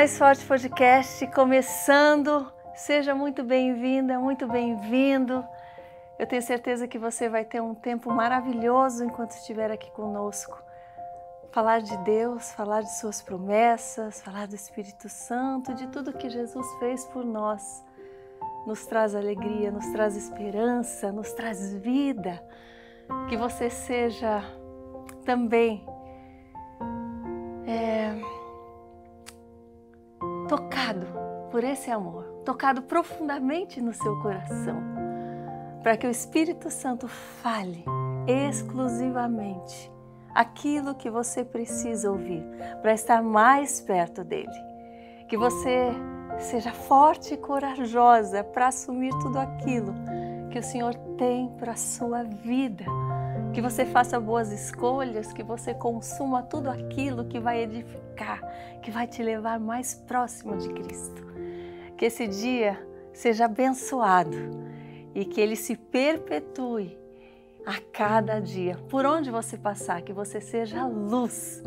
Mais Forte Podcast começando. Seja muito bem-vinda, muito bem-vindo. Eu tenho certeza que você vai ter um tempo maravilhoso enquanto estiver aqui conosco. Falar de Deus, falar de Suas promessas, falar do Espírito Santo, de tudo que Jesus fez por nós. Nos traz alegria, nos traz esperança, nos traz vida. Que você seja também. É, por esse amor, tocado profundamente no seu coração, para que o Espírito Santo fale exclusivamente aquilo que você precisa ouvir para estar mais perto dele. Que você seja forte e corajosa para assumir tudo aquilo que o Senhor tem para a sua vida. Que você faça boas escolhas, que você consuma tudo aquilo que vai edificar, que vai te levar mais próximo de Cristo. Que esse dia seja abençoado e que ele se perpetue a cada dia. Por onde você passar, que você seja luz.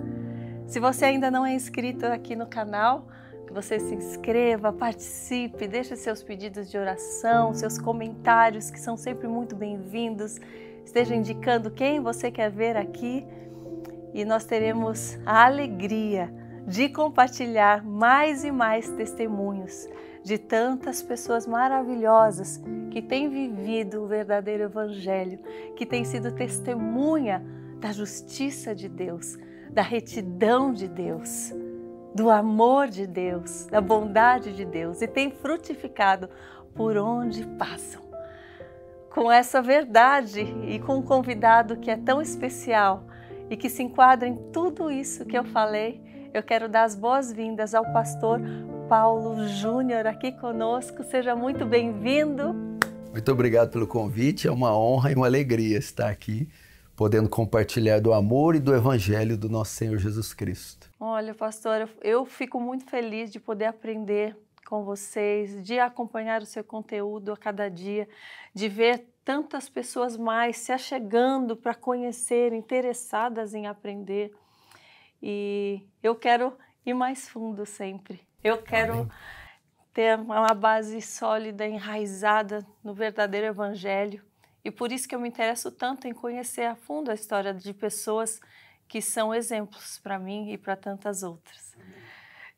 Se você ainda não é inscrito aqui no canal, que você se inscreva, participe, deixe seus pedidos de oração, seus comentários, que são sempre muito bem-vindos. Esteja indicando quem você quer ver aqui e nós teremos a alegria de compartilhar mais e mais testemunhos de tantas pessoas maravilhosas que têm vivido o verdadeiro Evangelho, que têm sido testemunha da justiça de Deus, da retidão de Deus, do amor de Deus, da bondade de Deus e têm frutificado por onde passam. Com essa verdade e com um convidado que é tão especial e que se enquadra em tudo isso que eu falei, eu quero dar as boas-vindas ao pastor Paulo Júnior aqui conosco. Seja muito bem-vindo. Muito obrigado pelo convite. É uma honra e uma alegria estar aqui, podendo compartilhar do amor e do evangelho do nosso Senhor Jesus Cristo. Olha, pastor, eu fico muito feliz de poder aprender com vocês, de acompanhar o seu conteúdo a cada dia, de ver tantas pessoas mais se achegando para conhecer, interessadas em aprender. E eu quero ir mais fundo sempre. Eu tá quero Amém. ter uma base sólida, enraizada no verdadeiro evangelho. E por isso que eu me interesso tanto em conhecer a fundo a história de pessoas que são exemplos para mim e para tantas outras.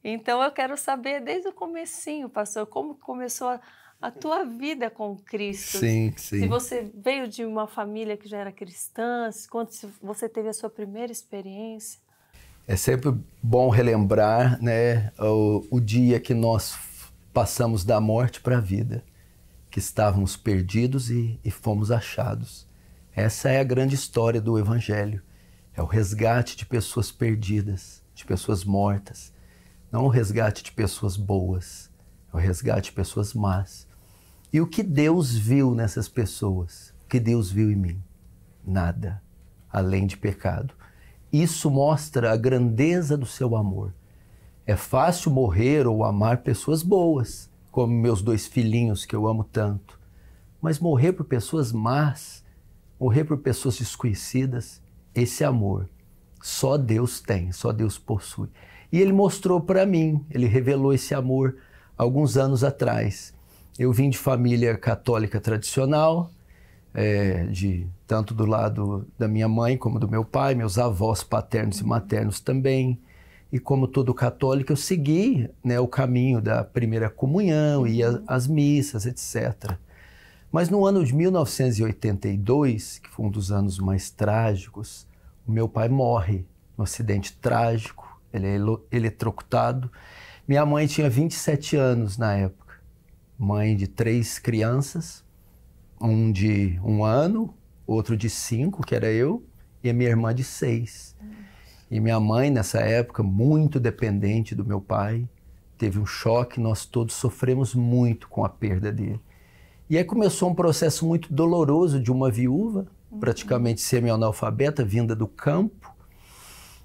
Então eu quero saber desde o comecinho, pastor, como começou a, a tua vida com Cristo. Sim, sim. Se você veio de uma família que já era cristã, quando você teve a sua primeira experiência. É sempre bom relembrar né, o, o dia que nós passamos da morte para a vida, que estávamos perdidos e, e fomos achados. Essa é a grande história do Evangelho. É o resgate de pessoas perdidas, de pessoas mortas. Não o resgate de pessoas boas, é o resgate de pessoas más. E o que Deus viu nessas pessoas? O que Deus viu em mim? Nada, além de pecado. Isso mostra a grandeza do seu amor. É fácil morrer ou amar pessoas boas, como meus dois filhinhos que eu amo tanto, mas morrer por pessoas más, morrer por pessoas desconhecidas, esse amor só Deus tem, só Deus possui. E ele mostrou para mim, ele revelou esse amor alguns anos atrás. Eu vim de família católica tradicional, é, de tanto do lado da minha mãe como do meu pai, meus avós paternos e maternos também. E como todo católico, eu segui né, o caminho da primeira comunhão e as missas, etc. Mas no ano de 1982, que foi um dos anos mais trágicos, o meu pai morre num acidente trágico, ele é eletrocutado. Minha mãe tinha 27 anos na época, mãe de três crianças, um de um ano, outro de cinco, que era eu, e a minha irmã de seis. E minha mãe, nessa época, muito dependente do meu pai, teve um choque, nós todos sofremos muito com a perda dele. E aí começou um processo muito doloroso de uma viúva, praticamente semi-analfabeta, vinda do campo,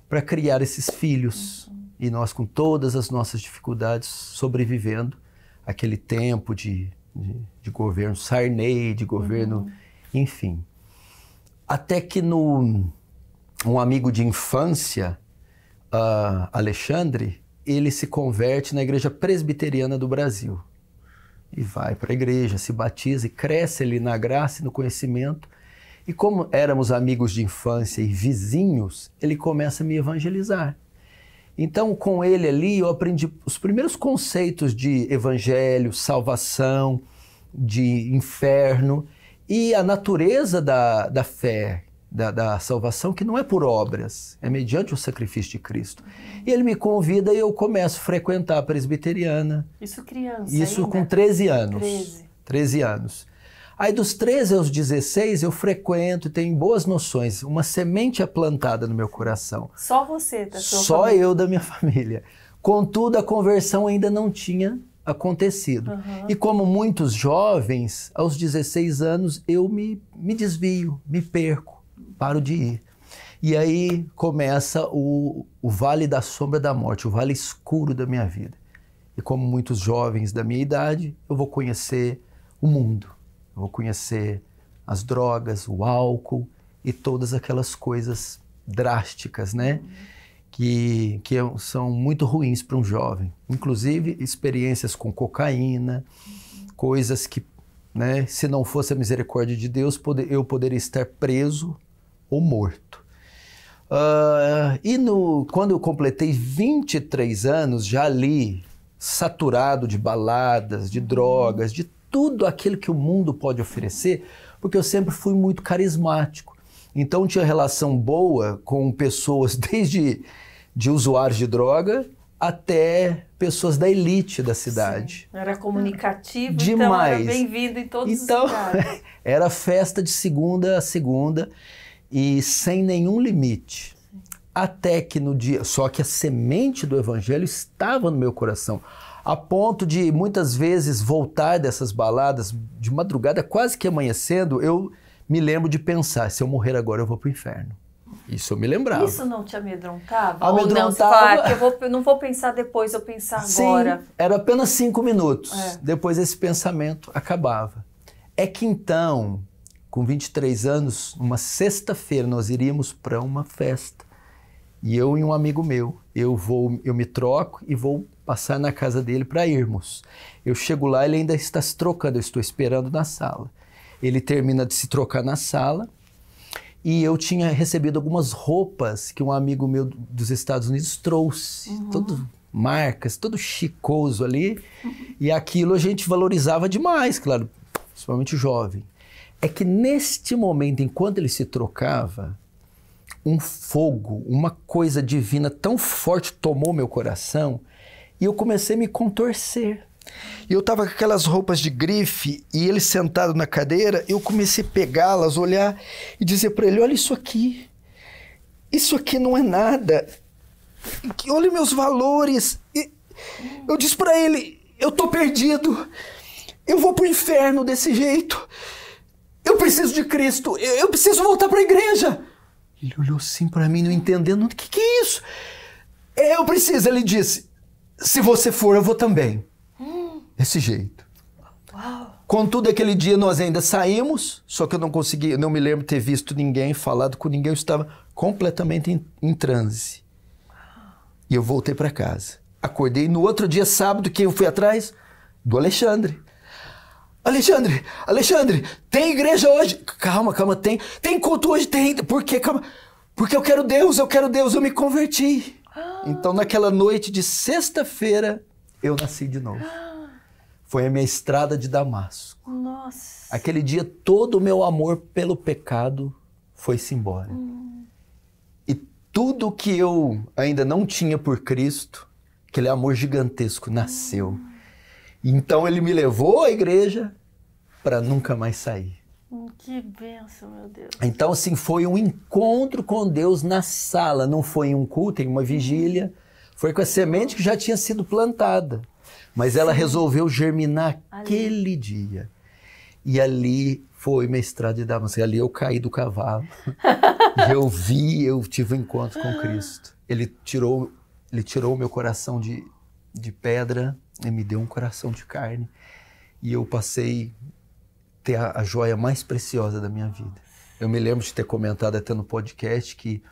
para criar esses filhos. E nós, com todas as nossas dificuldades, sobrevivendo aquele tempo de de, de governo Sarney, de governo, uhum. enfim. Até que no um amigo de infância, uh, Alexandre, ele se converte na Igreja Presbiteriana do Brasil e vai para a igreja, se batiza e cresce ali na graça e no conhecimento. E como éramos amigos de infância e vizinhos, ele começa a me evangelizar. Então, com ele ali, eu aprendi os primeiros conceitos de evangelho, salvação, de inferno e a natureza da, da fé, da, da, salvação, que não é por obras, é mediante o sacrifício de Cristo. Uhum. E ele me convida e eu começo a frequentar a presbiteriana. Isso criança. Isso ainda? com 13 anos. 13. 13 anos. Aí dos 13 aos 16 eu frequento e tenho boas noções. Uma semente é plantada no meu coração. Só você da sua Só família. eu da minha família. Contudo, a conversão ainda não tinha acontecido. Uhum. E como muitos jovens, aos 16 anos eu me, me desvio, me perco, paro de ir. E aí começa o, o vale da sombra da morte, o vale escuro da minha vida. E como muitos jovens da minha idade, eu vou conhecer o mundo eu vou conhecer as drogas, o álcool e todas aquelas coisas drásticas, né? Que, que é são muito ruins para um jovem. Inclusive experiências com cocaína, coisas que, né, se não fosse a misericórdia de Deus, eu poderia estar preso ou morto. Uh, e no, quando eu completei 23 anos, já ali, saturado de baladas, de drogas, de tudo aquilo que o mundo pode oferecer, porque eu sempre fui muito carismático. Então tinha relação boa com pessoas desde de usuários de droga até pessoas da elite da cidade. Sim, era comunicativo, demais. Então era bem-vindo em todos então, os lugares. era festa de segunda a segunda e sem nenhum limite. Sim. Até que no dia, só que a semente do evangelho estava no meu coração a ponto de muitas vezes voltar dessas baladas de madrugada, quase que amanhecendo, eu me lembro de pensar: se eu morrer agora, eu vou para o inferno. Isso eu me lembrava. Isso não te amedrontava? Amedrontava. Ou não, fala, ah, eu vou, não vou pensar depois, eu pensar Sim, agora. Era apenas cinco minutos. É. Depois esse pensamento acabava. É que então, com 23 anos, uma sexta-feira, nós iríamos para uma festa e eu e um amigo meu, eu vou, eu me troco e vou passar na casa dele para irmos. Eu chego lá, ele ainda está se trocando, eu estou esperando na sala. Ele termina de se trocar na sala e eu tinha recebido algumas roupas que um amigo meu dos Estados Unidos trouxe, uhum. todo marcas, todo chicoso ali. Uhum. E aquilo a gente valorizava demais, claro, principalmente o jovem. É que neste momento, enquanto ele se trocava, um fogo, uma coisa divina tão forte tomou meu coração e eu comecei a me contorcer. E eu estava com aquelas roupas de grife e ele sentado na cadeira, eu comecei a pegá-las, olhar e dizer para ele: Olha isso aqui, isso aqui não é nada, olha meus valores. E eu disse para ele: Eu tô perdido, eu vou para o inferno desse jeito, eu preciso de Cristo, eu preciso voltar para a igreja. Ele olhou assim para mim, não entendendo. O que, que é isso? Eu preciso. Ele disse: Se você for, eu vou também. Hum. Desse jeito. Uau. Contudo, aquele dia nós ainda saímos, só que eu não consegui, não me lembro ter visto ninguém, falado com ninguém, eu estava completamente em, em transe. E eu voltei para casa. Acordei no outro dia, sábado, quem eu fui atrás? Do Alexandre. Alexandre, Alexandre, tem igreja hoje? Calma, calma, tem. Tem culto hoje? Tem. Por quê? Calma. Porque eu quero Deus, eu quero Deus, eu me converti. Ah. Então, naquela noite de sexta-feira, eu nasci de novo. Foi a minha estrada de Damasco. Nossa. Aquele dia, todo o meu amor pelo pecado foi-se embora. Hum. E tudo que eu ainda não tinha por Cristo, aquele amor gigantesco, nasceu. Hum. Então ele me levou à igreja para nunca mais sair. Que benção, meu Deus. Então, assim, foi um encontro com Deus na sala, não foi em um culto, em uma vigília. Foi com a semente que já tinha sido plantada. Mas ela resolveu germinar ali. aquele dia. E ali foi mestrado de Damasco. Ali eu caí do cavalo. e eu vi, eu tive um encontro com Cristo. Ele tirou, ele tirou o meu coração de, de pedra é, me deu um coração de carne e eu passei a ter a, a joia mais preciosa da minha vida. Eu me lembro de ter comentado até no podcast que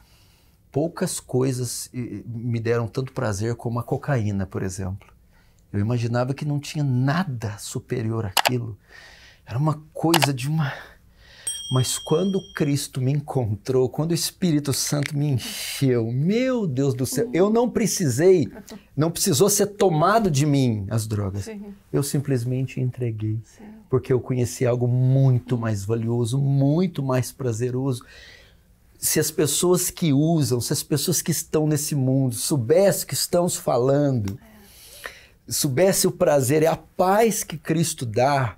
poucas coisas me deram tanto prazer como a cocaína, por exemplo. Eu imaginava que não tinha nada superior àquilo. Era uma coisa de uma mas quando Cristo me encontrou, quando o Espírito Santo me encheu, meu Deus do céu, eu não precisei, não precisou ser tomado de mim as drogas. Sim. Eu simplesmente entreguei, Sim. porque eu conheci algo muito mais valioso, muito mais prazeroso. Se as pessoas que usam, se as pessoas que estão nesse mundo soubessem que estamos falando, soubesse o prazer e é a paz que Cristo dá,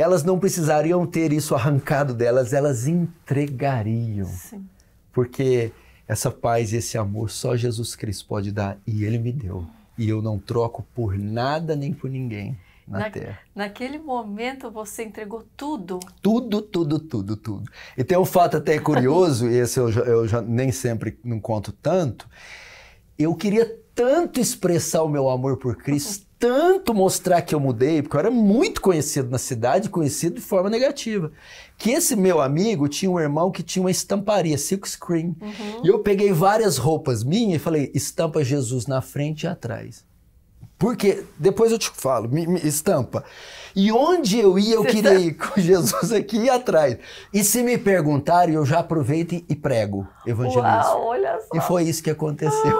elas não precisariam ter isso arrancado delas, elas entregariam. Sim. Porque essa paz e esse amor só Jesus Cristo pode dar e ele me deu. E eu não troco por nada nem por ninguém na, na terra. Naquele momento você entregou tudo. Tudo, tudo, tudo, tudo. E tem um fato até curioso, e esse eu, já, eu já nem sempre não conto tanto. Eu queria tanto expressar o meu amor por Cristo, tanto mostrar que eu mudei, porque eu era muito conhecido na cidade, conhecido de forma negativa. Que esse meu amigo tinha um irmão que tinha uma estamparia, silk screen. Uhum. E eu peguei várias roupas minhas e falei: estampa Jesus na frente e atrás. Porque depois eu te falo, me, me estampa. E onde eu ia, eu queria tá ir com Jesus aqui atrás. E se me perguntarem, eu já aproveito e prego evangelismo. Uau, olha só. E foi isso que aconteceu.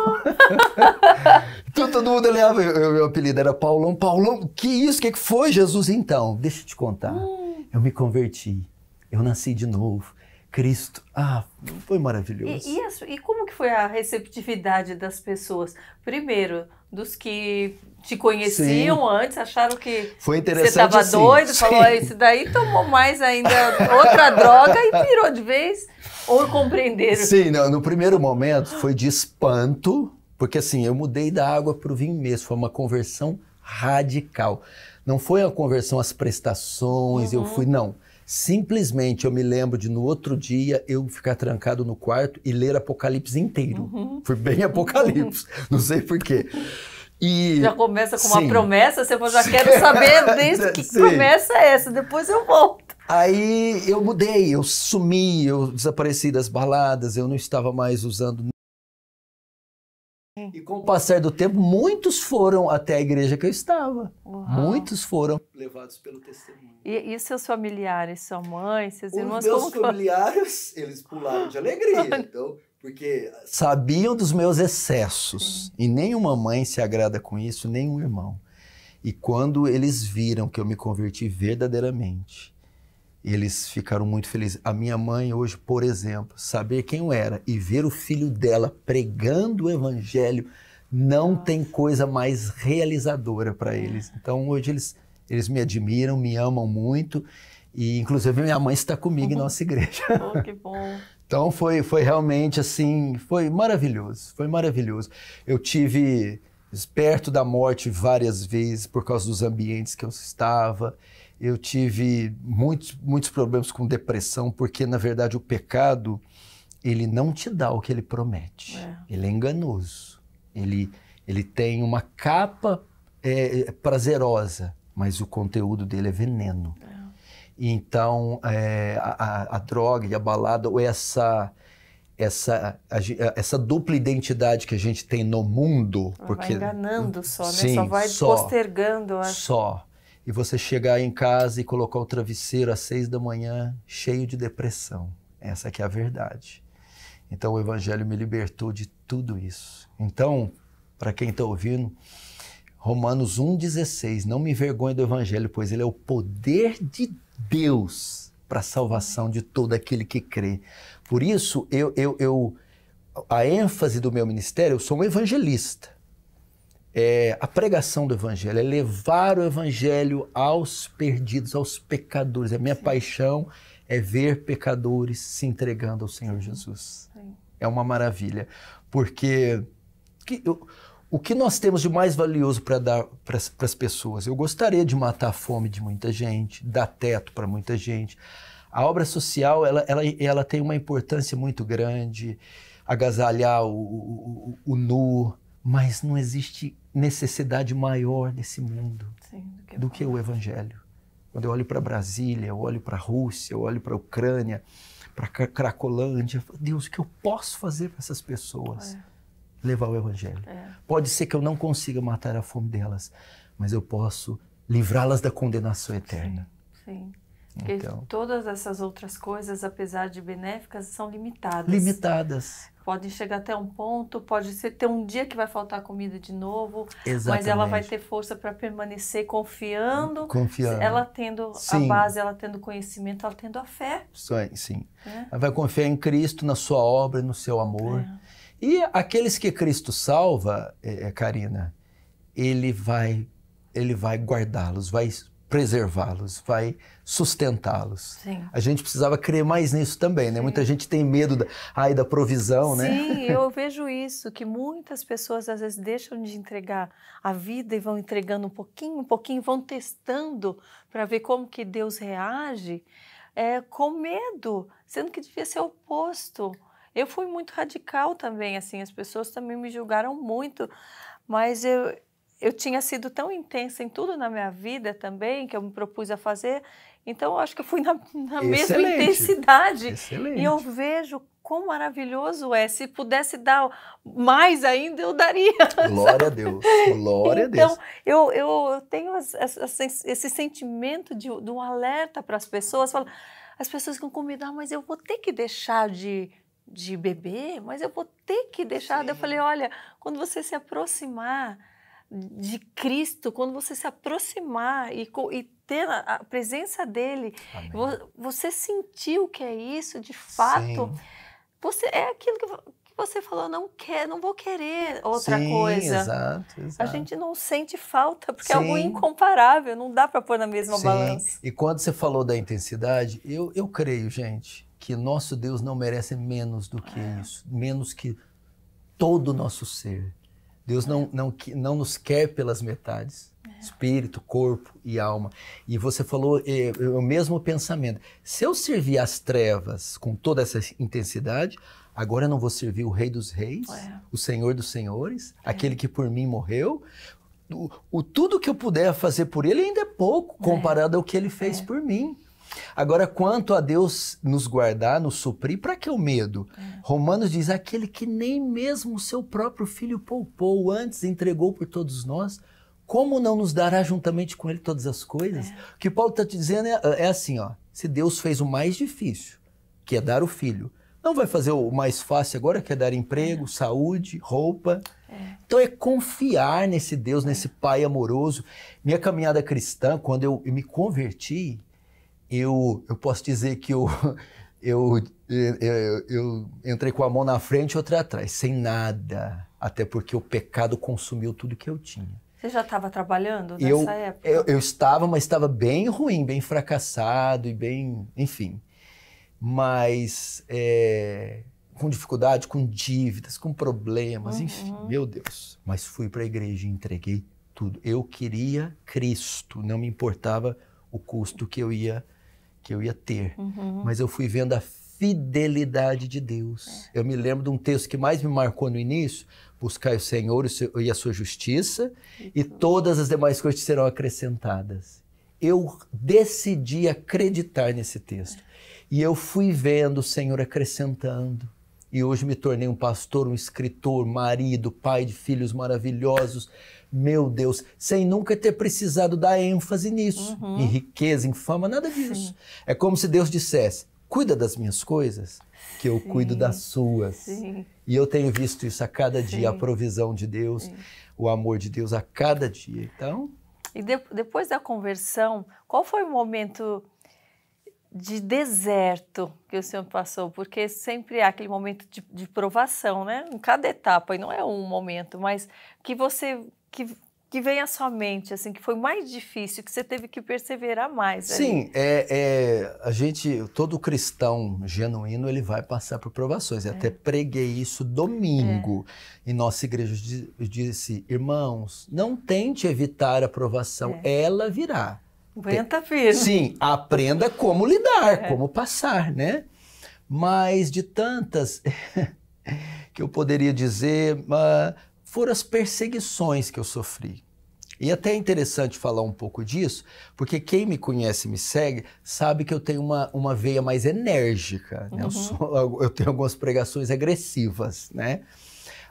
Ah. então, todo mundo olhava, eu, meu apelido era Paulão. Paulão, que isso? O que, que foi, Jesus? Então, deixa eu te contar. Hum. Eu me converti. Eu nasci de novo. Cristo. Ah, foi maravilhoso. E, e como que foi a receptividade das pessoas? Primeiro, dos que te conheciam Sim. antes, acharam que Foi interessante, você estava doido, Sim. falou isso daí, tomou mais ainda outra droga e pirou de vez, ou compreenderam? Sim, não, no primeiro momento foi de espanto, porque assim, eu mudei da água para o vinho mesmo, foi uma conversão radical. Não foi a conversão às prestações, uhum. eu fui, não. Simplesmente eu me lembro de no outro dia eu ficar trancado no quarto e ler Apocalipse inteiro. Uhum. Foi bem Apocalipse, uhum. não sei porquê. E, já começa com sim, uma promessa, você já sim, quero saber desde que sim. promessa é essa, depois eu volto. Aí eu mudei, eu sumi, eu desapareci das baladas, eu não estava mais usando Hum. E com o passar do tempo, muitos foram até a igreja que eu estava. Uhum. Muitos foram levados pelo testemunho. E, e seus familiares, sua mãe, seus Os irmãos? Os meus como... familiares, eles pularam de alegria, então, porque... Sabiam dos meus excessos. Sim. E nenhuma mãe se agrada com isso, nenhum irmão. E quando eles viram que eu me converti verdadeiramente, eles ficaram muito felizes. A minha mãe hoje, por exemplo, saber quem eu era e ver o filho dela pregando o evangelho não Nossa. tem coisa mais realizadora para eles. Então hoje eles eles me admiram, me amam muito e inclusive minha mãe está comigo em uhum. nossa igreja. Oh, que bom. Então foi foi realmente assim, foi maravilhoso, foi maravilhoso. Eu tive perto da morte várias vezes por causa dos ambientes que eu estava eu tive muitos, muitos problemas com depressão, porque na verdade o pecado ele não te dá o que ele promete. É. Ele é enganoso. Ele, ele tem uma capa é, é prazerosa, mas o conteúdo dele é veneno. É. Então é, a, a, a droga e a balada ou essa essa, essa dupla identidade que a gente tem no mundo. porque vai enganando só, né? Sim, só vai só, postergando. Acho. Só e você chegar em casa e colocar o travesseiro às seis da manhã cheio de depressão. Essa que é a verdade. Então o Evangelho me libertou de tudo isso. Então, para quem está ouvindo, Romanos 1,16, não me envergonhe do Evangelho, pois ele é o poder de Deus para a salvação de todo aquele que crê. Por isso, eu, eu, eu, a ênfase do meu ministério, eu sou um evangelista é, a pregação do evangelho, é levar o evangelho aos perdidos, aos pecadores. A é minha Sim. paixão é ver pecadores se entregando ao Senhor Jesus. Sim. É uma maravilha, porque que, eu, o que nós temos de mais valioso para dar para as pessoas? Eu gostaria de matar a fome de muita gente, dar teto para muita gente. A obra social ela, ela, ela tem uma importância muito grande, agasalhar o, o, o, o nu, mas não existe necessidade maior nesse mundo Sim, do, que, do que o Evangelho. Quando eu olho para Brasília, eu olho para a Rússia, eu olho para a Ucrânia, para Cracolândia, Deus, o que eu posso fazer para essas pessoas? É. Levar o Evangelho. É. Pode ser que eu não consiga matar a fome delas, mas eu posso livrá-las da condenação eterna. Sim, sim. Porque então, todas essas outras coisas, apesar de benéficas, são limitadas. Limitadas. Podem chegar até um ponto, pode ser ter um dia que vai faltar comida de novo, Exatamente. mas ela vai ter força para permanecer confiando, confiando, ela tendo sim. a base, ela tendo conhecimento, ela tendo a fé. Sim, sim. É? Né? Ela vai confiar em Cristo, na sua obra, no seu amor. É. E aqueles que Cristo salva, é, é Karina, ele vai, ele vai guardá-los, vai preservá-los, vai sustentá-los. A gente precisava crer mais nisso também, né? Sim. Muita gente tem medo da, ai, da provisão, Sim, né? Sim, eu vejo isso, que muitas pessoas às vezes deixam de entregar a vida e vão entregando um pouquinho, um pouquinho, vão testando para ver como que Deus reage é, com medo, sendo que devia ser o oposto. Eu fui muito radical também, assim, as pessoas também me julgaram muito, mas eu, eu tinha sido tão intensa em tudo na minha vida também, que eu me propus a fazer, então eu acho que eu fui na, na mesma intensidade. Excelente. E eu vejo quão maravilhoso é. Se pudesse dar mais ainda, eu daria. Glória a Deus. Glória então, a Deus. Então, eu, eu tenho esse sentimento de, de um alerta para as pessoas. Falo, as pessoas vão convidar, ah, mas eu vou ter que deixar de de beber, mas eu vou ter que deixar. Sim. Eu falei, olha, quando você se aproximar, de Cristo, quando você se aproximar e, e ter a, a, presença dele, vo, você sentir o que é isso de fato, Sim. você é aquilo que, que você falou, não quer, não vou querer outra Sim, coisa. Exato, exato. A gente não sente falta porque Sim. é algo incomparável, não dá para pôr na mesma balança. E quando você falou da intensidade, eu, eu creio, gente, que nosso Deus não merece menos do que é. isso, menos que todo o nosso ser. Deus não, não, não nos quer pelas metades. É. Espírito, corpo e alma. E você falou é, é, o mesmo pensamento. Se eu servir as trevas com toda essa intensidade, agora eu não vou servir o Rei dos Reis, é. o Senhor dos Senhores, é. aquele que por mim morreu. O, o, tudo que eu puder fazer por ele ainda é pouco é. comparado ao que ele fez por mim. Agora, quanto a Deus nos guardar, nos suprir, para que o medo? É. Romanos diz: aquele que nem mesmo o seu próprio filho poupou, antes entregou por todos nós, como não nos dará juntamente com ele todas as coisas? É. O que Paulo está te dizendo é, é assim: ó, se Deus fez o mais difícil, que é dar o filho, não vai fazer o mais fácil agora, que é dar emprego, é. saúde, roupa. É. Então é confiar nesse Deus, é. nesse Pai amoroso. Minha caminhada cristã, quando eu, eu me converti, eu, eu posso dizer que eu, eu, eu, eh, eh, eu entrei com a mão na frente e outra atrás, sem nada. Até porque o pecado consumiu tudo que eu tinha. Você já estava trabalhando nessa eu, época? Eu, eu, estava, mas estava bem ruim, bem fracassado e bem. Enfim. Mas. É, com dificuldade, com dívidas, com problemas, uhum. enfim, meu Deus. Mas fui para a igreja e entreguei tudo. Eu queria Cristo, não me importava o custo que eu ia que eu ia ter. Uhum. Mas eu fui vendo a fidelidade de Deus. É. Eu me lembro de um texto que mais me marcou no início: buscar o Senhor e a sua justiça, e todas as demais coisas serão acrescentadas. Eu decidi acreditar nesse texto. É. E eu fui vendo o Senhor acrescentando e hoje me tornei um pastor, um escritor, marido, pai de filhos maravilhosos. Meu Deus, sem nunca ter precisado dar ênfase nisso, uhum. em riqueza, em fama, nada disso. Sim. É como se Deus dissesse: cuida das minhas coisas, que eu Sim. cuido das suas. Sim. E eu tenho visto isso a cada dia, a provisão de Deus, o amor de Deus a cada dia. Então. E de depois da conversão, qual foi o momento de deserto que o senhor passou? Porque sempre há aquele momento de, de, provação, né? Em cada etapa, e não é um momento, mas que você. Que, que vem à sua mente, assim, que foi mais difícil, que você teve que perseverar mais. Sim, é, é, a gente, todo cristão genuíno, ele vai passar por provações. É. Até preguei isso domingo é. em nossa igreja. Eu disse, irmãos, não tente evitar a provação, é. ela virá. Aguenta firme. Sim, aprenda como lidar, é. como passar, né? Mas de tantas que eu poderia dizer, uh, foram as perseguições que eu sofri. E é até é interessante falar um pouco disso, porque quem me conhece e me segue sabe que eu tenho uma, uma veia mais enérgica. Né? Uhum. Eu, sou, eu tenho algumas pregações agressivas, né?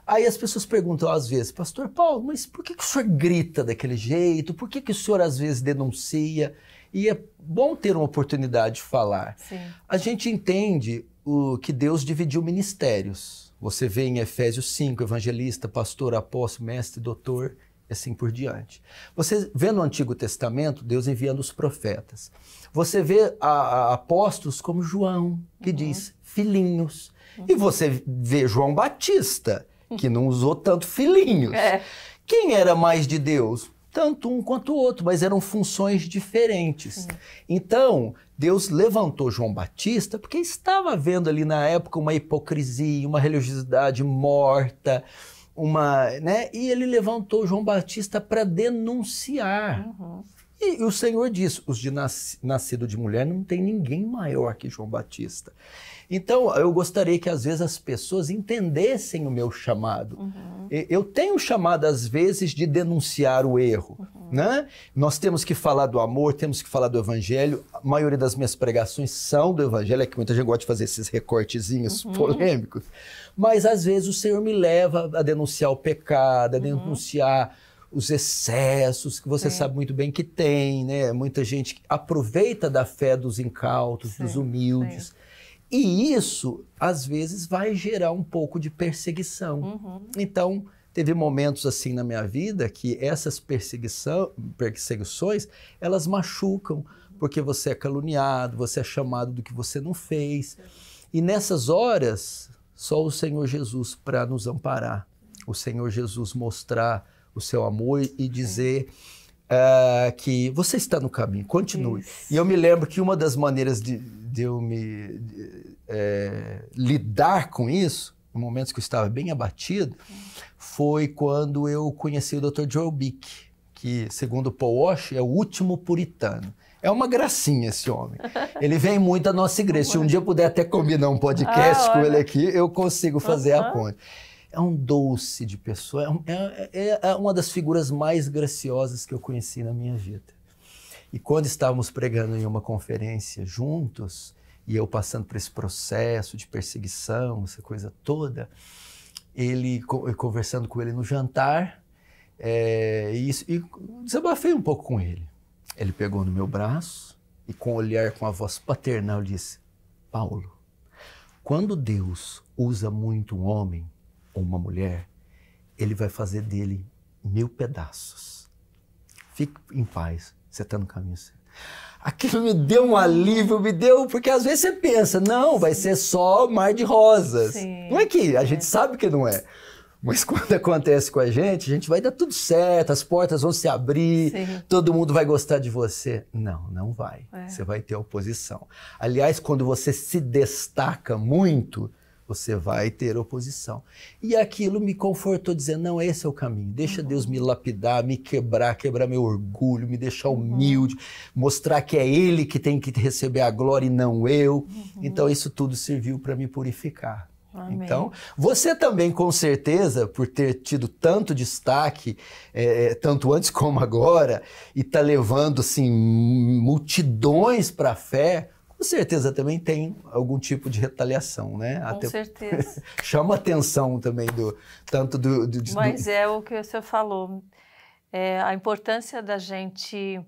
Aí as pessoas perguntam às vezes, Pastor Paulo, mas por que, que o senhor grita daquele jeito? Por que, que o senhor às vezes denuncia? E é bom ter uma oportunidade de falar. Sim. A gente entende o que Deus dividiu ministérios. Você vê em Efésios 5, evangelista, pastor, apóstolo, mestre, doutor, e assim por diante. Você vê no Antigo Testamento Deus enviando os profetas. Você vê a, a apóstolos como João, que uhum. diz filhinhos. Uhum. E você vê João Batista, que não usou tanto filhinhos. É. Quem era mais de Deus? Tanto um quanto o outro, mas eram funções diferentes. Uhum. Então, Deus levantou João Batista porque estava vendo ali na época uma hipocrisia, uma religiosidade morta, uma, né? E ele levantou João Batista para denunciar. Uhum. E, e, o Senhor disse: os de nas, nascido de mulher não tem ninguém maior que João Batista. Então, eu gostaria que às vezes as pessoas entendessem o meu chamado. Uhum. Eu tenho chamado às vezes de denunciar o erro, uhum. né? Nós temos que falar do amor, temos que falar do evangelho. A maioria das minhas pregações são do evangelho, é que muita gente gosta de fazer esses recortezinhos uhum. polêmicos. Mas às vezes o Senhor me leva a denunciar o pecado, a uhum. denunciar os excessos que você Sim. sabe muito bem que tem, né? Muita gente aproveita da fé dos incautos, Sim. dos humildes. Sim. E isso, às vezes, vai gerar um pouco de perseguição. Uhum. Então, teve momentos assim na minha vida que essas perseguições, elas machucam, porque você é caluniado, você é chamado do que você não fez. E nessas horas, só o Senhor Jesus para nos amparar, o Senhor Jesus mostrar o seu amor e dizer uh, que você está no caminho, continue. Isso. E eu me lembro que uma das maneiras de, de eu me de, é, lidar com isso, em momentos que eu estava bem abatido, foi quando eu conheci o Dr. Joel Bick, que, segundo Paul Walsh, é o último puritano. É uma gracinha esse homem. Ele vem muito à nossa igreja. Se um dia eu puder até combinar um podcast ah, com ele aqui, eu consigo fazer a ponte é um doce de pessoa, é, é, é, é uma das figuras mais graciosas que eu conheci na minha vida. E quando estávamos pregando em uma conferência juntos, e eu passando por esse processo de perseguição, essa coisa toda, ele conversando com ele no jantar, é, e, e desabafei um pouco com ele. Ele pegou no meu braço e com o olhar, com a voz paternal, disse: Paulo, quando Deus usa muito um homem, ou uma mulher, ele vai fazer dele mil pedaços. Fique em paz, você está no caminho certo. Aquilo me deu um alívio, me deu, porque às vezes você pensa, não, Sim. vai ser só mar de rosas. Sim. Não é que a é. gente sabe que não é. Mas quando acontece com a gente, a gente vai dar tudo certo, as portas vão se abrir, Sim. todo mundo vai gostar de você. Não, não vai. É. Você vai ter oposição. Aliás, quando você se destaca muito, você vai ter oposição. E aquilo me confortou, dizendo: não, esse é o caminho. Deixa uhum. Deus me lapidar, me quebrar, quebrar meu orgulho, me deixar uhum. humilde, uhum. mostrar que é Ele que tem que receber a glória e não eu. Uhum. Então, isso tudo serviu para me purificar. Amém. Então, você também, com certeza, por ter tido tanto destaque, é, é tanto antes como agora, e tá levando assim, multidões para a fé, com certeza também tem algum tipo de retaliação, né? Com Até certeza. chama atenção também do tanto do. do Mas do... é o que o senhor falou. É, a importância da gente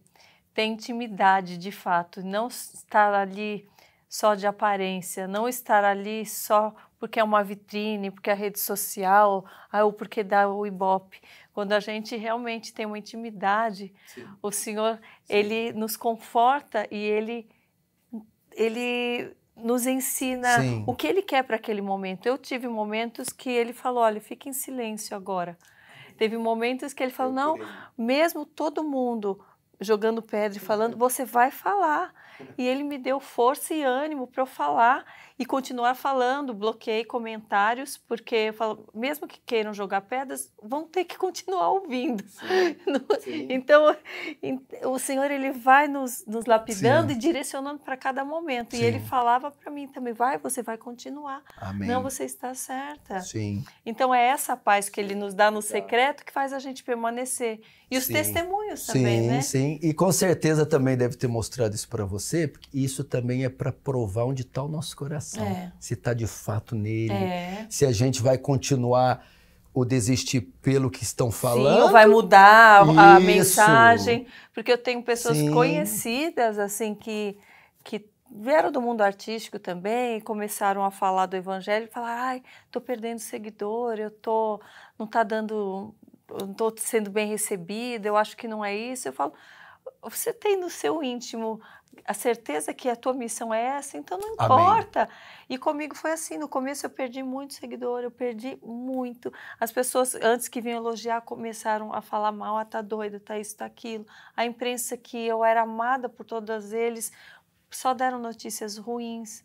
ter intimidade de fato, não estar ali só de aparência, não estar ali só porque é uma vitrine, porque é a rede social, ah, ou porque dá o ibope. Quando a gente realmente tem uma intimidade, Sim. o Senhor, Sim. ele nos conforta e ele ele nos ensina Sim. o que ele quer para aquele momento. Eu tive momentos que ele falou: olha, fique em silêncio agora. Teve momentos que ele falou: não, mesmo todo mundo jogando pedra e falando, uhum. você vai falar. E ele me deu força e ânimo para eu falar e continuar falando, bloqueei comentários, porque falo, mesmo que queiram jogar pedras, vão ter que continuar ouvindo. Sim. então, o Senhor ele vai nos, nos lapidando Sim. e direcionando para cada momento. Sim. E ele falava para mim também, vai, você vai continuar. Amém. Não, você está certa. Sim. Então é essa paz que ele nos dá no secreto que faz a gente permanecer. E os testemunhos também, né? Sim, sim. E com certeza também deve ter mostrado isso para você, porque isso também é para provar onde está o nosso coração coração, é. se está de fato nele, é. se a gente vai continuar ou desistir pelo que estão falando. Sim, vai mudar Isso. a mensagem, porque eu tenho pessoas Sim. conhecidas assim que que vieram do mundo artístico também, começaram a falar do evangelho, falar, ai, estou perdendo seguidor, eu tô não está dando, não sendo bem recebida, eu acho que não é isso. Eu falo, você tem no seu íntimo a certeza que a tua missão é essa, então não importa. Amém. E comigo foi assim, no começo eu perdi muito seguidor, eu perdi muito. As pessoas, antes que vinham elogiar, começaram a falar mal, ah, tá doida, tá isso, tá aquilo. A imprensa que eu era amada por todos eles, só deram notícias ruins.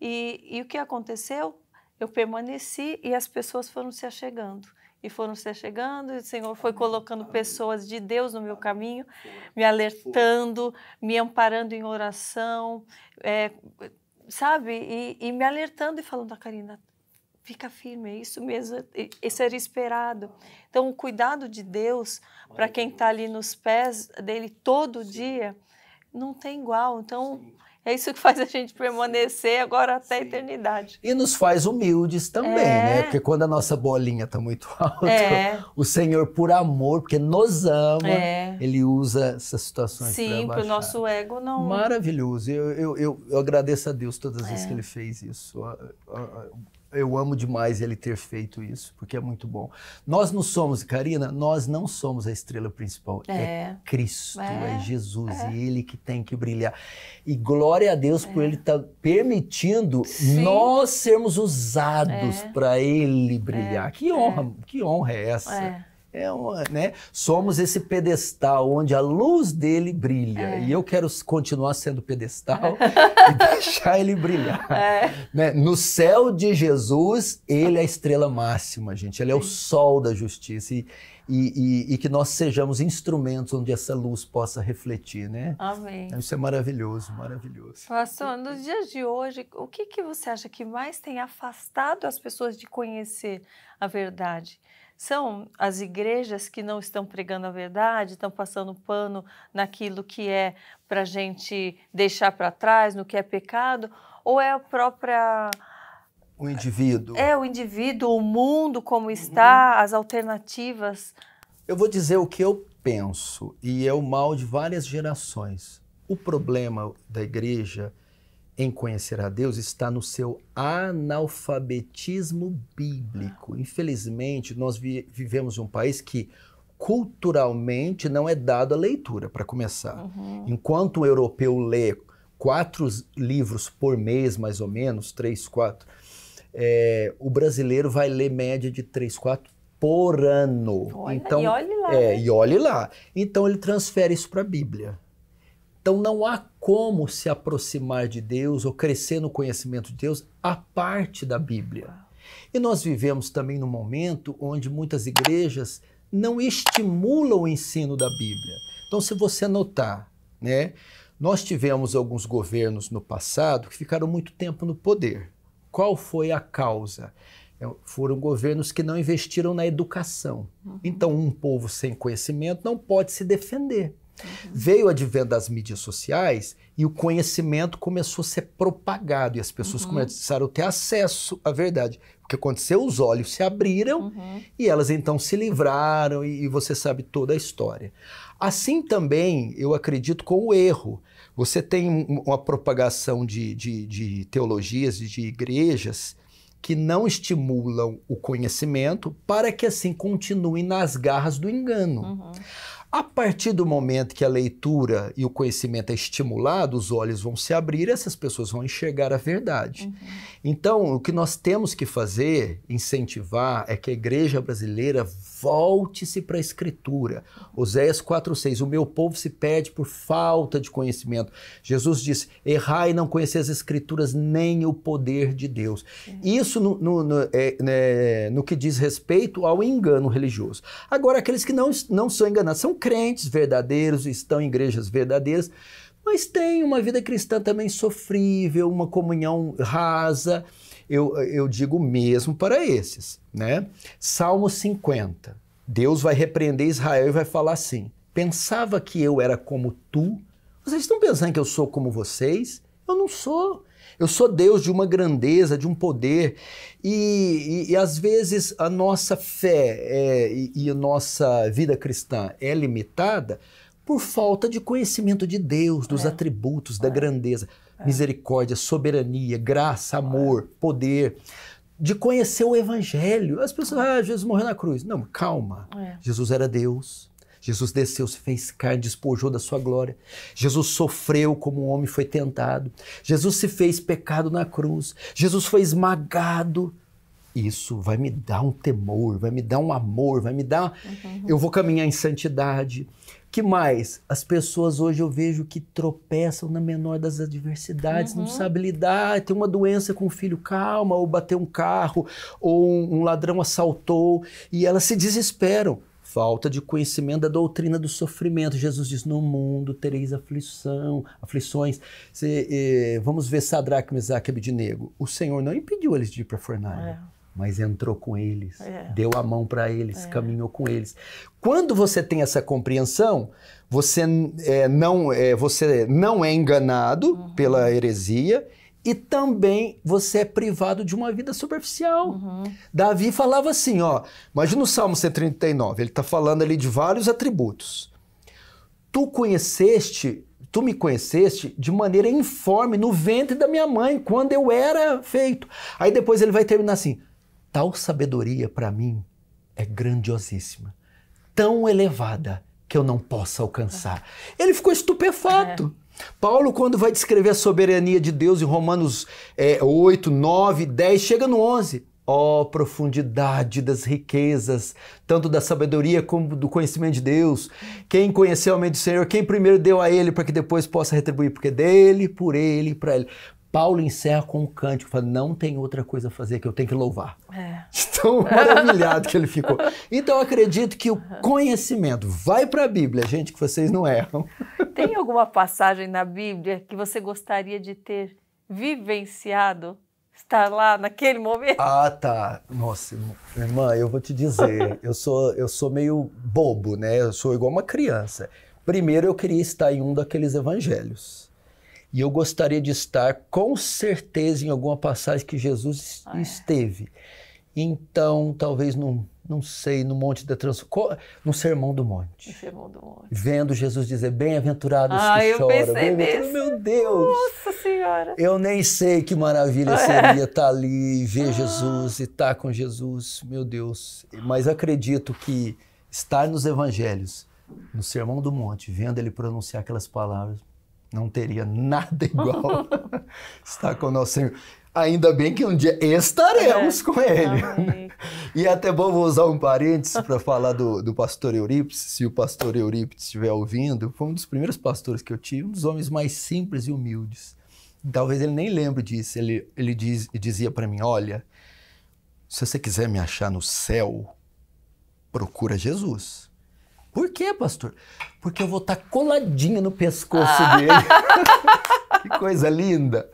E, e o que aconteceu? Eu permaneci e as pessoas foram se achegando e foram se chegando, e o Senhor foi colocando pessoas de Deus no meu caminho, me alertando, me amparando em oração, é, sabe? E, e, me alertando e falando, ah, Karina, fica firme, é isso mesmo, isso era esperado. Então, o cuidado de Deus para quem está ali nos pés dele todo dia não tem igual. Então, Sim. É isso que faz a gente permanecer agora até a eternidade. E nos faz humildes também, é. né? Porque quando a nossa bolinha está muito alta, é. o Senhor, por amor, porque nos ama, é. Ele usa essas situações Sim, para o nosso ego não... Maravilhoso. Eu, eu, eu, eu, agradeço a Deus todas as é. vezes que Ele fez isso eu amo demais ele ter feito isso, porque é muito bom. Nós não somos, Karina, nós não somos a estrela principal. É, é Cristo, é, é Jesus, é. e é Ele que tem que brilhar. E glória a Deus por é. Ele estar tá permitindo Sim. nós sermos usados é. para Ele brilhar. Que honra, que honra é essa? É uma, né? Somos esse pedestal onde a luz dele brilha. É. E eu quero continuar sendo pedestal é. e deixar ele brilhar. É. Né? No céu de Jesus, ele é a estrela máxima, gente. Ele é o sol da justiça. E, e, e, e, que nós sejamos instrumentos onde essa luz possa refletir, né? Amém. Isso é maravilhoso, maravilhoso. Pastor, nos dias de hoje, o que, que você acha que mais tem afastado as pessoas de conhecer a verdade? são as igrejas que não estão pregando a verdade, estão passando pano naquilo que é para a gente deixar para trás, no que é pecado, ou é a própria. O indivíduo. É, o indivíduo, o mundo como uhum. está, uhum. as alternativas. Eu vou dizer o que eu penso, e é o mal de várias gerações. O problema da igreja em conhecer a Deus está no seu analfabetismo bíblico. Infelizmente, nós vi vivemos em um país que culturalmente não é dado a leitura, para começar. Uhum. Enquanto o europeu lê quatro livros por mês, mais ou menos, três, quatro, é, o brasileiro vai ler média de três, quatro por ano. Olha, então, e olhe lá. É, né? e olhe lá. Então ele transfere isso para a Bíblia. Então não há como se aproximar de Deus ou crescer no conhecimento de Deus a parte da Bíblia. E nós vivemos também num momento onde muitas igrejas não estimulam o ensino da Bíblia. Então, se você notar, né, nós tivemos alguns governos no passado que ficaram muito tempo no poder. Qual foi a causa? É, foram governos que não investiram na educação. Uhum. Então, um povo sem conhecimento não pode se defender. Uhum. Veio o advento das mídias sociais e o conhecimento começou a ser propagado e as pessoas uhum. começaram a ter acesso à verdade. O que aconteceu? Os olhos se abriram uhum. e elas então se livraram e, e, você sabe toda a história. Assim também, eu acredito, com o erro. Você tem uma propagação de, de, de teologias, e de igrejas, que não estimulam o conhecimento para que assim continuem nas garras do engano. Uhum. A partir do momento que a leitura e o conhecimento é estimulado, os olhos vão se abrir, essas pessoas vão enxergar a verdade. Uhum. Então, o que nós temos que fazer, incentivar, é que a igreja brasileira volte-se para a escritura. Oséias 4,6, o meu povo se perde por falta de conhecimento. Jesus disse, errar e não conhecer as escrituras nem o poder de Deus. Isso no, no, no, é, né, no que diz respeito ao engano religioso. Agora, aqueles que não, não são enganados, são crentes verdadeiros, estão em igrejas verdadeiras, mas tem uma vida cristã também sofrível, uma comunhão rasa. Eu, eu digo mesmo para esses, né? Salmo 50. Deus vai repreender Israel e vai falar assim: Pensava que eu era como tu? Vocês estão pensando que eu sou como vocês? Eu não sou. Eu sou Deus de uma grandeza, de um poder. E, e, e às vezes a nossa fé é, e, e a nossa vida cristã é limitada por falta de conhecimento de Deus, dos é. atributos, é. da grandeza, é. misericórdia, soberania, graça, amor, é. poder. De conhecer o evangelho. As pessoas, ah, Jesus morreu na cruz. Não, calma. É. Jesus era Deus. Jesus desceu, se fez carne, despojou da sua glória. Jesus sofreu como um homem foi tentado. Jesus se fez pecado na cruz. Jesus foi esmagado. Isso vai me dar um temor, vai me dar um amor, vai me dar. Uhum. Eu vou caminhar em santidade que mais? As pessoas hoje eu vejo que tropeçam na menor das adversidades, uhum. não sabe lidar, tem uma doença com o filho, calma, ou bateu um carro, ou um, um ladrão assaltou, e elas se desesperam falta de conhecimento da doutrina do sofrimento. Jesus diz: No mundo tereis aflição, aflições. eh, vamos ver Sadraque, Mesaque e Abednego. O Senhor não impediu eles de ir para a fornalha. É mas entrou com eles, é. deu a mão para eles, é. caminhou com eles. Quando você tem essa compreensão, você, é, não, é, você não é enganado uhum. pela heresia e também você é privado de uma vida superficial. Uhum. Davi falava assim, ó, imagina o Salmo 139, ele está falando ali de vários atributos. Tu conheceste tu me conheceste de maneira informe no ventre da minha mãe, quando eu era feito. Aí depois ele vai terminar assim: tal sabedoria para mim é grandiosíssima, tão elevada que eu não posso alcançar. Ele ficou estupefato. É. Paulo, quando vai descrever a soberania de Deus em Romanos é, 8, 9, 10, chega no 11. Ó oh, profundidade das riquezas, tanto da sabedoria como do conhecimento de Deus. Quem conheceu a mente do Senhor, quem primeiro deu a ele para que depois possa retribuir, porque dele, por ele, para ele. Paulo encerra com um cântico, fala, não tem outra coisa a fazer que eu tenho que louvar. É. Tão maravilhado que ele ficou. Então, acredito que o conhecimento vai para a Bíblia, gente, que vocês não erram. Tem alguma passagem na Bíblia que você gostaria de ter vivenciado? Estar lá naquele momento? Ah, tá. Nossa, irmã, eu vou te dizer, eu sou, eu sou meio bobo, né? Eu sou igual uma criança. Primeiro, eu queria estar em um daqueles evangelhos e eu gostaria de estar com certeza em alguma passagem que Jesus ah, é. esteve. É. Então, talvez num, não sei, no Monte da Transformação, no Sermão do Monte. No Sermão do Monte. Vendo Jesus dizer, bem-aventurados ah, que eu choram. Pensei nisso. Meu Deus! Nossa Senhora! Eu nem sei que maravilha é. seria estar ali, ver ah. Jesus e estar com Jesus. Meu Deus! Mas acredito que estar nos evangelhos, no Sermão do Monte, vendo ele pronunciar aquelas palavras, não teria nada igual estar com o nosso Senhor. Ainda bem que um dia estaremos é, com ele. Amém. E até bom, vou usar um parênteses para falar do, do pastor Eurípides. Se o pastor Eurípides estiver ouvindo, foi um dos primeiros pastores que eu tive, um dos homens mais simples e humildes. Talvez ele nem lembre disso. Ele, ele diz, dizia para mim: Olha, se você quiser me achar no céu, procura Jesus. Por quê, pastor? Porque eu vou estar tá coladinha no pescoço ah. dele. que coisa linda.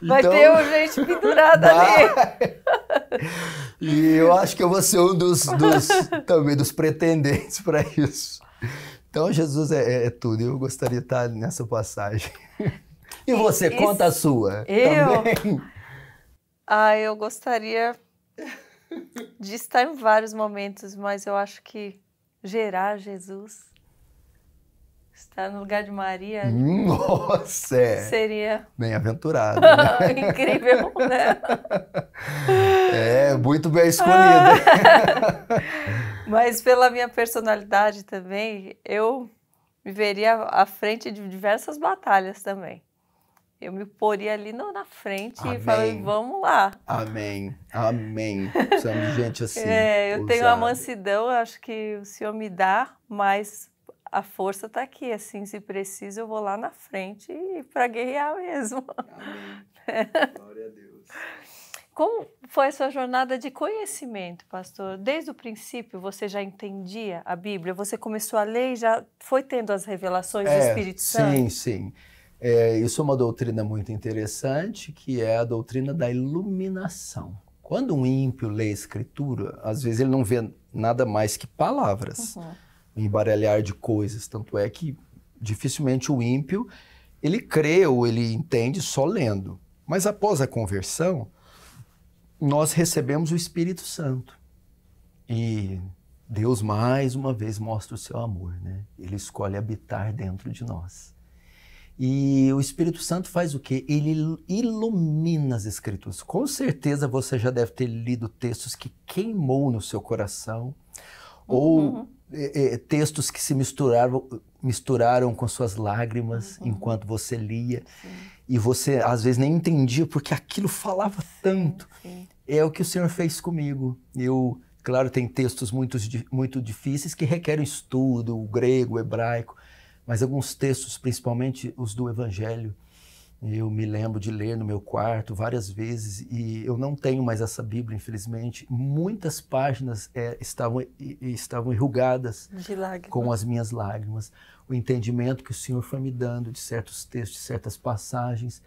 Vai então, ter um gente pendurada ali. E eu acho que eu vou ser um dos, dos também dos pretendentes para isso. Então Jesus é, é, é, tudo. Eu gostaria de estar tá nessa passagem. E você Esse, conta a sua? Eu. Também. Ah, eu gostaria de estar em vários momentos, mas eu acho que gerar Jesus. Estar no lugar de Maria. Nossa! É. Seria. Bem-aventurado. Né? Incrível, né? É, muito bem escolhido. Mas pela minha personalidade também, eu me veria à frente de diversas batalhas também. Eu me poria ali no, na frente Amém. e falei, vamos lá. Amém. Amém. Precisamos gente assim. É, eu tenho a mansidão, acho que o Senhor me dá, mas a força está aqui. Assim, se precisa, eu vou lá na frente e para guerrear mesmo. Amém. É. Glória a Deus. Como foi a sua jornada de conhecimento, pastor? Desde o princípio você já entendia a Bíblia? Você começou a ler e já foi tendo as revelações é, do Espírito Santo? Sim, sim. É, isso é uma doutrina muito interessante, que é a doutrina da iluminação. Quando um ímpio lê a escritura, às vezes ele não vê nada mais que palavras, uhum. um embaralhar de coisas. Tanto é que dificilmente o ímpio ele crê ou ele entende só lendo. Mas após a conversão, nós recebemos o Espírito Santo. E Deus mais uma vez mostra o seu amor, né? Ele escolhe habitar dentro de nós. E o Espírito Santo faz o quê? Ele ilumina as escrituras. Com certeza você já deve ter lido textos que queimou no seu coração, ou uhum. é, é, textos que se misturaram, misturaram com suas lágrimas uhum. enquanto você lia. Sim. E você às vezes nem entendia porque aquilo falava tanto. Sim. É o que o Senhor fez comigo. Eu, claro, tem textos muito, muito difíceis que requerem estudo, o grego, o hebraico mas alguns textos, principalmente os do Evangelho, eu me lembro de ler no meu quarto várias vezes e eu não tenho mais essa Bíblia, infelizmente. Muitas páginas é, estavam, estavam enrugadas com as minhas lágrimas. O entendimento que o Senhor foi me dando de certos textos, de certas passagens,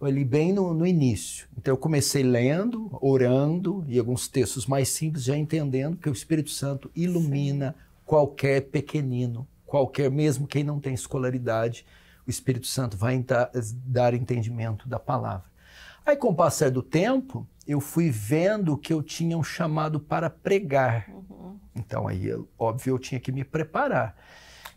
ali bem no, no início. Então eu comecei lendo, orando e alguns textos mais simples, já entendendo que o Espírito Santo ilumina Sim. qualquer pequenino qualquer, mesmo quem não tem escolaridade, o Espírito Santo vai dar entendimento da palavra. Aí, com o passar do tempo, eu fui vendo que eu tinha um chamado para pregar. Uhum. Então, aí, óbvio, eu tinha que me preparar.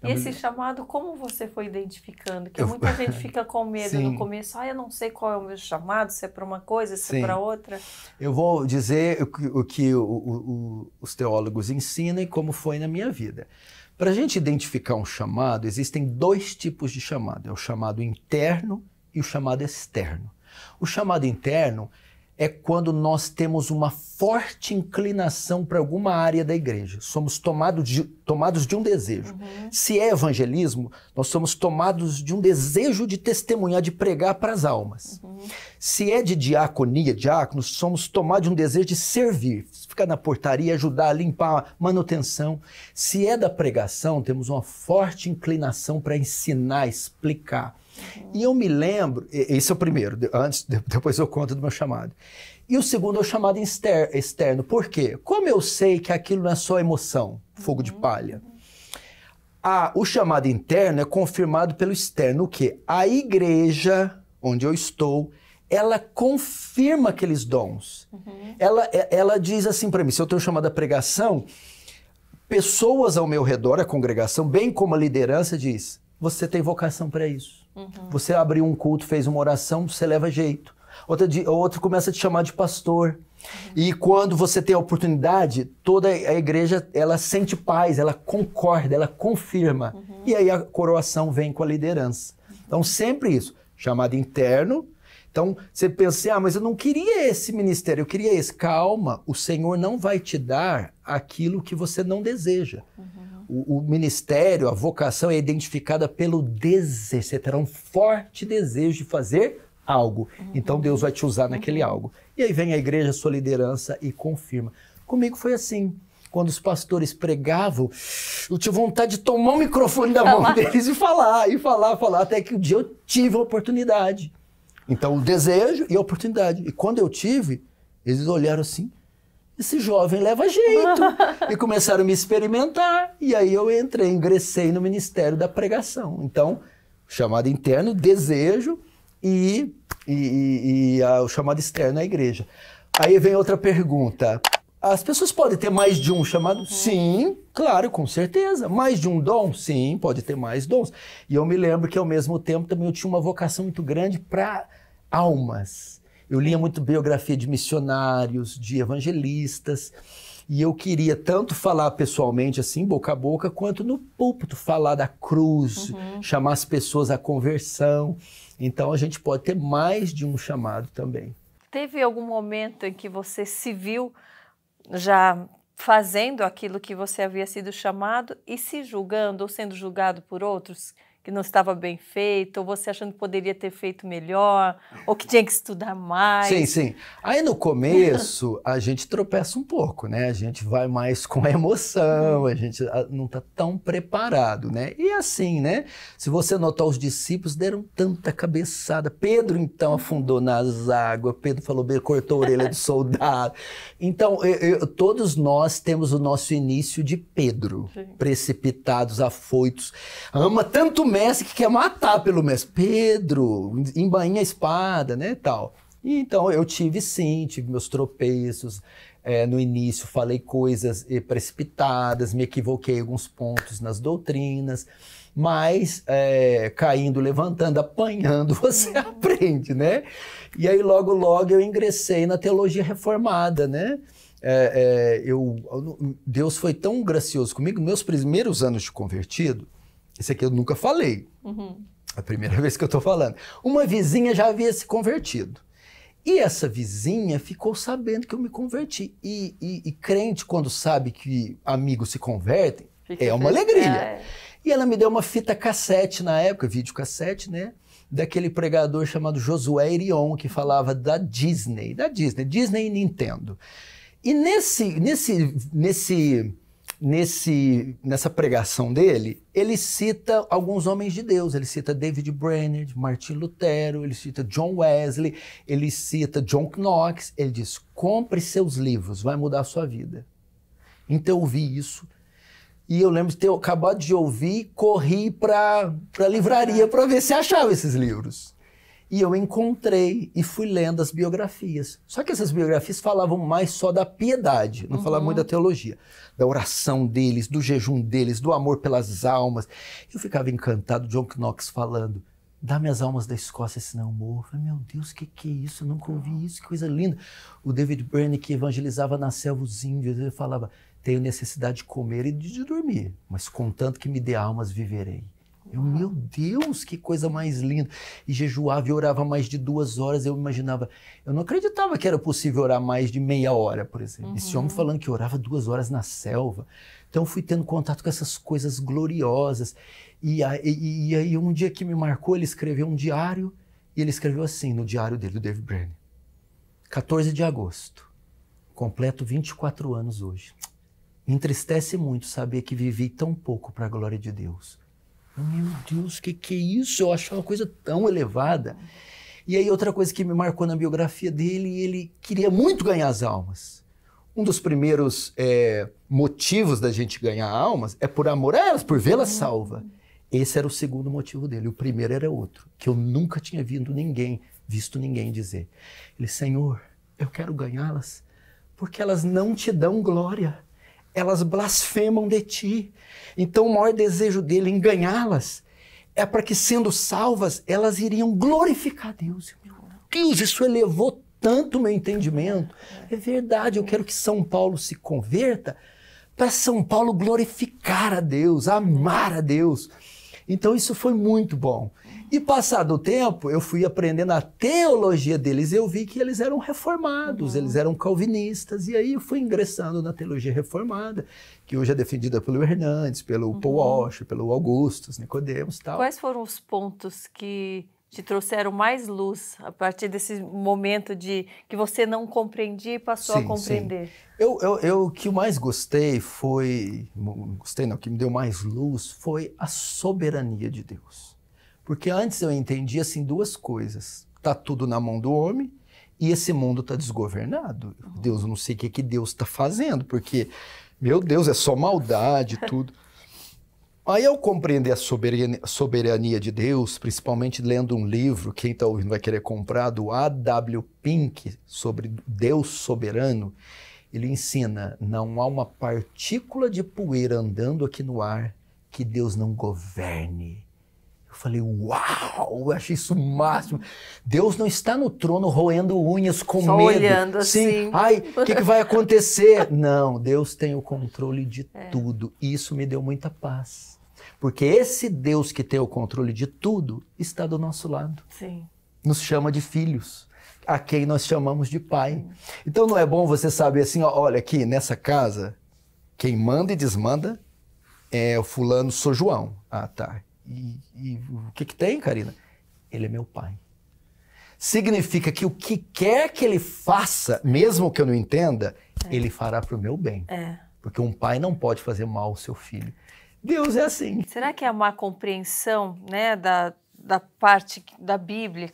E Esse chamado, como você foi identificando? Que eu... muita gente fica com medo Sim. no começo. Ah, eu não sei qual é o meu chamado, se é para uma coisa, se é Sim. é para outra. Eu vou dizer o que, o que o, os teólogos ensinam e como foi na minha vida. Para a gente identificar um chamado, existem dois tipos de chamado: é o chamado interno e o chamado externo. O chamado interno é quando nós temos uma forte inclinação para alguma área da igreja. Somos de, tomados de um desejo. Uhum. Se é evangelismo, nós somos tomados de um desejo de testemunhar, de pregar para as almas. Uhum. Se é de diaconia, diáconos, somos tomados de um desejo de servir, ficar na portaria, ajudar a limpar, a manutenção. Se é da pregação, temos uma forte inclinação para ensinar, explicar. E eu me lembro, esse é o primeiro, antes, depois eu conto do meu chamado. E o segundo é o chamado externo. Por quê? Como eu sei que aquilo não é só emoção, fogo de uhum. palha. Ah, o chamado interno é confirmado pelo externo, o quê? A igreja onde eu estou ela confirma aqueles dons. Uhum. Ela, é, ela diz assim para mim: se eu tenho chamado a pregação, pessoas ao meu redor, a congregação, bem como a liderança, diz: você tem vocação para isso. Uhum. Você abriu um culto, fez uma oração, você leva jeito. Outra, outro começa a te chamar de pastor. Uhum. E quando você tem a oportunidade, toda a igreja ela sente paz, ela concorda, ela confirma. Uhum. E aí a coroação vem com a liderança. Então, sempre isso: chamado interno, então, você pensa, ah, mas eu não queria esse ministério, eu queria esse. Calma, o Senhor não vai te dar aquilo que você não deseja. Uhum. O, o, ministério, a vocação é identificada pelo desejo. Você terá um forte desejo de fazer algo. Uhum. Então, Deus vai te usar uhum. naquele algo. E aí vem a igreja, sua liderança e confirma. Comigo foi assim quando os pastores pregavam, eu tive vontade de tomar o microfone da mão deles e falar, e falar, falar, até que um dia eu tive a oportunidade. Então, o desejo e a oportunidade. E quando eu tive, eles olharam assim: esse jovem leva jeito. e começaram a me experimentar. E aí eu entrei, ingressei no Ministério da Pregação. Então, chamado interno, desejo e, e, e, e a, o chamado externo, a igreja. Aí vem outra pergunta. As pessoas podem ter mais de um chamado? Uhum. Sim, claro, com certeza. Mais de um dom? Sim, pode ter mais dons. E eu me lembro que, ao mesmo tempo, também eu tinha uma vocação muito grande para almas. Eu lia muito biografia de missionários, de evangelistas, e eu queria tanto falar pessoalmente, assim, boca a boca, quanto no púlpito, falar da cruz, uhum. chamar as pessoas à conversão. Então a gente pode ter mais de um chamado também. Teve algum momento em que você se viu já fazendo aquilo que você havia sido chamado e se julgando ou sendo julgado por outros que não estava bem feito, ou você achando que poderia ter feito melhor, ou que tinha que estudar mais. Sim, sim. Aí no começo a gente tropeça um pouco, né? A gente vai mais com a emoção, a gente ah, não está tão preparado, né? E assim, né? Se você notar, os discípulos deram tanta cabeçada. Pedro então afundou nas águas, Pedro falou, cortou a orelha do soldado. Então, eu, eu, todos nós temos o nosso início de Pedro, sim. precipitados, afoitos. Ama tanto Messi que quer matar pelo Messi. Pedro, embainha a espada, né, tal. E, então, eu tive sim, tive meus tropeços. É, no início falei coisas eh, precipitadas, me equivoquei em alguns pontos nas doutrinas, mas é, caindo, levantando, apanhando, você uhum. aprende, né? E aí logo, logo eu ingressei na teologia reformada, né? É, é eu, Deus foi tão gracioso comigo. Meus primeiros anos de convertido, isso aqui eu nunca falei. Uhum. É a primeira vez que eu estou falando. Uma vizinha já havia se convertido. E essa vizinha ficou sabendo que eu me converti. E, e, e crente, quando sabe que amigos se convertem, é uma alegria. É. E ela me deu uma fita cassete na época, vídeo cassete, né? Daquele pregador chamado Josué Irion, que falava da Disney, da Disney, Disney e Nintendo. E nesse, nesse, nesse nesse, nessa pregação dele, ele cita alguns homens de Deus. Ele cita David Brainerd, Martin Lutero, ele cita John Wesley, ele cita John Knox. Ele diz: compre seus livros, vai mudar a sua vida. Então eu vi isso. E eu lembro de ter acabado de ouvir, corri para a livraria para ver se achava esses livros. E eu encontrei e fui lendo as biografias. Só que essas biografias falavam mais só da piedade, não uhum. falavam muito da teologia, da oração deles, do jejum deles, do amor pelas almas. Eu ficava encantado, John Knox falando, dá minhas almas da Escócia, senão eu morro. Eu falei, meu Deus, o que, que é isso? Eu nunca ouvi isso, que coisa linda. O David Burney, que evangelizava na selva os índios, ele falava, tenho necessidade de comer e de dormir, mas contanto que me dê almas, viverei. Eu, meu Deus, que coisa mais linda. E jejuava e orava mais de duas horas. Eu imaginava, eu não acreditava que era possível orar mais de meia hora, por exemplo. Uhum. Esse homem uhum. falando que orava duas horas na selva. Então fui tendo contato com essas coisas gloriosas. E, e aí um dia que me marcou, ele escreveu um diário. E ele escreveu assim no diário dele, do David Brennan. 14 de agosto. Completo 24 anos hoje. Me entristece muito saber que vivi tão pouco para a glória de Deus meu Deus, o que, que é isso? Eu achava uma coisa tão elevada. E aí, outra coisa que me marcou na biografia dele, ele queria muito ganhar as almas. Um dos primeiros é, motivos da gente ganhar almas é por amor a elas, por vê-las uhum. salva. Esse era o segundo motivo dele. O primeiro era outro, que eu nunca tinha ninguém, visto ninguém dizer. Ele, Senhor, eu quero ganhá-las porque elas não te dão glória elas blasfemam de ti. Então, o maior desejo dele em ganhá-las é para que, sendo salvas, elas iriam glorificar Deus. Meu Deus, isso elevou tanto meu entendimento. É verdade, eu quero que São Paulo se converta para São Paulo glorificar a Deus, amar a Deus. Então, isso foi muito bom. E passado o tempo, eu fui aprendendo a teologia deles e eu vi que eles eram reformados, uhum. eles eram calvinistas, e aí eu fui ingressando na teologia reformada, que hoje é defendida pelo Hernandes, pelo uhum. Paul Walsh, pelo Augustus, e tal. Quais foram os pontos que te trouxeram mais luz a partir desse momento de que você não compreendia e passou sim, a compreender? Sim. Eu, eu, eu, que eu mais gostei foi, gostei não, o que me deu mais luz foi a soberania de Deus. Porque antes eu entendia assim duas coisas: tá tudo na mão do homem e esse mundo tá desgovernado. Uhum. Deus, eu não sei o que que Deus está fazendo, porque meu Deus, é só maldade tudo. Aí eu compreender a soberania, soberania de Deus, principalmente lendo um livro, quem está ouvindo vai querer comprar, do A.W. Pink, sobre Deus soberano, ele ensina: não há uma partícula de poeira andando aqui no ar que Deus não governe. Eu falei, uau, eu achei isso máximo. Deus não está no trono roendo unhas com Só medo. olhando Sim. assim. Ai, o que, que, vai acontecer? não, Deus tem o controle de é. tudo. E isso me deu muita paz. Porque esse Deus que tem o controle de tudo está do nosso lado. Sim. Nos chama de filhos a quem nós chamamos de pai. Então não é bom você saber assim, ó, olha aqui nessa casa, quem manda e desmanda é o fulano, sou João. Ah, tá. E, e o que, que tem, Karina? Ele é meu pai. Significa que o que quer que ele faça, mesmo que eu não entenda, é. ele fará para o meu bem. É. Porque um pai não pode fazer mal ao seu filho. Deus é assim. Será que é uma compreensão né, da, da parte da Bíblia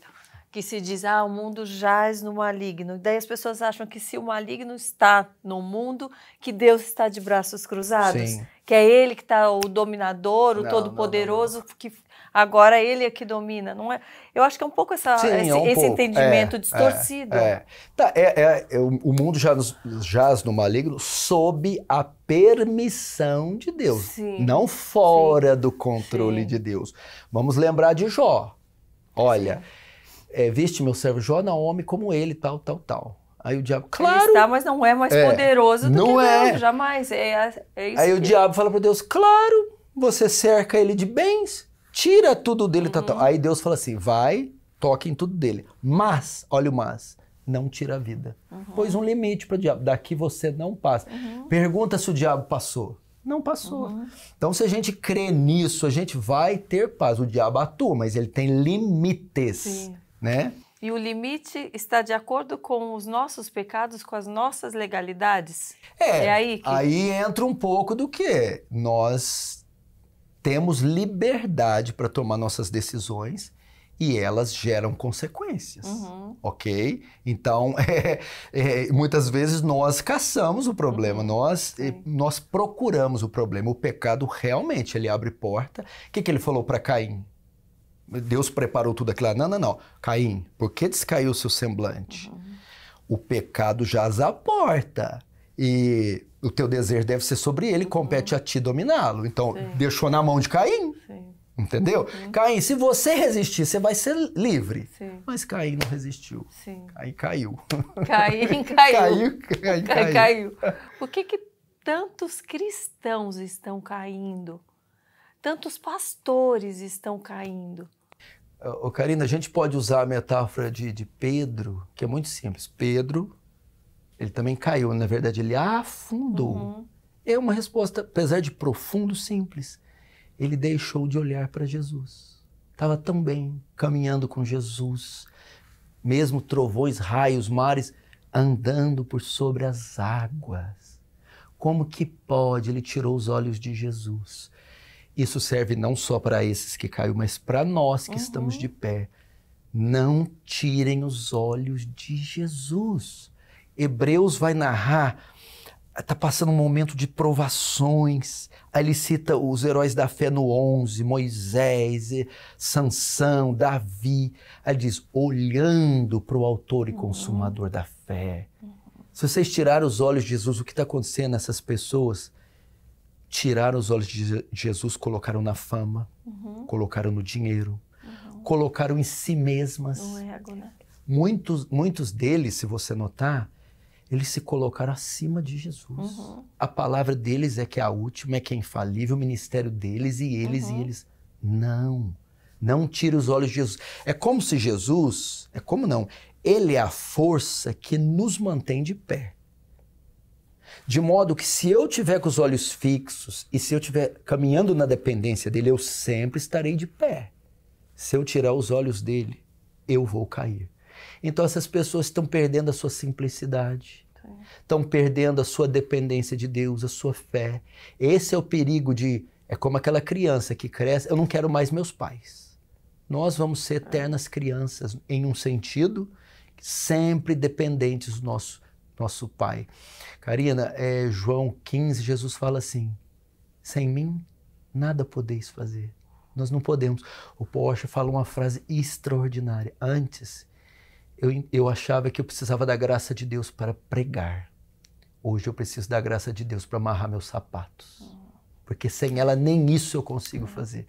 que se diz, ah, o mundo jaz no maligno. Daí as pessoas acham que se o maligno está no mundo, que Deus está de braços cruzados. Sim que é ele que está o dominador, o todo-poderoso, que agora é ele é que domina. Não é? Eu acho que é um pouco essa, Sim, esse, é um esse pouco. entendimento é, distorcido. É, é. tá, é, o mundo jaz, jaz no maligno sob a permissão de Deus, Sim. não fora Sim. do controle de Deus. Vamos lembrar de Jó. Olha, viste meu servo Jó, homem como ele, tal, tal, tal. Aí o diabo, claro. Ele está, mas não é mais é, poderoso do não que é. Deus, jamais. É, é isso Aí que... o é. diabo fala para Deus, claro, você cerca ele de bens, tira tudo dele. Uhum. Tá, tá. Uhum. Aí Deus fala assim, vai, toque em tudo dele. Mas, olha o mas, não tira a vida. Uhum. Pois um limite para o diabo, daqui você não passa. Uhum. Pergunta se o diabo passou. Não passou. Uhum. Então, se a gente crê nisso, a gente vai ter paz. O diabo atua, mas ele tem limites, Sim. né? E o limite está de acordo com os nossos pecados, com as nossas legalidades? É, é aí que... Aí entra um pouco do que nós temos liberdade para tomar nossas decisões e elas geram consequências, uhum. ok? Então, é, é, muitas vezes nós caçamos o problema, uhum. nós, é, nós procuramos o problema. O pecado realmente, ele abre porta. O que, que ele falou para Caim? Deus preparou tudo aquilo lá. Não, não, não. Caim, por que descaiu o seu semblante? Uhum. O pecado jaz à porta. E o teu desejo deve ser sobre ele, compete a ti dominá-lo. Então, Sim. deixou na mão de Caim. Sim. Entendeu? Uhum. Caim, se você resistir, você vai ser livre. Sim. Mas Caim não resistiu. Sim. Caim caiu. Caim caiu. caiu, caiu, caiu. Por que, que tantos cristãos estão caindo? Tantos pastores estão caindo? Ô, Karina, a gente pode usar a metáfora de, de, Pedro, que é muito simples. Pedro, ele também caiu, na verdade, ele afundou. Uhum. É uma resposta, apesar de profundo, simples. Ele deixou de olhar para Jesus. Estava tão bem caminhando com Jesus, mesmo trovões, raios, mares, andando por sobre as águas. Como que pode? Ele tirou os olhos de Jesus. Isso serve não só para esses que caiu, mas para nós que uhum. estamos de pé. Não tirem os olhos de Jesus. Hebreus vai narrar está passando um momento de provações. Aí ele cita os heróis da fé no 11, Moisés, Sansão, Davi. Aí ele diz, olhando para o autor e uhum. consumador uhum. da fé. Uhum. Se vocês tirarem os olhos de Jesus, o que está acontecendo nessas pessoas? tiraram os olhos de Jesus, colocaram na fama, uhum. colocaram no dinheiro, uhum. colocaram em si mesmas. ego, né? muitos, muitos deles, se você notar, eles se colocaram acima de Jesus. Uhum. A palavra deles é que é a última, é que é infalível, o ministério deles e eles e uhum. eles. Não, não tira os olhos de Jesus. É como se Jesus, é como não, ele é a força que nos mantém de pé. De modo que se eu tiver com os olhos fixos e se eu estiver caminhando na dependência dele, eu sempre estarei de pé. Se eu tirar os olhos dele, eu vou cair. Então essas pessoas estão perdendo a sua simplicidade. Tá. Estão perdendo a sua dependência de Deus, a sua fé. Esse é o perigo de é como aquela criança que cresce, eu não quero mais meus pais. Nós vamos ser tá. eternas crianças em um sentido, sempre dependentes do nosso nosso Pai. Karina, é, João 15, Jesus fala assim: sem mim nada podeis fazer. Nós não podemos. O Pocha fala uma frase extraordinária. Antes, eu, eu achava que eu precisava da graça de Deus para pregar. Hoje eu preciso da graça de Deus para amarrar meus sapatos. Porque sem ela nem isso eu consigo uhum. fazer.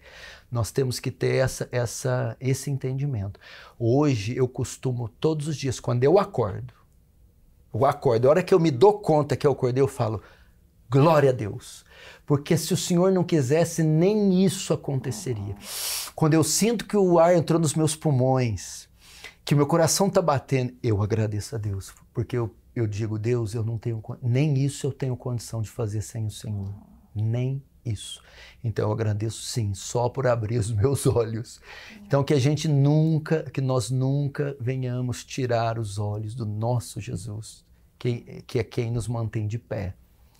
Nós temos que ter essa, essa, esse entendimento. Hoje eu costumo, todos os dias, quando eu acordo, eu acordo. A hora que eu me dou conta que eu acordei, eu falo, glória a Deus. Porque se o Senhor não quisesse, nem isso aconteceria. Quando eu sinto que o ar entrou nos meus pulmões, que meu coração está batendo, eu agradeço a Deus, porque eu, eu digo, Deus, eu não tenho nem isso eu tenho condição de fazer sem o Senhor, nem isso. Então eu agradeço sim, só por abrir os meus olhos. Então que a gente nunca, que nós nunca venhamos tirar os olhos do nosso Jesus, que, que é quem nos mantém de pé,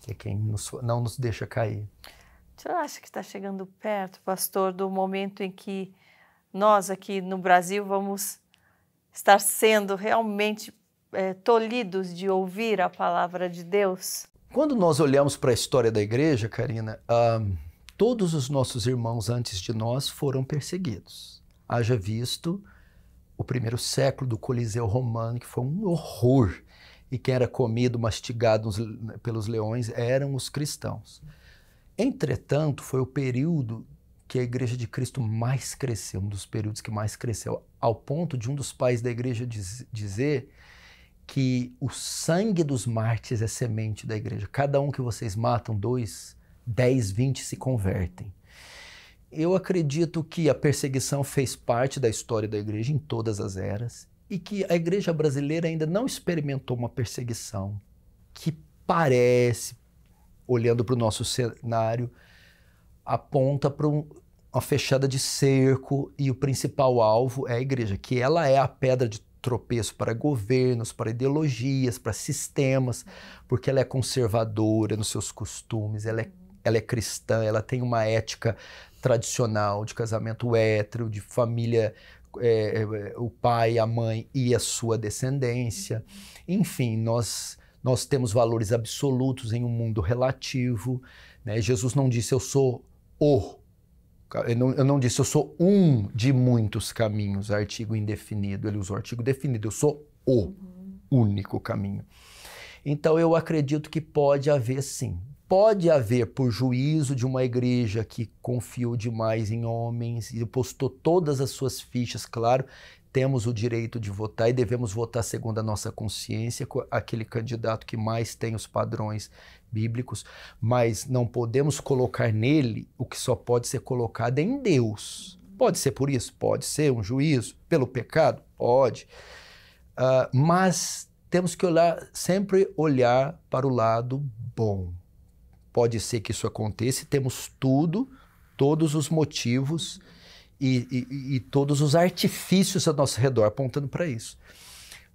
que é quem nos, não nos deixa cair. Você acha que está chegando perto, pastor, do momento em que nós aqui no Brasil vamos estar sendo realmente é, tolhidos de ouvir a palavra de Deus? Quando nós olhamos para a história da igreja, Karina, uh, todos os nossos irmãos antes de nós foram perseguidos. Haja visto o primeiro século do Coliseu Romano, que foi um horror, e quem era comido, mastigado né, pelos leões eram os cristãos. Entretanto, foi o período que a Igreja de Cristo mais cresceu, um dos períodos que mais cresceu, ao ponto de um dos pais da Igreja dizer que o sangue dos mártires é semente da igreja. Cada um que vocês matam, dois, dez, vinte se convertem. Eu acredito que a perseguição fez parte da história da igreja em todas as eras e que a igreja brasileira ainda não experimentou uma perseguição que parece, olhando para o nosso cenário, aponta para um, uma fechada de cerco e o principal alvo é a igreja, que ela é a pedra de tropeço para governos, para ideologias, para sistemas, porque ela é conservadora nos seus costumes, ela é, ela é cristã, ela tem uma ética tradicional de casamento hétero, de família, é, é o pai, a mãe e a sua descendência. Enfim, nós, nós temos valores absolutos em um mundo relativo. Né? Jesus não disse eu sou o eu não, eu não disse, eu sou um de muitos caminhos, artigo indefinido. Ele usou artigo definido, eu sou o uhum. único caminho. Então eu acredito que pode haver sim. Pode haver, por juízo de uma igreja que confiou demais em homens e postou todas as suas fichas, claro, temos o direito de votar e devemos votar segundo a nossa consciência, aquele candidato que mais tem os padrões bíblicos, mas não podemos colocar nele o que só pode ser colocado em Deus. Pode ser por isso? Pode ser um juízo. Pelo pecado? Pode. Uh, mas temos que olhar, sempre olhar para o lado bom. Pode ser que isso aconteça, temos tudo, todos os motivos e, e, e todos os artifícios ao nosso redor apontando para isso.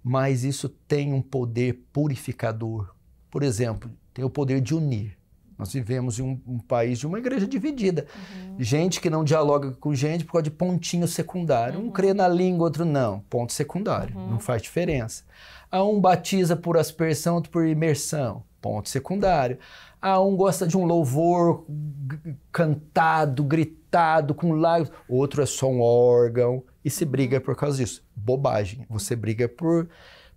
Mas isso tem um poder purificador. Por exemplo, tem o poder de unir. Nós vivemos em um, um país de uma igreja dividida. Uhum. Gente que não dialoga com gente por causa de pontinho secundário. Uhum. Um crê na língua, outro não. Ponto secundário. Uhum. Não faz diferença. A um batiza por aspersão, outro por imersão. Ponto secundário. A um gosta de um louvor cantado, gritado, com lágrimas. Outro é só um órgão e se briga por causa disso. Bobagem. Você briga por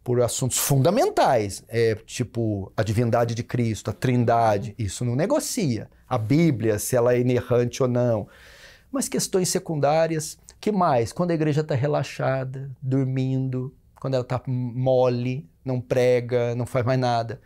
por assuntos fundamentais, é, tipo a divindade de Cristo, a trindade, isso não negocia. A Bíblia, se ela é inerrante ou não. Mas questões secundárias, que mais? Quando a igreja está relaxada, dormindo, quando ela está mole, não prega, não faz mais nada.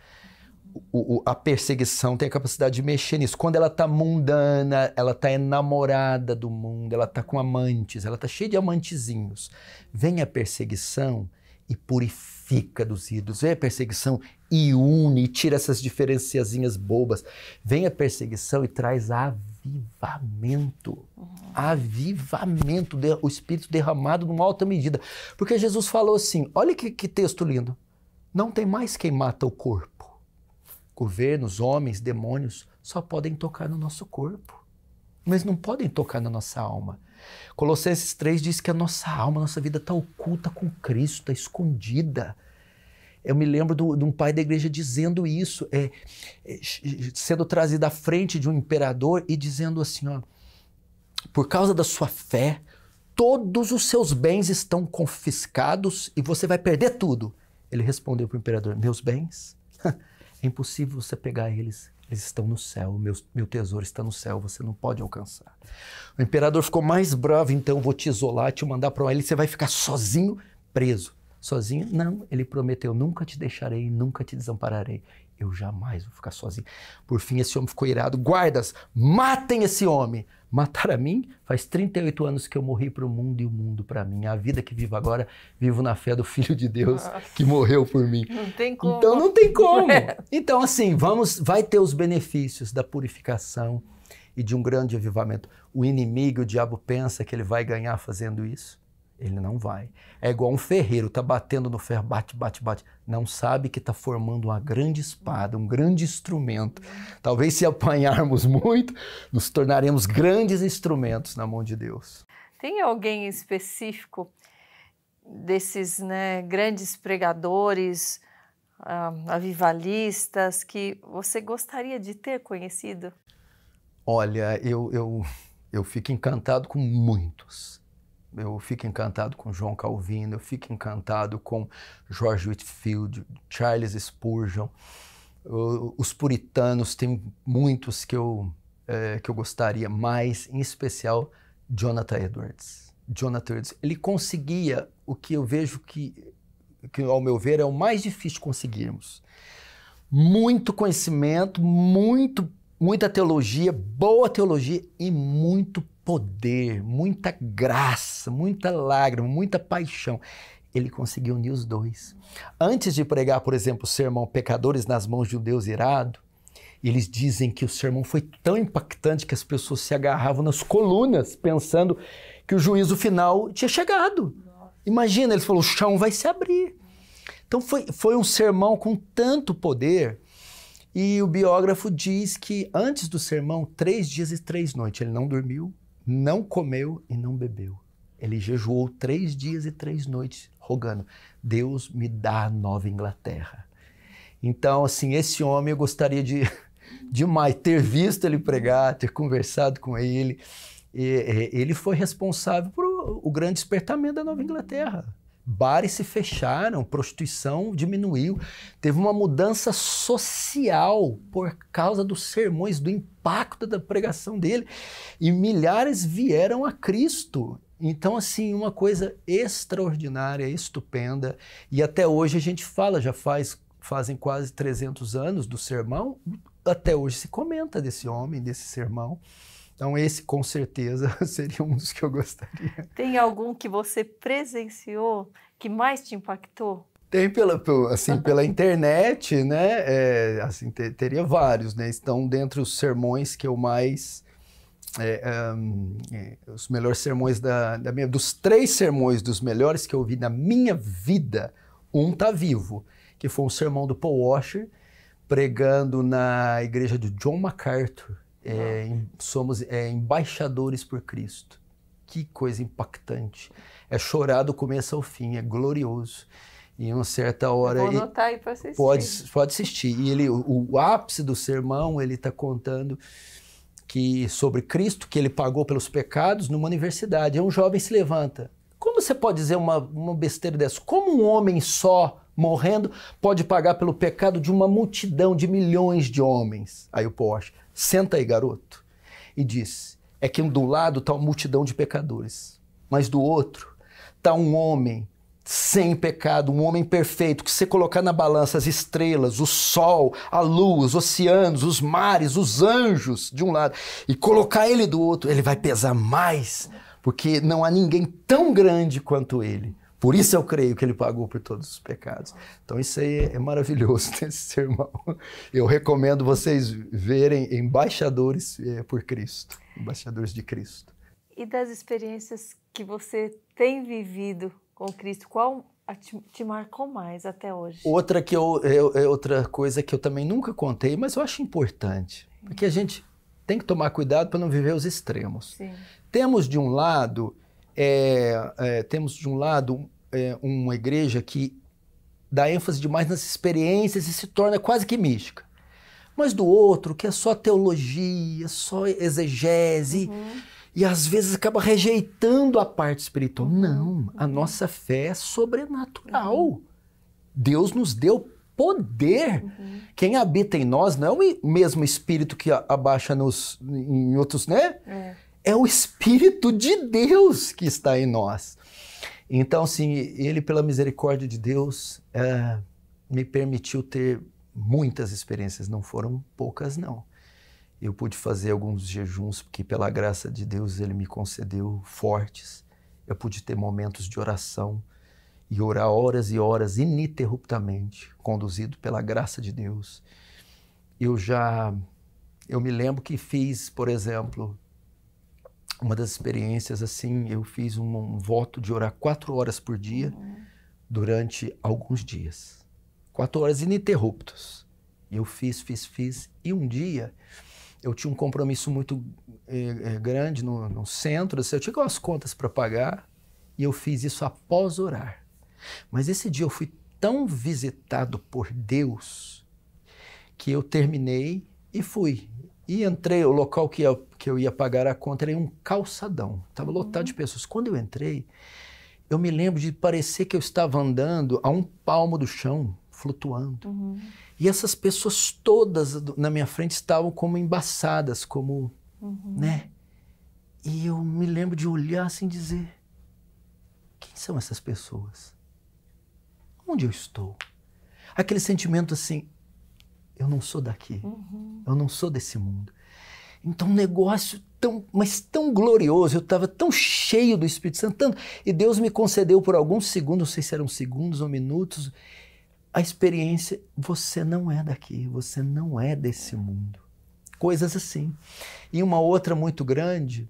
O, o, a perseguição tem a capacidade de mexer nisso. Quando ela está mundana, ela está enamorada do mundo, ela está com amantes, ela está cheia de amantezinhos. Vem a perseguição e purifica unifica dos ídolos, vem a perseguição e une, e tira essas diferenciazinhas bobas. Vem a perseguição e traz avivamento. Uhum. Avivamento, o Espírito derramado numa alta medida. Porque Jesus falou assim: olha que, que texto lindo. Não tem mais quem mata o corpo. Governos, homens, demônios só podem tocar no nosso corpo, mas não podem tocar na nossa alma. Colossenses 3 diz que a nossa alma, a nossa vida está oculta com Cristo, está escondida. Eu me lembro de um pai da igreja dizendo isso, é, é, sendo trazido à frente de um imperador e dizendo assim: ó, por causa da sua fé, todos os seus bens estão confiscados e você vai perder tudo. Ele respondeu para o imperador: Meus bens? É impossível você pegar eles eles estão no céu, meu, meu tesouro está no céu, você não pode alcançar. O imperador ficou mais bravo, então vou te isolar, te mandar para uma ilha, você vai ficar sozinho, preso. Sozinho? Não, ele prometeu: nunca te deixarei, nunca te desampararei eu jamais vou ficar sozinho. Por fim, esse homem ficou irado. Guardas, matem esse homem. Matar a mim? Faz 38 anos que eu morri para o mundo e o mundo para mim. A vida que vivo agora, vivo na fé do Filho de Deus Nossa. que morreu por mim. Não tem como. Então não tem como. É. Então assim, vamos, vai ter os benefícios da purificação e de um grande avivamento. O inimigo, o diabo pensa que ele vai ganhar fazendo isso. Ele não vai. É igual um ferreiro, tá batendo no ferro, bate, bate, bate. Não sabe que está formando uma grande espada, um grande instrumento. Talvez se apanharmos muito, nos tornaremos grandes instrumentos na mão de Deus. Tem alguém específico desses né, grandes pregadores, uh, avivalistas, que você gostaria de ter conhecido? Olha, eu, eu, eu fico encantado com muitos eu fico encantado com João Calvino, eu fico encantado com George Whitfield, Charles Spurgeon. os puritanos, tem muitos que eu, é, que eu gostaria mais, em especial Jonathan Edwards. Jonathan Edwards, ele conseguia o que eu vejo que, que ao meu ver, é o mais difícil conseguirmos. Muito conhecimento, muito muita teologia, boa teologia e muito poder, muita graça, muita lágrima, muita paixão. Ele conseguiu unir os dois. Antes de pregar, por exemplo, o sermão Pecadores nas mãos de um Deus irado, eles dizem que o sermão foi tão impactante que as pessoas se agarravam nas colunas, pensando que o juízo final tinha chegado. Imagina, ele falou: o chão vai se abrir. Então foi, foi um sermão com tanto poder e o biógrafo diz que antes do sermão, três dias e três noites, ele não dormiu, não comeu e não bebeu. Ele jejuou três dias e três noites, rogando: Deus me dá a nova Inglaterra. Então, assim, esse homem eu gostaria de demais ter visto ele pregar, ter conversado com ele. E, ele foi responsável por o grande despertamento da Nova Inglaterra bares se fecharam, prostituição diminuiu, teve uma mudança social por causa dos sermões, do impacto da pregação dele, e milhares vieram a Cristo. Então, assim, uma coisa extraordinária, estupenda, e até hoje a gente fala, já faz fazem quase 300 anos do sermão, até hoje se comenta desse homem, desse sermão. Então, esse com certeza seria um dos que eu gostaria. Tem algum que você presenciou que mais te impactou? Tem pela, assim, pela internet, né? É, assim, ter, teria vários, né? Estão dentro os sermões que eu mais. É, um, é, os melhores sermões da, da minha. Dos três sermões dos melhores que eu vi na minha vida, um tá vivo, que foi um sermão do Paul Washer, pregando na igreja de John MacArthur, é, somos é, embaixadores por Cristo. Que coisa impactante. É chorar do começo ao fim, é glorioso. E em uma certa hora. Eu vou anotar aí para assistir. Pode, pode assistir. E ele, o, o ápice do sermão, ele está contando que sobre Cristo, que ele pagou pelos pecados, numa universidade. E um jovem se levanta. Como você pode dizer uma, uma besteira dessa? Como um homem só morrendo pode pagar pelo pecado de uma multidão de milhões de homens? Aí o Porsche. Senta aí, garoto. E disse: É que do lado está uma multidão de pecadores, mas do outro está um homem sem pecado, um homem perfeito, que se colocar na balança as estrelas, o sol, a lua, os oceanos, os mares, os anjos de um lado, e colocar ele do outro, ele vai pesar mais, porque não há ninguém tão grande quanto ele. Por isso eu creio que ele pagou por todos os pecados. Então isso aí é maravilhoso nesse sermão. Eu recomendo vocês verem embaixadores é, por Cristo, embaixadores de Cristo. E das experiências que você tem vivido com Cristo, qual te, marcou mais até hoje? Outra que eu, é, é outra coisa que eu também nunca contei, mas eu acho importante, porque a gente tem que tomar cuidado para não viver os extremos. Sim. Temos de um lado é, é, temos de um lado é, uma igreja que dá ênfase demais nas experiências e se torna quase que mística. Mas do outro, que é só teologia, só exegese, uhum. e às vezes acaba rejeitando a parte espiritual. Não, a uhum. nossa fé é sobrenatural. Uhum. Deus nos deu poder. Uhum. Quem habita em nós não é o mesmo espírito que abaixa nos, em outros, né? É. é. o espírito de Deus que está em nós. Então, assim, ele, pela misericórdia de Deus, é, me permitiu ter muitas experiências, não foram poucas, não. Eu pude fazer alguns jejuns que, pela graça de Deus, ele me concedeu fortes. Eu pude ter momentos de oração e orar horas e horas ininterruptamente, conduzido pela graça de Deus. Eu já eu me lembro que fiz, por exemplo, uma das experiências assim, eu fiz um, um, voto de orar quatro horas por dia uhum. durante alguns dias, quatro horas ininterruptas. E eu fiz, fiz, fiz. E um dia eu tinha um compromisso muito eh, eh, grande no, no centro, assim, eu tinha umas contas para pagar e eu fiz isso após orar. Mas esse dia eu fui tão visitado por Deus que eu terminei e fui. E entrei, o local que, ia, que eu ia pagar a conta era um calçadão, estava lotado de uhum. pessoas. Quando eu entrei, eu me lembro de parecer que eu estava andando a um palmo do chão, flutuando. Uhum. E essas pessoas todas na minha frente estavam como embaçadas, como, uhum. né? E eu me lembro de olhar assim dizer: quem são essas pessoas? Onde eu estou? Aquele sentimento assim, eu não sou daqui. Uhum. Eu não sou desse mundo. Então, um negócio tão, mas tão glorioso, eu estava tão cheio do Espírito Santo, tanto, e Deus me concedeu por alguns segundos, não sei se eram segundos ou minutos, a experiência: você não é daqui, você não é desse mundo. Coisas assim. E uma outra muito grande,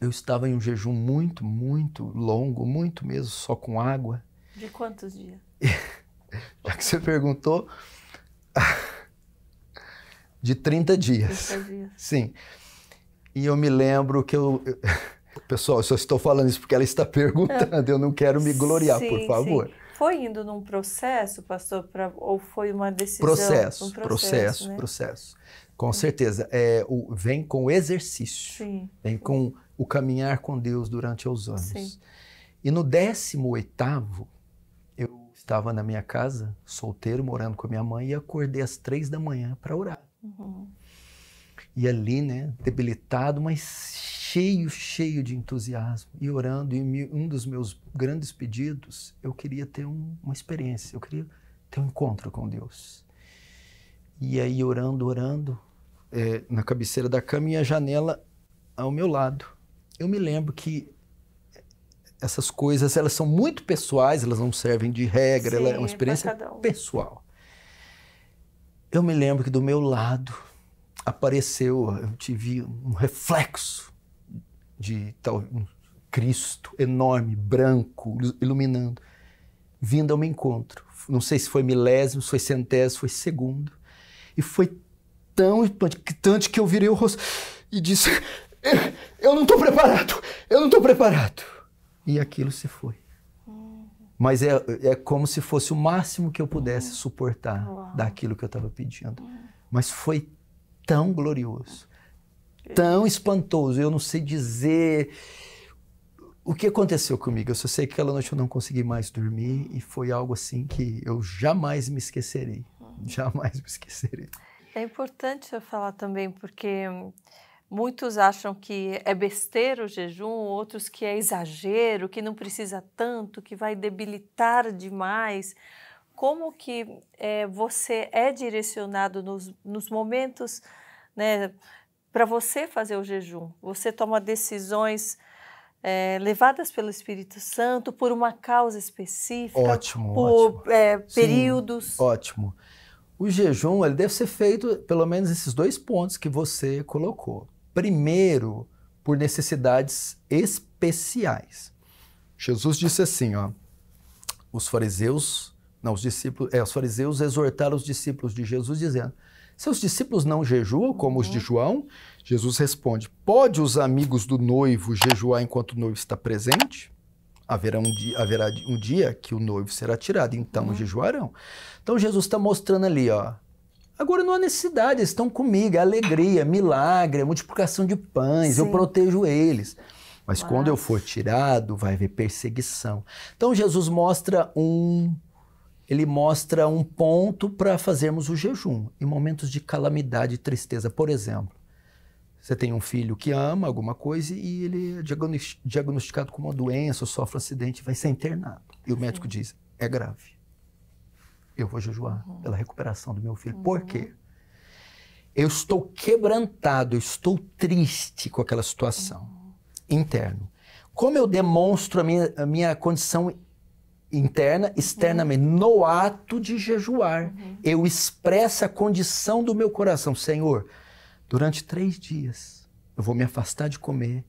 eu estava em um jejum muito, muito longo, muito mesmo, só com água. De quantos dias? Já que você perguntou, de 30 dias. 30 dias. Sim. E eu me lembro que eu. Pessoal, eu só estou falando isso porque ela está perguntando, eu não quero me gloriar, sim, por favor. Sim. Foi indo num processo, pastor, pra, ou foi uma decisão? Processo, um processo, processo, né? processo. Com certeza. É, o, vem com o exercício, sim. vem com o caminhar com Deus durante os anos. Sim. E no 18 oitavo, estava na minha casa, solteiro, morando com a minha mãe, e acordei às três da manhã para orar. Uhum. E ali, né, debilitado, mas cheio, cheio de entusiasmo, e orando, e um dos meus grandes pedidos, eu queria ter um, uma experiência, eu queria ter um encontro com Deus. E aí, orando, orando, é, na cabeceira da cama e a janela ao meu lado. Eu me lembro que essas coisas elas são muito pessoais, elas não servem de regra, Sim, ela é uma é experiência um. pessoal. Eu me lembro que do meu lado apareceu, eu tive um reflexo de tal um Cristo enorme, branco, iluminando, vindo ao meu encontro. Não sei se foi milésimo, foi centésimo, foi segundo. E foi tão impactante que eu virei o rosto e disse: Eu não estou preparado, eu não estou preparado e aquilo se foi. Mas é, é como se fosse o máximo que eu pudesse uhum. suportar Uau. daquilo que eu estava pedindo. Uhum. Mas foi tão glorioso, tão espantoso. Eu não sei dizer o que aconteceu comigo. Eu só sei que aquela noite eu não consegui mais dormir e foi algo assim que eu jamais me esquecerei. Hum. Jamais me esquecerei. É importante eu falar também, porque Muitos acham que é besteira o jejum, outros que é exagero, que não precisa tanto, que vai debilitar demais. Como que é, você é direcionado nos, nos momentos né, para você fazer o jejum? Você toma decisões é, levadas pelo Espírito Santo por uma causa específica? Ótimo, por ótimo. É, períodos? Sim, ótimo. O jejum ele deve ser feito pelo menos esses dois pontos que você colocou primeiro por necessidades especiais. Jesus disse assim, ó, os fariseus, não, os discípulos, é, os fariseus exortaram os discípulos de Jesus dizendo: seus discípulos não jejuam como uhum. os de João? Jesus responde: Pode os amigos do noivo jejuar enquanto o noivo está presente? Haverá um dia, haverá um dia que o noivo será tirado, então uhum. jejuarão. Então Jesus está mostrando ali, ó, Agora não há necessidade, eles estão comigo, é alegria, é milagre, é multiplicação de pães, Sim. eu protejo eles. Mas Uau. quando eu for tirado, vai haver perseguição. Então Jesus mostra um ele mostra um ponto para fazermos o jejum em momentos de calamidade e tristeza, por exemplo. Você tem um filho que ama alguma coisa e ele é diagnosticado com uma doença, sofre um acidente, vai ser internado. E o médico diz: é grave eu vou jejuar uhum. pela recuperação do meu filho. Uhum. Por quê? Eu estou quebrantado, eu estou triste com aquela situação uhum. interno. Como eu demonstro a minha, a minha condição interna, externamente, uhum. no ato de jejuar, uhum. eu expresso a condição do meu coração. Senhor, durante três dias eu vou me afastar de comer,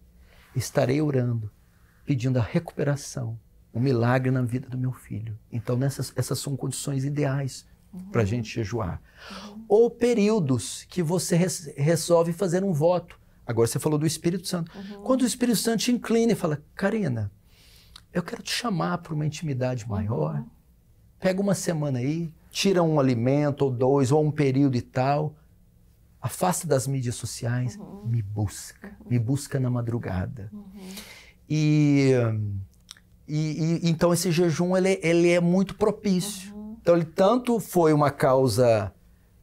estarei orando, pedindo a recuperação um milagre na vida do meu filho. Então, nessas, essas são condições ideais uhum. para a gente jejuar. Uhum. Ou períodos que você res, resolve fazer um voto. Agora você falou do Espírito Santo. Uhum. Quando o Espírito Santo te inclina e fala, Karina, eu quero te chamar para uma intimidade uhum. maior. Pega uma semana aí, tira um alimento ou dois, ou um período e tal. Afasta das mídias sociais, uhum. me busca. Uhum. Me busca na madrugada. E... Hum, e, e, então esse jejum ele, ele é muito propício. Uhum. Então ele tanto foi uma causa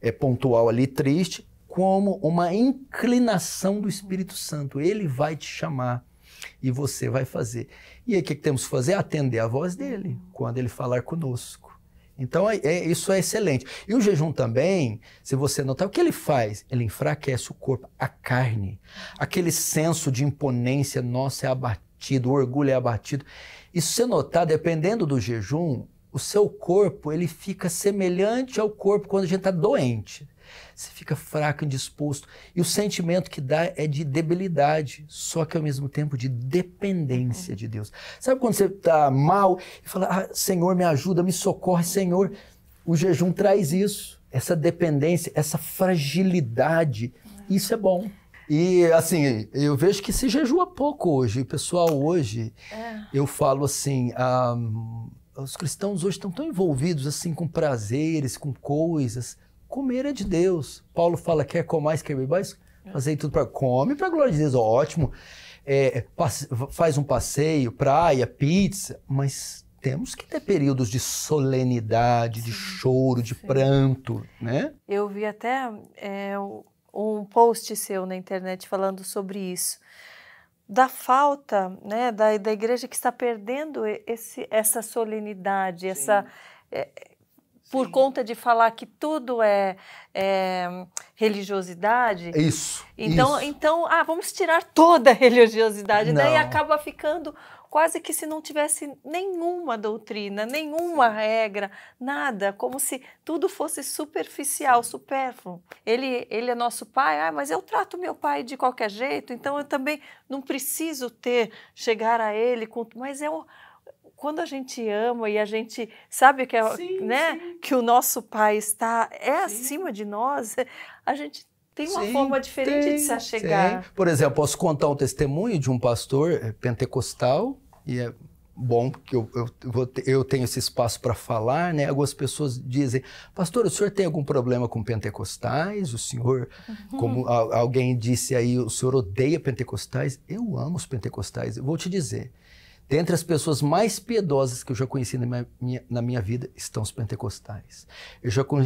é, pontual ali triste, como uma inclinação do Espírito Santo. Ele vai te chamar e você vai fazer. E aí o que, que temos que fazer? Atender a voz dele uhum. quando ele falar conosco. Então é, é, isso é excelente. E o jejum também, se você notar, o que ele faz? Ele enfraquece o corpo, a carne, aquele senso de imponência nossa é abatido, o orgulho é abatido. E você notar, dependendo do jejum, o seu corpo ele fica semelhante ao corpo quando a gente está doente. Você fica fraco, indisposto. E o sentimento que dá é de debilidade, só que ao mesmo tempo de dependência de Deus. Sabe quando você está mal e fala, ah, Senhor, me ajuda, me socorre, Senhor. O jejum traz isso, essa dependência, essa fragilidade. Isso é bom. E assim, eu vejo que se jejua pouco hoje. O pessoal hoje, é. eu falo assim, um, ah, os cristãos hoje estão tão envolvidos assim com prazeres, com coisas. Comer é de Deus. Paulo fala, quer comer mais quer beber mais Fazer tudo para come para glória de Deus. Ótimo. É, faz um passeio, praia, pizza, mas temos que ter períodos de solenidade, sim, de choro, de sim. pranto, né? Eu vi até é, um post seu na internet falando sobre isso da falta né, da, da igreja que está perdendo esse, essa solenidade, Sim. essa é, é, por Sim. conta de falar que tudo é, é religiosidade. Isso. Então, isso. então, ah, vamos tirar toda a religiosidade, Não. daí acaba ficando quase que se não tivesse nenhuma doutrina, nenhuma Sim. regra, nada, como se tudo fosse superficial, supérfluo. Ele, ele é nosso pai, ah, mas eu trato meu pai de qualquer jeito, então eu também não preciso ter, chegar a ele com. Mas é o quando a gente ama e a gente sabe que, é, sim, né, sim. que o nosso Pai está é sim. acima de nós, a gente tem uma sim, forma diferente tem, de se achegar. Sim. Por exemplo, posso contar um testemunho de um pastor é, pentecostal, e é bom que eu, eu, eu tenho esse espaço para falar, né? Algumas pessoas dizem, pastor, o senhor tem algum problema com pentecostais? O senhor, uhum. como a, alguém disse aí, o senhor odeia pentecostais? Eu amo os pentecostais. Eu vou te dizer, Dentre as pessoas mais piedosas que eu já conheci na minha, minha, na minha vida estão os pentecostais. Eu já con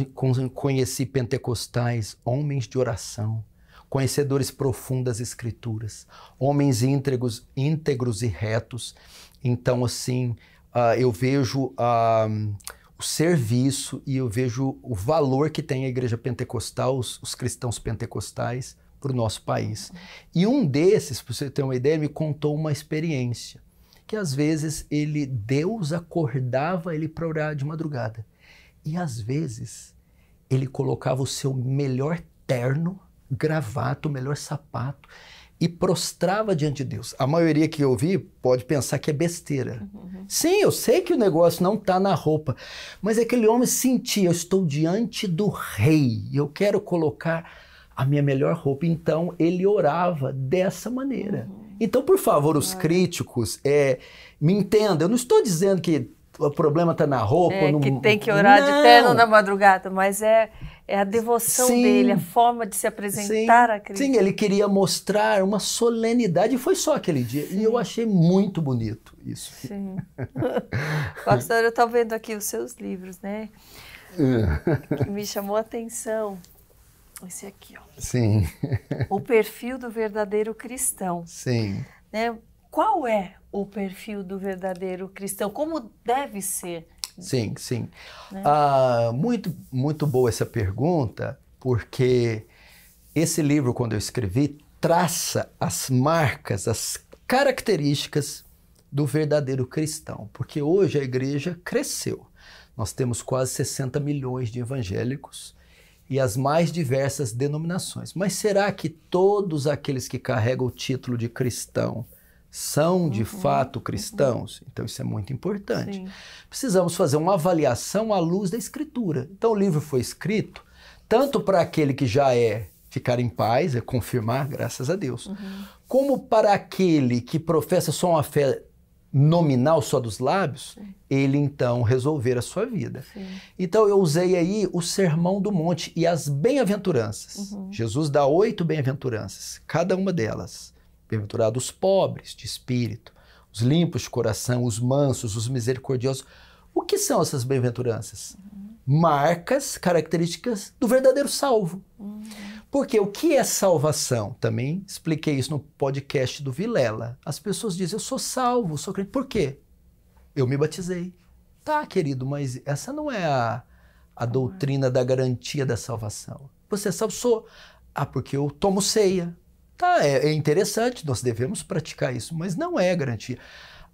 conheci pentecostais, homens de oração, conhecedores profundos das escrituras, homens íntegros, íntegros e retos. Então, assim, uh, eu vejo uh, o serviço e eu vejo o valor que tem a igreja pentecostal, os, os cristãos pentecostais, para o nosso país. E um desses, para você ter uma ideia, me contou uma experiência que às vezes ele Deus acordava ele para orar de madrugada. E às vezes ele colocava o seu melhor terno, gravata, o melhor sapato e prostrava diante de Deus. A maioria que eu vi pode pensar que é besteira. Uhum. Sim, eu sei que o negócio não está na roupa, mas aquele homem sentia: eu estou diante do rei, eu quero colocar a minha melhor roupa. Então ele orava dessa maneira. Uhum. Então, por favor, os é. críticos, é, me entenda, eu não estou dizendo que o problema está na roupa. É, no... que tem que orar não. de terno na madrugada, mas é, é a devoção sim, dele, a forma de se apresentar sim, a Cristo. Sim, ele queria mostrar uma solenidade, e foi só aquele dia. Sim. E eu achei muito bonito isso. Sim. Pastor, eu estou vendo aqui os seus livros, né? É. que me chamou a atenção esse aqui, ó. Sim. o perfil do verdadeiro cristão. Sim. Né? Qual é o perfil do verdadeiro cristão? Como deve ser? Sim, sim. Né? Ah, muito, muito boa essa pergunta, porque esse livro, quando eu escrevi, traça as marcas, as características do verdadeiro cristão, porque hoje a igreja cresceu. Nós temos quase 60 milhões de evangélicos, e as mais diversas denominações. Mas será que todos aqueles que carregam o título de cristão são de uhum, fato uhum. cristãos? Uhum. Então isso é muito importante. Sim. Precisamos fazer uma avaliação à luz da escritura. Então o livro foi escrito tanto para aquele que já é ficar em paz, é confirmar, graças a Deus, uhum. como para aquele que professa só uma fé nominal só dos lábios, é. ele então resolver a sua vida. Sim. Então eu usei aí o Sermão do Monte e as bem-aventuranças. Uhum. Jesus dá oito bem-aventuranças, cada uma delas. Bem-aventurados os pobres de espírito, os limpos de coração, os mansos, os misericordiosos. O que são essas bem-aventuranças? Uhum. Marcas, características do verdadeiro salvo. Uhum. Porque o que é salvação? Também expliquei isso no podcast do Vilela. As pessoas dizem, eu sou salvo, sou crente. Por quê? Eu me batizei. Tá, querido, mas essa não é a, a doutrina da garantia da salvação. Você é salvo, sou. Ah, porque eu tomo ceia. Tá, é, é interessante, nós devemos praticar isso, mas não é garantia.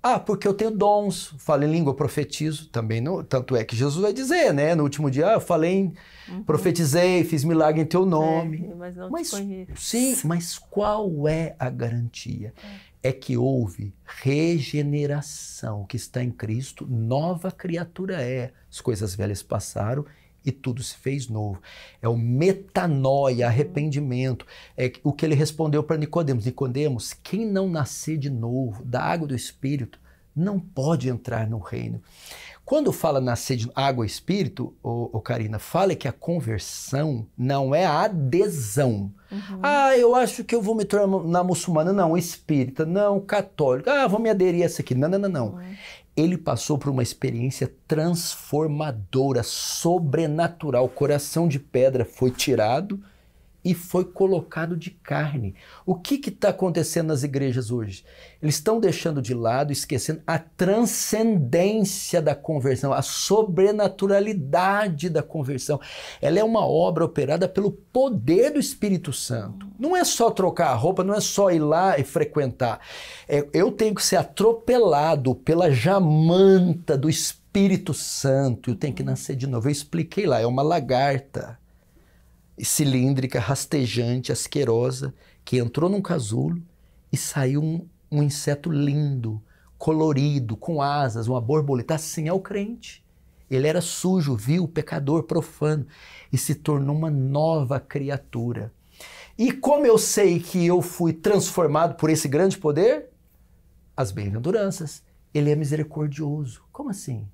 Ah, porque eu tenho dons, falei língua, profetizo, também Tanto é que Jesus vai dizer, né? No último dia, ah, eu falei, uhum. profetizei, fiz milagre em teu é, nome. É, mas não mas, Sim, mas qual é a garantia? É. é que houve regeneração que está em Cristo, nova criatura é. As coisas velhas passaram e tudo se fez novo. É o metanoia, arrependimento. É o que ele respondeu para Nicodemos. Nicodemos, quem não nascer de novo da água do Espírito não pode entrar no reino. Quando fala nascer de água e espírito, o ô Karina, fala que a conversão não é a adesão. Uhum. Ah, eu acho que eu vou me tornar muçulmana. Não, espírita. Não, católica. Ah, vou me aderir a essa aqui. Não, não, não, não. Uhum ele passou por uma experiência transformadora, sobrenatural. O coração de pedra foi tirado e foi colocado de carne. O que está acontecendo nas igrejas hoje? Eles estão deixando de lado, esquecendo a transcendência da conversão, a sobrenaturalidade da conversão. Ela é uma obra operada pelo poder do Espírito Santo. Não é só trocar a roupa, não é só ir lá e frequentar. É, eu tenho que ser atropelado pela jamanta do Espírito Santo. Eu tenho que nascer de novo. Eu expliquei lá, é uma lagarta cilíndrica, rastejante, asquerosa, que entrou num casulo e saiu um, um inseto lindo, colorido, com asas, uma borboleta. Assim é o crente. Ele era sujo, vil, pecador, profano e se tornou uma nova criatura. E como eu sei que eu fui transformado por esse grande poder? As bem-aventuranças. Ele é misericordioso. Como assim?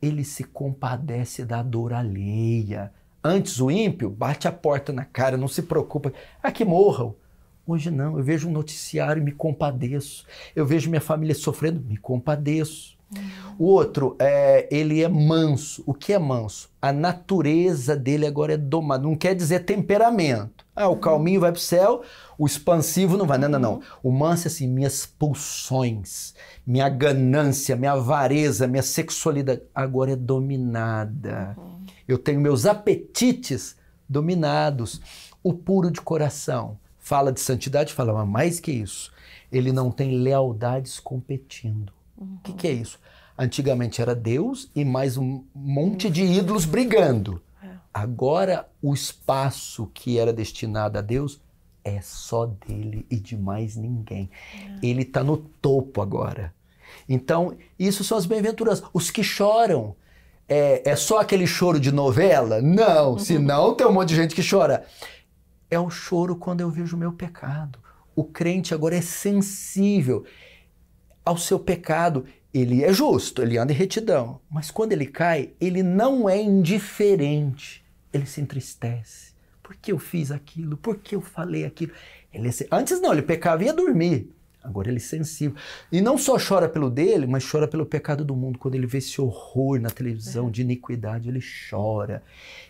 Ele se compadece da dor alheia. Antes o ímpio bate a porta na cara, não se preocupa. Ah, que morram. Hoje não, eu vejo um noticiário e me compadeço. Eu vejo minha família sofrendo, me compadeço. O outro, é, ele é manso. O que é manso? A natureza dele agora é domada. Não quer dizer temperamento. Ah, o calminho vai para o céu, o expansivo não vai. Não, não, não. O manso é assim, minhas pulsões, minha ganância, minha avareza, minha sexualidade agora é dominada. Uhum eu tenho meus apetites dominados. O puro de coração fala de santidade, fala, mas mais que isso, ele não tem lealdades competindo. O uhum. que, que, é isso? Antigamente era Deus e mais um monte de ídolos brigando. É. Agora o espaço que era destinado a Deus é só dele e de mais ninguém. É. Ele está no topo agora. Então, isso são as bem-aventuranças. Os que choram, é, é só aquele choro de novela? Não, uhum. senão tem um monte de gente que chora. É o choro quando eu vejo o meu pecado. O crente agora é sensível ao seu pecado. Ele é justo, ele anda em retidão, mas quando ele cai, ele não é indiferente. Ele se entristece. Por que eu fiz aquilo? Por que eu falei aquilo? Ele, é antes não, ele pecava e ia dormir. Agora ele é sensível. E não só chora pelo dele, mas chora pelo pecado do mundo. Quando ele vê esse horror na televisão uhum. de iniquidade, ele chora.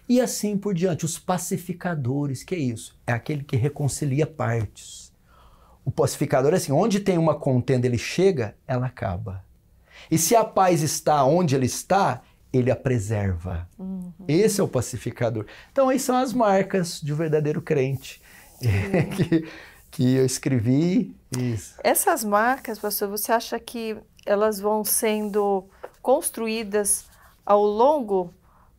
E assim por diante. Os pacificadores, que é isso? É aquele que reconcilia partes. O pacificador é assim: onde tem uma contenda, ele chega, ela acaba. E se a paz está onde ele está, ele a preserva. Uhum. Esse é o pacificador. Então, aí são as marcas de um verdadeiro crente. Uhum. que, que eu escrevi isso. Essas marcas, pastor, você acha que elas vão sendo construídas ao longo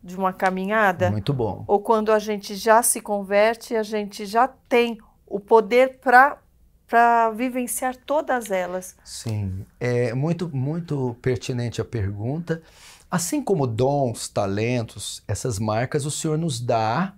de uma caminhada? Muito bom. Ou quando a gente já se converte, a gente já tem o poder para para vivenciar todas elas. Sim, é muito muito pertinente a pergunta. Assim como dons, talentos, essas marcas o Senhor nos dá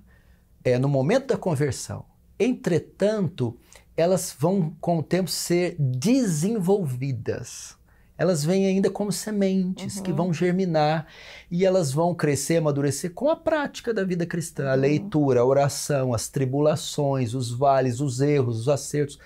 é, no momento da conversão. Entretanto, elas vão com o tempo ser desenvolvidas. Elas vêm ainda como sementes uhum. que vão germinar e elas vão crescer, amadurecer com a prática da vida cristã, a uhum. leitura, a oração, as tribulações, os vales, os erros, os acertos.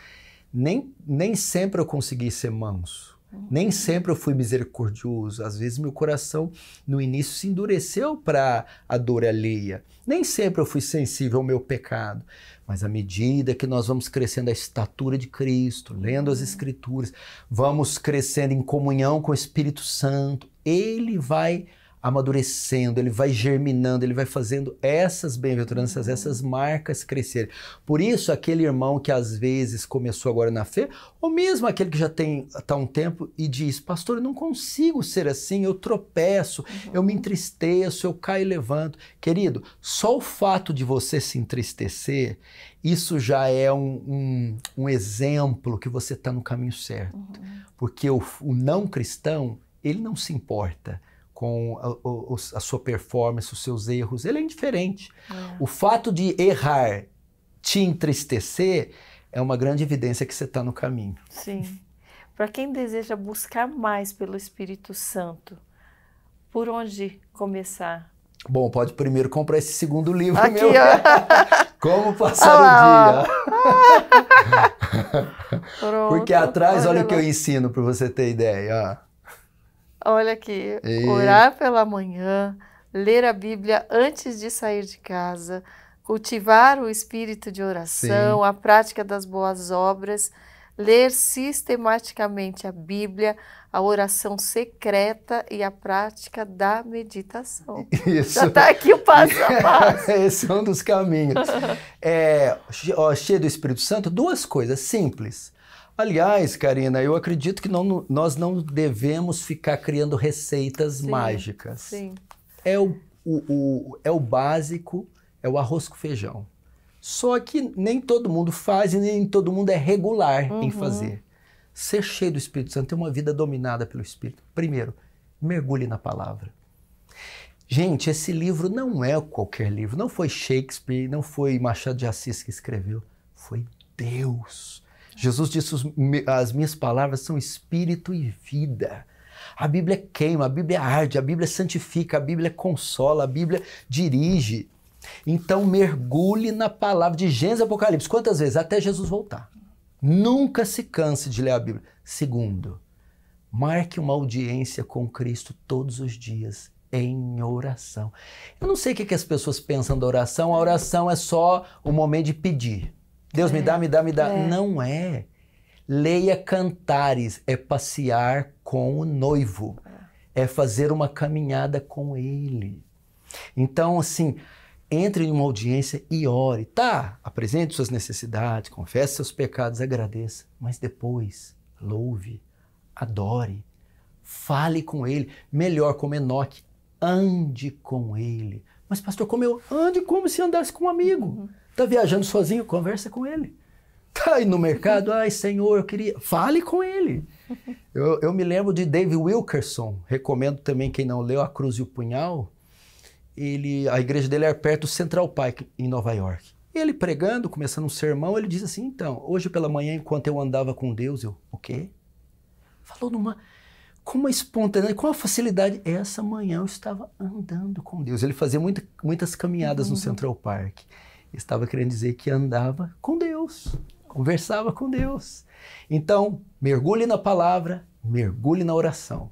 Nem, nem sempre eu consegui ser manso. Uhum. Nem sempre eu fui misericordioso. Às vezes meu coração no início se endureceu para a dor alheia. Nem sempre eu fui sensível ao meu pecado. Mas à medida que nós vamos crescendo a estatura de Cristo, lendo as Escrituras, vamos crescendo em comunhão com o Espírito Santo, ele vai amadurecendo, ele vai germinando, ele vai fazendo essas bem-aventuranças, uhum. essas marcas crescerem. Por isso, aquele irmão que às vezes começou agora na fé, ou mesmo aquele que já tem tá um tempo e diz: Pastor, eu não consigo ser assim, eu tropeço, uhum. eu me entristeço, eu caio e levanto. Querido, só o fato de você se entristecer, isso já é um, um, um exemplo que você está no caminho certo. Uhum. Porque o, o não cristão, ele não se importa com a, a, sua performance, os seus erros, ele é indiferente. É. O fato de errar te entristecer é uma grande evidência que você está no caminho. Sim. Para quem deseja buscar mais pelo Espírito Santo, por onde começar? Bom, pode primeiro comprar esse segundo livro Aqui, meu. Ó. Como passar ah, o dia. Pronto, Porque atrás, olha, olha o que eu ensino para você ter ideia. Ó. Olha aqui, e... orar pela manhã, ler a Bíblia antes de sair de casa, cultivar o espírito de oração, Sim. a prática das boas obras, ler sistematicamente a Bíblia, a oração secreta e a prática da meditação. Isso. Já está aqui o passo a passo. Esse é um dos caminhos. é, ó, cheio do Espírito Santo, duas coisas simples. Aliás, Karina, eu acredito que não, nós não devemos ficar criando receitas sim, mágicas. Sim. É o, o, o, é o básico, é o arroz com feijão. Só que nem todo mundo faz e nem todo mundo é regular uhum. em fazer. Ser cheio do Espírito Santo, ter uma vida dominada pelo Espírito. Primeiro, mergulhe na palavra. Gente, esse livro não é qualquer livro. Não foi Shakespeare, não foi Machado de Assis que escreveu. Foi Deus. Jesus disse: As minhas palavras são espírito e vida. A Bíblia queima, a Bíblia arde, a Bíblia santifica, a Bíblia consola, a Bíblia dirige. Então mergulhe na palavra de Gênesis e Apocalipse. Quantas vezes? Até Jesus voltar. Nunca se canse de ler a Bíblia. Segundo, marque uma audiência com Cristo todos os dias em oração. Eu não sei o que as pessoas pensam da oração. A oração é só o momento de pedir. Deus é. me dá, me dá, me dá. É. Não é. Leia Cantares é passear com o noivo, é fazer uma caminhada com ele. Então, assim, entre em uma audiência e ore. Tá, apresente suas necessidades, confesse seus pecados, agradeça, mas depois louve, adore, fale com ele. Melhor como Enoque, ande com ele. Mas, pastor, como eu ande como se andasse com um amigo. Uhum. Tá viajando sozinho? Conversa com ele. Tá aí no mercado? Ai, senhor, eu queria. Fale com ele. Eu, eu me lembro de Dave Wilkerson, recomendo também quem não leu A Cruz e o Punhal. Ele, a igreja dele é perto do Central Park, em Nova York. Ele pregando, começando um sermão, ele diz assim: então, hoje pela manhã, enquanto eu andava com Deus, eu, o quê? Falou numa. Com uma espontaneidade, com uma facilidade. Essa manhã eu estava andando com Deus. Ele fazia muitas caminhadas uhum. no Central Park estava querendo dizer que andava com Deus, conversava com Deus. Então, mergulhe na palavra, mergulhe na oração.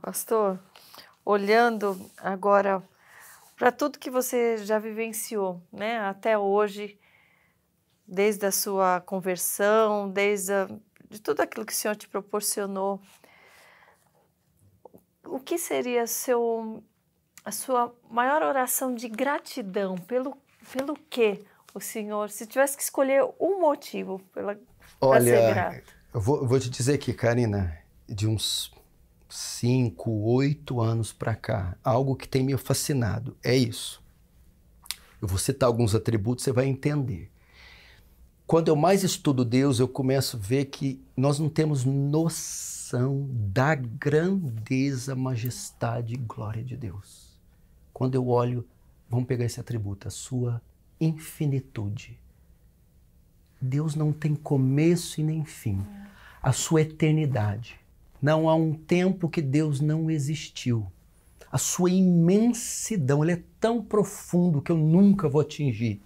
Pastor, olhando agora para tudo que você já vivenciou, né, até hoje, desde a sua conversão, desde a, de tudo aquilo que o Senhor te proporcionou, o que seria seu a sua maior oração de gratidão pelo pelo que o senhor, se tivesse que escolher um motivo pela, Olha, ser grato? Eu vou, vou te dizer que, Karina, de uns cinco, oito anos para cá, algo que tem me fascinado é isso. Eu vou citar alguns atributos, você vai entender. Quando eu mais estudo Deus, eu começo a ver que nós não temos noção da grandeza, majestade e glória de Deus. Quando eu olho Vamos pegar esse atributo, a sua infinitude. Deus não tem começo e nem fim. A sua eternidade. Não há um tempo que Deus não existiu. A sua imensidão, ele é tão profundo que eu nunca vou atingir.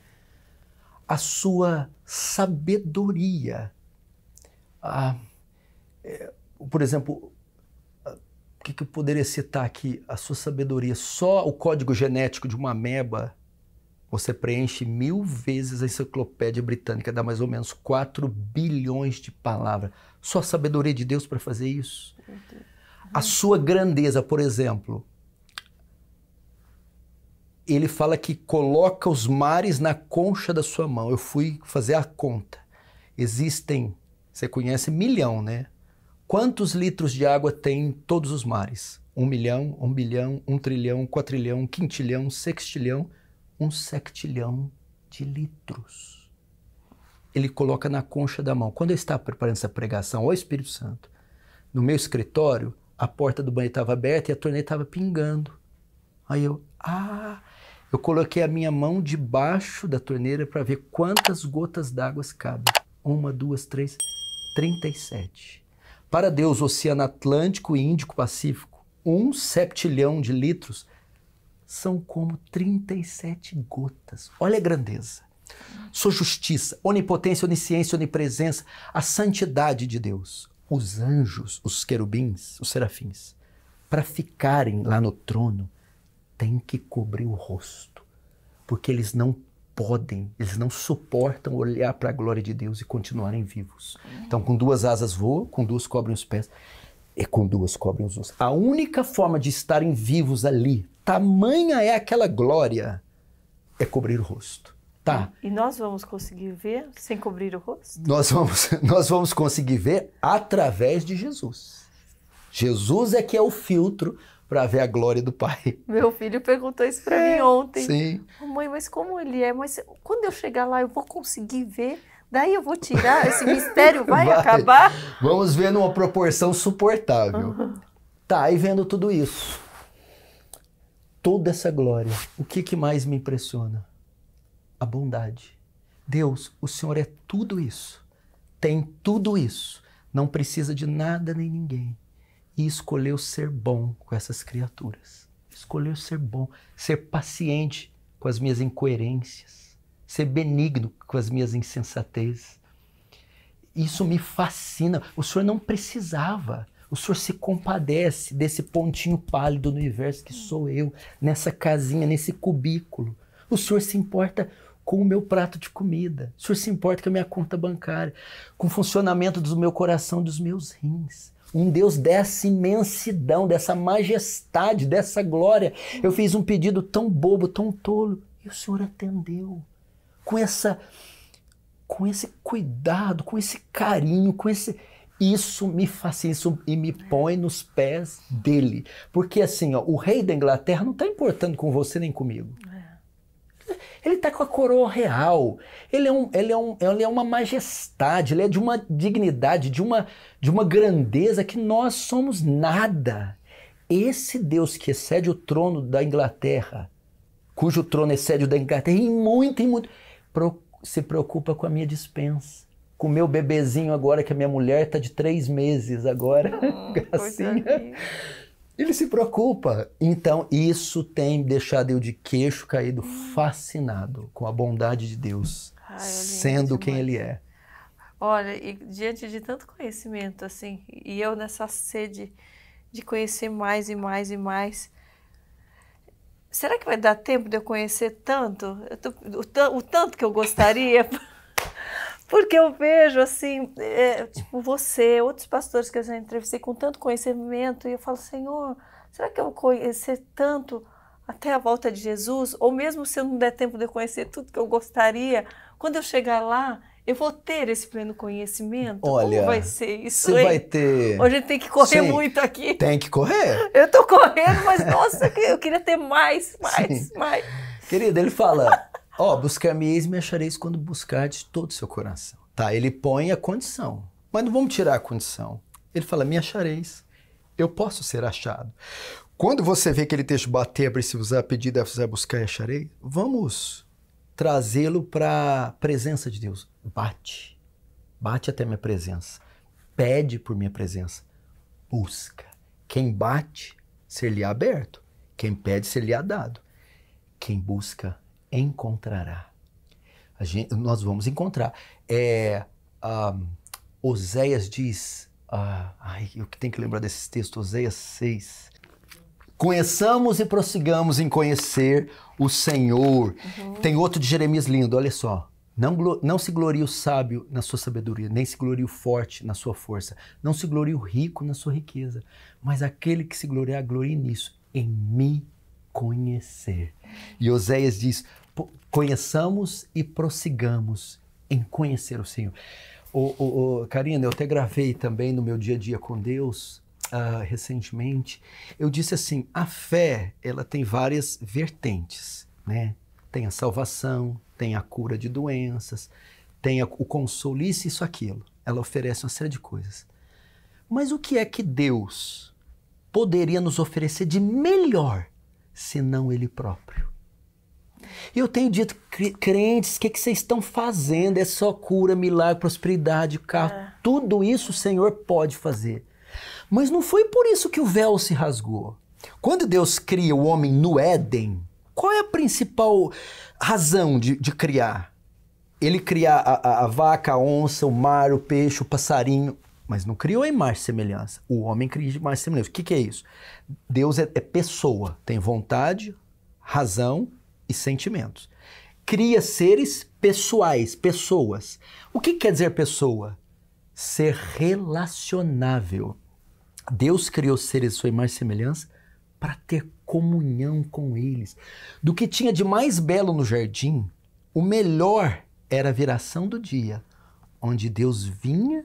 A sua sabedoria. Ah, é, por exemplo, o que, que eu poderia citar aqui? A sua sabedoria. Só o código genético de uma ameba você preenche mil vezes a enciclopédia britânica, dá mais ou menos 4 bilhões de palavras. Só a sabedoria de Deus para fazer isso. A sua grandeza, por exemplo, ele fala que coloca os mares na concha da sua mão. Eu fui fazer a conta. Existem, você conhece milhão, né? Quantos litros de água tem todos os mares? Um milhão, um bilhão, um trilhão, quatrilhão, quintilhão, sextilhão, um sextilhão de litros. Ele coloca na concha da mão. Quando eu estava preparando essa pregação ó Espírito Santo, no meu escritório, a porta do banheiro estava aberta e a torneira estava pingando. Aí eu, ah, eu coloquei a minha mão debaixo da torneira para ver quantas gotas d'água cabem. Uma, duas, três, trinta e sete. Para Deus, o Oceano Atlântico e Índico Pacífico, um septilhão de litros, são como 37 gotas. Olha a grandeza. Sua justiça, onipotência, onisciência, onipresença, a santidade de Deus. Os anjos, os querubins, os serafins, para ficarem lá no trono, têm que cobrir o rosto, porque eles não podem, eles não suportam olhar para a glória de Deus e continuarem vivos. Então, com duas asas voam, com duas cobrem os pés e com duas cobrem os ossos. A única forma de estarem vivos ali, tamanha é aquela glória, é cobrir o rosto. Tá. E nós vamos conseguir ver sem cobrir o rosto? Nós vamos, nós vamos conseguir ver através de Jesus. Jesus é que é o filtro para ver a glória do Pai. Meu filho perguntou isso para é, mim ontem. Sim. Mãe, mas como ele é? Mas quando eu chegar lá, eu vou conseguir ver? Daí eu vou tirar? Esse mistério vai, vai. acabar? Vamos ver numa proporção suportável. Uhum. Tá, e vendo tudo isso, toda essa glória, o que, que mais me impressiona? A bondade. Deus, o Senhor é tudo isso, tem tudo isso, não precisa de nada nem ninguém e escolheu ser bom com essas criaturas. Escolheu ser bom, ser paciente com as minhas incoerências, ser benigno com as minhas insensatezes. Isso me fascina. O Senhor não precisava. O Senhor se compadece desse pontinho pálido no universo que sou eu, nessa casinha, nesse cubículo. O Senhor se importa com o meu prato de comida. O Senhor se importa com a minha conta bancária, com o funcionamento do meu coração, dos meus rins um Deus dessa imensidão, dessa majestade, dessa glória. Eu fiz um pedido tão bobo, tão tolo, e o Senhor atendeu com essa com esse cuidado, com esse carinho, com esse isso me fascina isso, e me põe nos pés dele. Porque assim, ó, o rei da Inglaterra não está importando com você nem comigo. Ele está com a coroa real. Ele é, um, ele, é um, ele é uma majestade, ele é de uma dignidade, de uma, de uma grandeza que nós somos nada. Esse Deus que excede o trono da Inglaterra, cujo trono excede o da Inglaterra, em muito, em muito, se preocupa com a minha dispensa com o meu bebezinho agora, que a minha mulher está de três meses agora. Oh, Gracinha. Ele se preocupa. Então, isso tem deixado eu de queixo caído, hum. fascinado com a bondade de Deus, Ai, sendo quem Ele é. Olha, e diante de tanto conhecimento, assim, e eu nessa sede de conhecer mais e mais e mais, será que vai dar tempo de eu conhecer tanto? Tô, o, o tanto que eu gostaria? Porque eu vejo, assim, é, tipo, você, outros pastores que eu já entrevistei com tanto conhecimento, e eu falo, Senhor, será que eu vou conhecer tanto até a volta de Jesus? Ou mesmo se eu não der tempo de conhecer tudo que eu gostaria, quando eu chegar lá, eu vou ter esse pleno conhecimento? Olha, Como vai ser isso? Você vai ter. Hoje tem que correr Sim, muito aqui. Tem que correr. Eu tô correndo, mas nossa, eu queria ter mais, mais, Sim. mais. Querida, ele fala: Ó, oh, buscar-me-eis e me achareis quando buscar de todo o seu coração. Tá, ele põe a condição. Mas não vamos tirar a condição. Ele fala, me achareis. Eu posso ser achado. Quando você vê que ele texto bater, se usar, pedir, deve usar, buscar e acharei, vamos trazê-lo para a presença de Deus. Bate. Bate até minha presença. Pede por minha presença. Busca. Quem bate, ser-lhe aberto. Quem pede, ser-lhe dado. Quem busca, encontrará. Gente, nós vamos encontrar. É, ah, Oséias diz, ah, ai, eu tenho que lembrar desses textos, Oséias 6. Conheçamos e prossigamos em conhecer o Senhor. Uhum. Tem outro de Jeremias lindo, olha só. Não, não se glorie o sábio na sua sabedoria, nem se glorie o forte na sua força, não se glorie o rico na sua riqueza, mas aquele que se gloriar, glorie nisso, em me conhecer. E Oséias diz: conheçamos e prossigamos em conhecer o Senhor. O, o, o, Karina, eu até gravei também no meu dia a dia com Deus uh, recentemente. Eu disse assim: a fé ela tem várias vertentes, né? Tem a salvação, tem a cura de doenças, tem a, o consolo, isso, isso, aquilo. Ela oferece uma série de coisas. Mas o que é que Deus poderia nos oferecer de melhor, senão Ele próprio? e Eu tenho dito, crentes, o que, que vocês estão fazendo? É só cura, milagre, prosperidade, carro. É. Tudo isso o Senhor pode fazer. Mas não foi por isso que o véu se rasgou. Quando Deus cria o homem no Éden, qual é a principal razão de, de criar? Ele cria a, a, a, vaca, a onça, o mar, o peixe, o passarinho, mas não criou em imagem semelhança. O homem cria em imagem semelhança. O que, que é isso? Deus é, é pessoa, tem vontade, razão e sentimentos. Cria seres pessoais, pessoas. O que quer dizer pessoa? Ser relacionável. Deus criou seres de sua imagem e semelhança para ter comunhão com eles. Do que tinha de mais belo no jardim, o melhor era a viração do dia, onde Deus vinha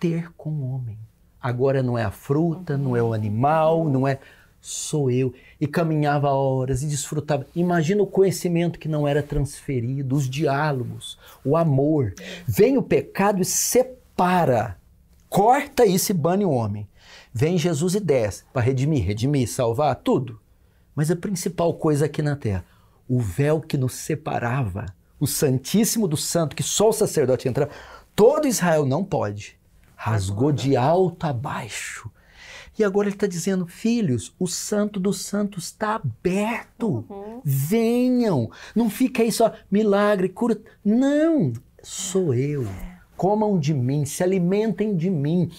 ter com o homem. Agora não é a fruta, não é o animal, não é sou eu. E caminhava horas e desfrutava. Imagina o conhecimento que não era transferido, os diálogos, o amor. Vem o pecado e separa, corta isso e bane o homem. Vem Jesus e desce para redimir, redimir, salvar tudo. Mas a principal coisa aqui na terra, o véu que nos separava, o Santíssimo do Santo, que só o sacerdote entrava, todo Israel não pode rasgou de alto a baixo, e agora ele está dizendo: filhos, o santo dos santos está aberto. Uhum. Venham. Não fica aí só milagre, cura. Não, sou eu. Comam de mim, se alimentem de mim,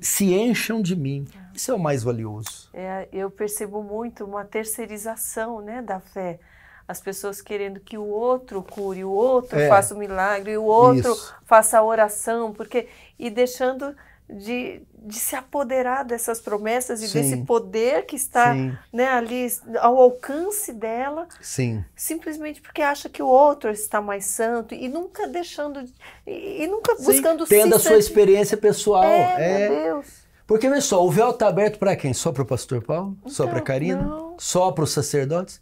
se encham de mim. Isso é o mais valioso. É, eu percebo muito uma terceirização né, da fé as pessoas querendo que o outro cure, o outro é, faça o milagre, o outro isso. faça a oração, porque e deixando de de se apoderar dessas promessas e Sim. desse poder que está né, ali ao alcance dela, Sim. simplesmente porque acha que o outro está mais santo e nunca deixando e, e nunca Sim. buscando tendo a sua experiência pessoal. É, é. Meu Deus. Porque veja só, o véu está aberto para quem? Só para o pastor Paulo? Então, só para Karina? Não. Só para os sacerdotes?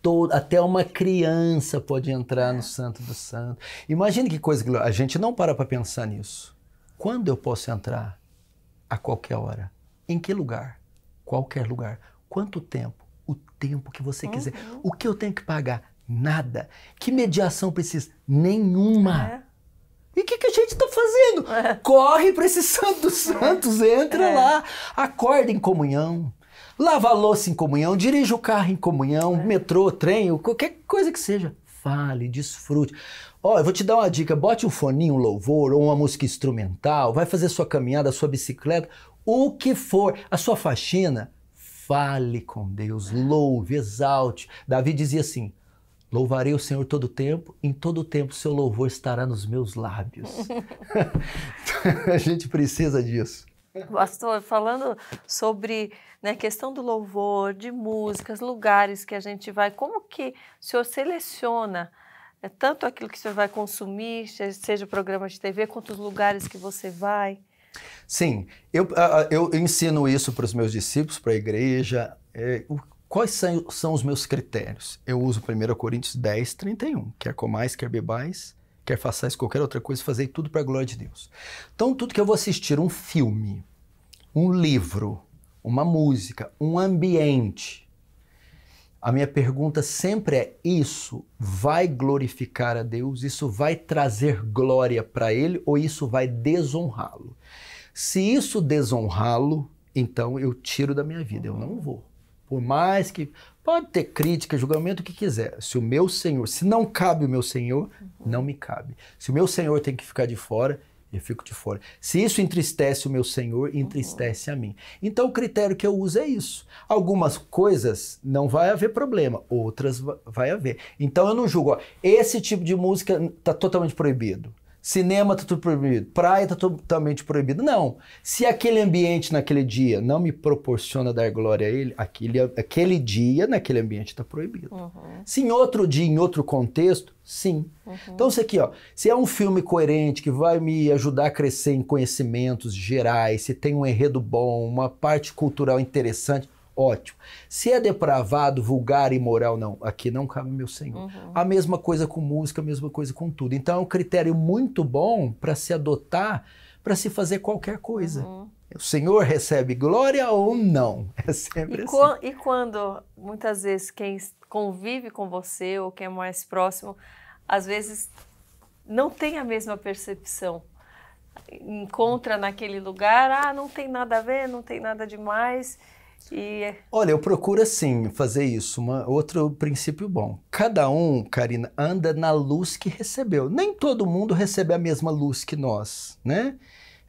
Todo, até uma criança pode entrar no Santo do Santo. Imagina que coisa, a gente não para para pensar nisso. Quando eu posso entrar? a qualquer hora. Em que lugar? Qualquer lugar. Quanto tempo? O tempo que você uhum. quiser. O que eu tenho que pagar? Nada. Que mediação precisa? Nenhuma. É. E o que, que, a gente está fazendo? É. Corre para esse santos é. santos, entra é. lá, acorda em comunhão, lava a louça em comunhão, dirige o carro em comunhão, é. metrô, trem, qualquer coisa que seja. Fale, desfrute. Ó, oh, eu vou te dar uma dica: bote um foninho, um louvor ou uma música instrumental, vai fazer sua caminhada, sua bicicleta, o que for, a sua faxina. Fale com Deus, louve, exalte. Davi dizia assim: Louvarei o Senhor todo o tempo, em todo o tempo seu louvor estará nos meus lábios. a gente precisa disso. Pastor, falando sobre a né, questão do louvor, de músicas, lugares que a gente vai, como que o senhor seleciona é tanto aquilo que você vai consumir, seja programa de TV, quanto os lugares que você vai. Sim, eu, eu ensino isso para os meus discípulos, para a igreja. É, quais são, são os meus critérios? Eu uso 1 Coríntios 10, 31. Quer comais, quer bebais, quer façais qualquer outra coisa, fazer tudo para a glória de Deus. Então, tudo que eu vou assistir, um filme, um livro, uma música, um ambiente, a minha pergunta sempre é: isso vai glorificar a Deus? Isso vai trazer glória para Ele ou isso vai desonrá-lo? Se isso desonrá-lo, então eu tiro da minha vida, eu não vou. Por mais que. Pode ter crítica, julgamento, o que quiser. Se o meu Senhor, se não cabe o meu Senhor, não me cabe. Se o meu Senhor tem que ficar de fora, eu fico de fora. Se isso entristece o meu Senhor, entristece a mim. Então o critério que eu uso é isso. Algumas coisas não vai haver problema, outras vai haver. Então eu não julgo, ó, esse tipo de música está totalmente proibido. Cinema está tudo proibido, praia está totalmente proibido. Não. Se aquele ambiente naquele dia não me proporciona dar glória a ele, aquele, aquele dia, naquele ambiente está proibido. Uhum. Se em outro dia, em outro contexto, sim. Uhum. Então, isso aqui, ó, se é um filme coerente que vai me ajudar a crescer em conhecimentos gerais, se tem um enredo bom, uma parte cultural interessante, Ótimo. Se é depravado, vulgar, imoral, não. Aqui não cabe meu senhor. Uhum. A mesma coisa com música, a mesma coisa com tudo. Então é um critério muito bom para se adotar, para se fazer qualquer coisa. Uhum. O senhor recebe glória ou não? É sempre e assim. e quando, muitas vezes, quem convive com você ou quem é mais próximo, às vezes não tem a mesma percepção encontra naquele lugar, ah, não tem nada a ver, não tem nada demais, e... É. Olha, eu procuro assim fazer isso. Uma, outro princípio bom. Cada um, Karina, anda na luz que recebeu. Nem todo mundo recebe a mesma luz que nós, né?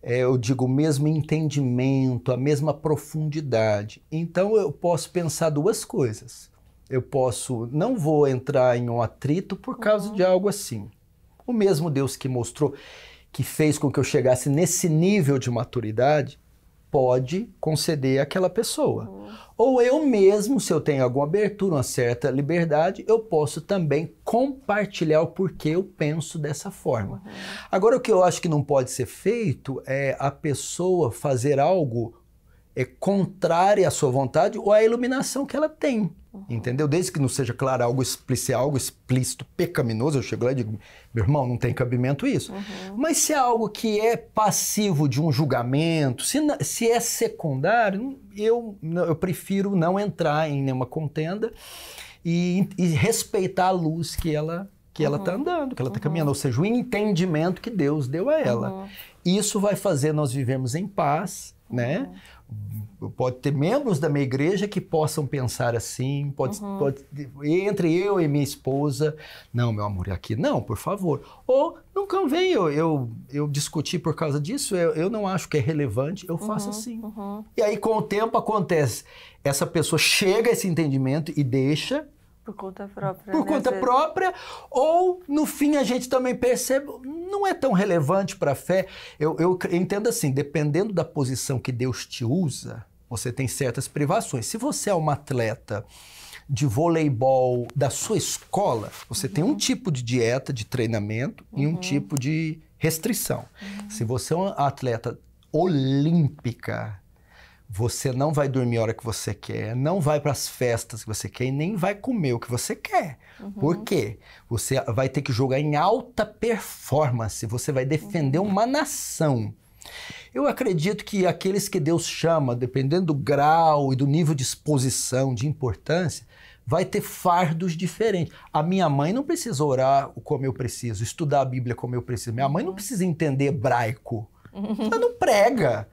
É, eu digo o mesmo entendimento, a mesma profundidade. Então eu posso pensar duas coisas. Eu posso, não vou entrar em um atrito por causa uhum. de algo assim. O mesmo Deus que mostrou, que fez com que eu chegasse nesse nível de maturidade, pode conceder àquela pessoa. Uhum. Ou eu mesmo, se eu tenho alguma abertura, uma certa liberdade, eu posso também compartilhar o porquê eu penso dessa forma. Uhum. Agora, o que eu acho que não pode ser feito é a pessoa fazer algo é contrária à sua vontade ou à iluminação que ela tem. Entendeu? Desde que não seja claro algo explícito, é algo explícito, pecaminoso, eu chego lá e digo, meu irmão, não tem cabimento isso. Uhum. Mas se é algo que é passivo de um julgamento, se, se é secundário, eu, eu prefiro não entrar em nenhuma contenda e, e respeitar a luz que ela que ela está uhum. andando, que ela está uhum. caminhando, ou seja, o entendimento que Deus deu a ela. Uhum. Isso vai fazer nós vivermos em paz, né? Uhum pode ter membros da minha igreja que possam pensar assim, pode, uhum. pode, entre eu e minha esposa, não, meu amor, aqui não, por favor. Ou não convém eu, eu, eu discutir por causa disso, eu, eu não acho que é relevante, eu faço uhum, assim. Uhum. E aí, com o tempo, acontece, essa pessoa chega a esse entendimento e deixa, por conta própria. Por né? conta própria, ou no fim a gente também percebe, não é tão relevante para a fé. Eu, eu entendo assim, dependendo da posição que Deus te usa, você tem certas privações. Se você é uma atleta de voleibol da sua escola, você uhum. tem um uhum. tipo de dieta, de treinamento uhum. e um uhum. tipo de restrição. Uhum. Se você é uma atleta olímpica, você não vai dormir a hora que você quer, não vai para as festas que você quer e nem vai comer o que você quer. Uhum. Por quê? Você vai ter que jogar em alta performance, você vai defender uhum. uma nação. Eu acredito que aqueles que Deus chama, dependendo do grau e do nível de exposição, de importância, vai ter fardos diferentes. A minha mãe não precisa orar como eu preciso, estudar a Bíblia como eu preciso. Minha mãe não uhum. precisa entender hebraico. Ela não prega.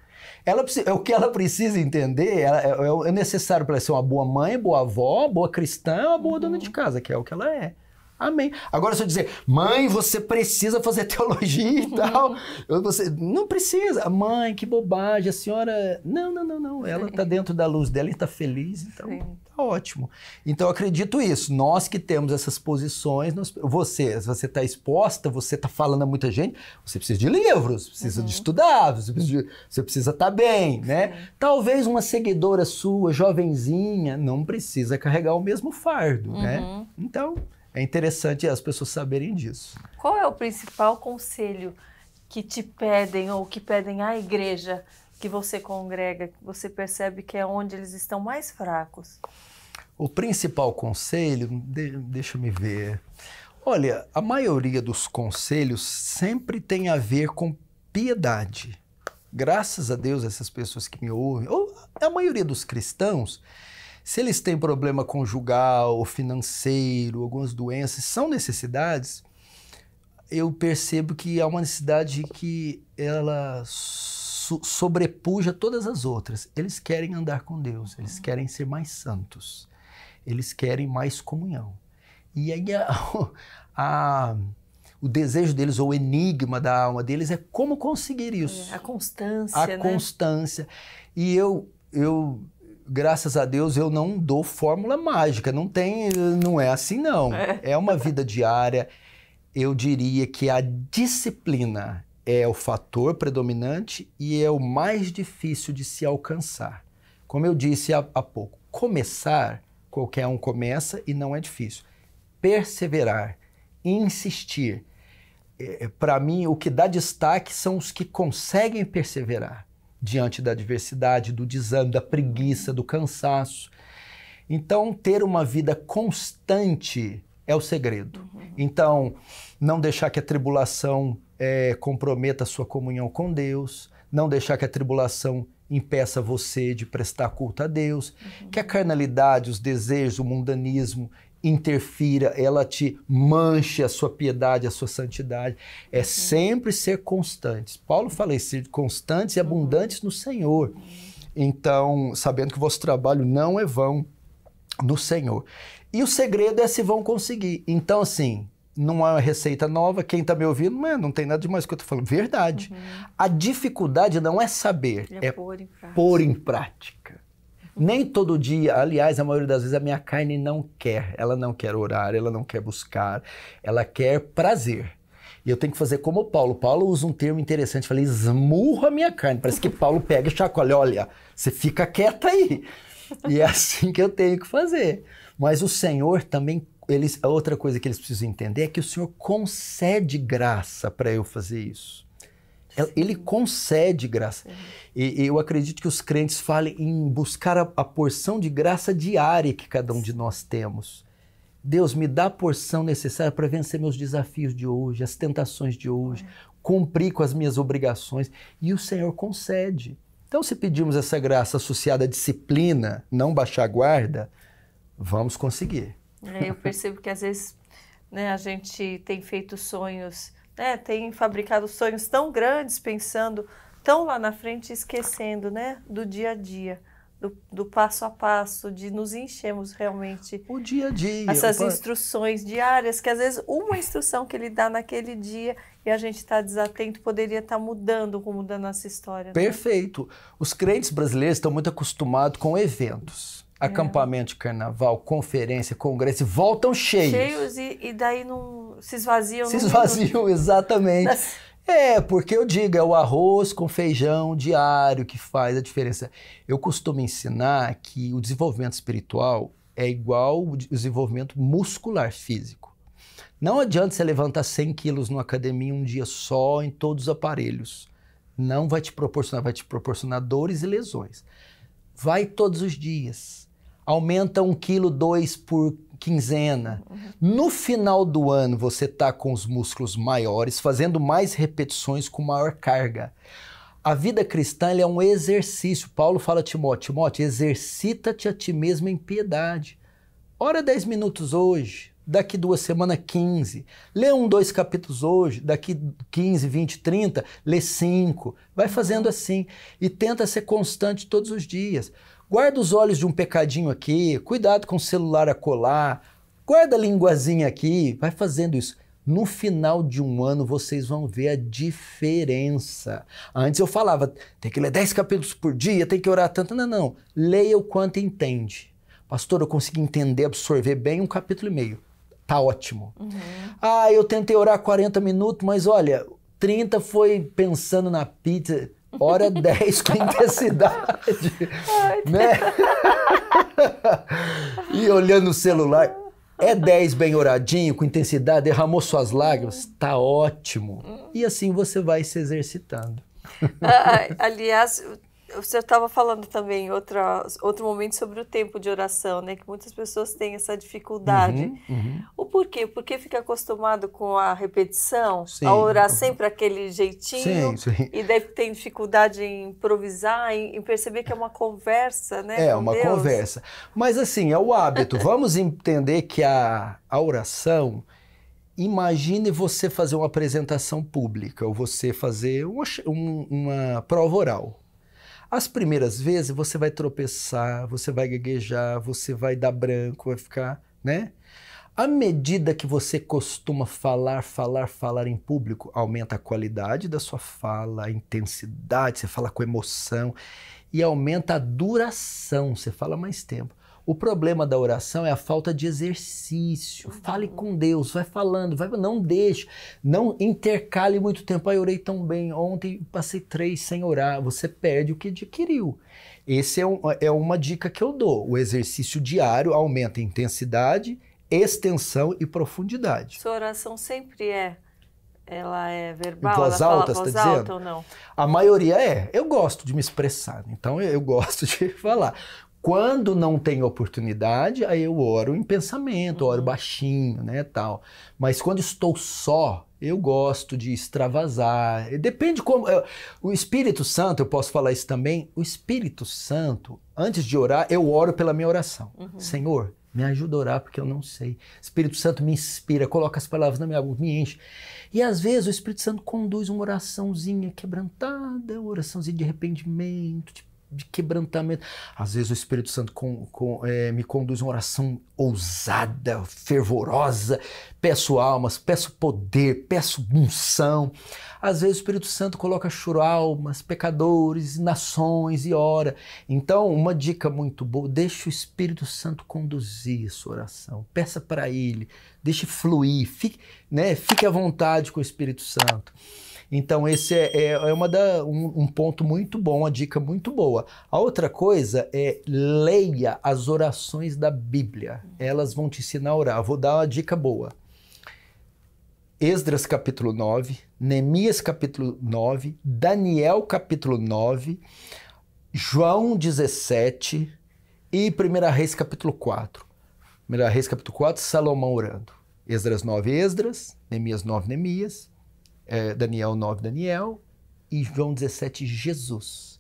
Ela, é o que ela precisa entender ela, é, é, é necessário para ela ser uma boa mãe, boa avó, boa cristã, uma boa uhum. dona de casa, que é o que ela é. Amém. Agora, se eu dizer, mãe, você precisa fazer teologia e uhum. tal, você não precisa. Mãe, que bobagem, a senhora. Não, não, não, não. Ela está é. dentro da luz dela e está feliz, então está ótimo. Então, eu acredito isso. Nós que temos essas posições, nós... você, você está exposta, você está falando a muita gente, você precisa de livros, precisa uhum. de estudar, você precisa estar tá bem, né? Sim. Talvez uma seguidora sua, jovenzinha, não precisa carregar o mesmo fardo, né? uhum. né? Então é interessante as pessoas saberem disso. Qual é o principal conselho que te pedem ou que pedem à igreja que você congrega, que você percebe que é onde eles estão mais fracos? O principal conselho, de, deixa me ver. Olha, a maioria dos conselhos sempre tem a ver com piedade. Graças a Deus, essas pessoas que me ouvem, ou a maioria dos cristãos, se eles têm problema conjugal, financeiro, algumas doenças, são necessidades, eu percebo que há uma necessidade que ela so sobrepuja todas as outras. Eles querem andar com Deus, eles uhum. querem ser mais santos, eles querem mais comunhão. E aí a, a o desejo deles, ou o enigma da alma deles, é como conseguir isso. É, a constância. A né? constância. E eu, eu graças a Deus eu não dou fórmula mágica, não tem, não é assim não. É, é uma vida diária. Eu diria que a disciplina é o fator predominante e é o mais difícil de se alcançar. Como eu disse há, há pouco, começar, qualquer um começa e não é difícil. Perseverar, insistir. É, eh, eh, Para mim, o que dá destaque são os que conseguem perseverar diante da adversidade, do desânimo, da preguiça, do cansaço. Então, ter uma vida constante é o segredo. Uhum. Então, não deixar que a tribulação é, comprometa a sua comunhão com Deus, não deixar que a tribulação impeça você de prestar culto a Deus, uhum. que a carnalidade, os desejos, o mundanismo interfira, ela te manche a sua piedade, a sua santidade. É uhum. sempre ser constantes. Paulo fala isso, ser constantes e uhum. abundantes no Senhor. Então, sabendo que o vosso trabalho não é vão no Senhor. E o segredo é se vão conseguir. Então, assim, não é uma receita nova. Quem está me ouvindo, não, é, não tem nada demais que eu estou falando. Verdade. Uhum. A dificuldade não é saber, é, é pôr, em pôr, em prática. Nem todo dia, aliás, a maioria das vezes a minha carne não quer. Ela não quer orar, ela não quer buscar, ela quer prazer. E eu tenho que fazer como o Paulo. Paulo usa um termo interessante, falei, esmurra a minha carne. Parece que Paulo pega e chacoalha, olha, você fica quieta aí. E é assim que eu tenho que fazer. Mas o Senhor também, eles, a outra coisa que eles precisam entender é que o Senhor concede graça para eu fazer isso. É, ele concede graça. E, eu acredito que os crentes falem em buscar a, a, porção de graça diária que cada um de nós temos. Deus me dá a porção necessária para vencer meus desafios de hoje, as tentações de hoje, cumprir com as minhas obrigações. E o Senhor concede. Então, se pedimos essa graça associada à disciplina, não baixar a guarda, vamos conseguir. É, eu percebo que às vezes né, a gente tem feito sonhos né, tem fabricado sonhos tão grandes, pensando tão lá na frente, esquecendo né, do dia a dia. Do, do, passo a passo, de nos enchermos realmente. O dia a dia. Essas opa. instruções diárias, que às vezes uma instrução que ele dá naquele dia e a gente está desatento, poderia estar tá mudando o rumo da nossa história. Né? Perfeito. Né? Os crentes brasileiros estão muito acostumados com eventos acampamento, uhum. carnaval, conferência, congresso, voltam cheios. Cheios e, e daí não se esvaziam. Se esvaziam, exatamente. Das... É, porque eu digo, é o arroz com feijão diário que faz a diferença. Eu costumo ensinar que o desenvolvimento espiritual é igual o desenvolvimento muscular físico. Não adianta você levantar 100 quilos numa academia um dia só, em todos os aparelhos. Não vai te proporcionar, vai te proporcionar dores e lesões. Vai todos os dias aumenta um quilo, dois por quinzena. Uhum. No final do ano, você está com os músculos maiores, fazendo mais repetições com maior carga. A vida cristã é um exercício. Paulo fala a Timóteo, Timóteo, exercita-te a ti mesmo em piedade. Ora 10 minutos hoje, daqui duas semanas 15. Lê um, dois capítulos hoje, daqui 15, 20, 30, lê cinco. Vai fazendo assim e tenta ser constante todos os dias. Guarda os olhos de um pecadinho aqui, cuidado com o celular a colar, guarda a linguazinha aqui, vai fazendo isso. No final de um ano, vocês vão ver a diferença. Antes eu falava, tem que ler 10 capítulos por dia, tem que orar tanto. Não, não. Leia o quanto entende. Pastor, eu consegui entender, absorver bem um capítulo e meio tá ótimo. Uhum. Ah, eu tentei orar 40 minutos, mas olha, 30 foi pensando na pizza. Hora 10 com intensidade. né? e olhando o celular. É 10 bem oradinho, com intensidade, derramou suas lágrimas, tá ótimo. E assim você vai se exercitando. Ah, ah aliás, você estava falando também outro outro momento sobre o tempo de oração, né? Que muitas pessoas têm essa dificuldade. Uhum, uhum. O porquê? Porque fica acostumado com a repetição, sim. a orar sempre aquele jeitinho, sim, sim. e deve ter dificuldade em improvisar, em, em, perceber que é uma conversa, né? É, uma Deus. conversa. Mas assim, é o hábito. Vamos entender que a, a oração. Imagine você fazer uma apresentação pública ou você fazer uma, uma prova oral as primeiras vezes você vai tropeçar, você vai gaguejar, você vai dar branco, vai ficar, né? À medida que você costuma falar, falar, falar em público, aumenta a qualidade da sua fala, a intensidade, você fala com emoção e aumenta a duração, você fala mais tempo. O problema da oração é a falta de exercício. Uhum. Fale com Deus, vai falando, vai, não deixe, não intercale muito tempo. Ah, eu orei tão bem, ontem passei três sem orar. Você perde o que adquiriu. Essa é, um, é uma dica que eu dou. O exercício diário aumenta a intensidade, extensão e profundidade. Sua oração sempre é ela é verbal, voz ela alta, fala tá voz tá alta ou não? A maioria é. Eu gosto de me expressar, então eu gosto de falar. Quando não tem oportunidade, aí eu oro em pensamento, oro uhum. baixinho, né, tal. Mas quando estou só, eu gosto de extravasar. Depende como. O Espírito Santo, eu posso falar isso também. O Espírito Santo, antes de orar, eu oro pela minha oração. Uhum. Senhor, me ajuda a orar porque eu não sei. Espírito Santo me inspira, coloca as palavras na minha boca, me enche. E às vezes o Espírito Santo conduz uma oraçãozinha quebrantada, uma oraçãozinha de arrependimento, de de quebrantamento. Às vezes o Espírito Santo com, com, é, me conduz uma oração ousada, fervorosa. Peço almas, peço poder, peço unção. Às vezes o Espírito Santo coloca choro almas, pecadores, nações e ora. Então, uma dica muito boa: deixe o Espírito Santo conduzir a sua oração. Peça para ele, deixe fluir, fique, né, fique à vontade com o Espírito Santo. Então, esse é, é, é uma da, um, um, ponto muito bom, uma dica muito boa. A outra coisa é leia as orações da Bíblia. Elas vão te ensinar a orar. vou dar uma dica boa. Esdras capítulo 9, Neemias capítulo 9, Daniel capítulo 9, João 17 e 1 Reis capítulo 4. 1 Reis capítulo 4, Salomão orando. Esdras 9, Esdras, Neemias 9, Neemias, é, Daniel 9, Daniel, e João 17, Jesus.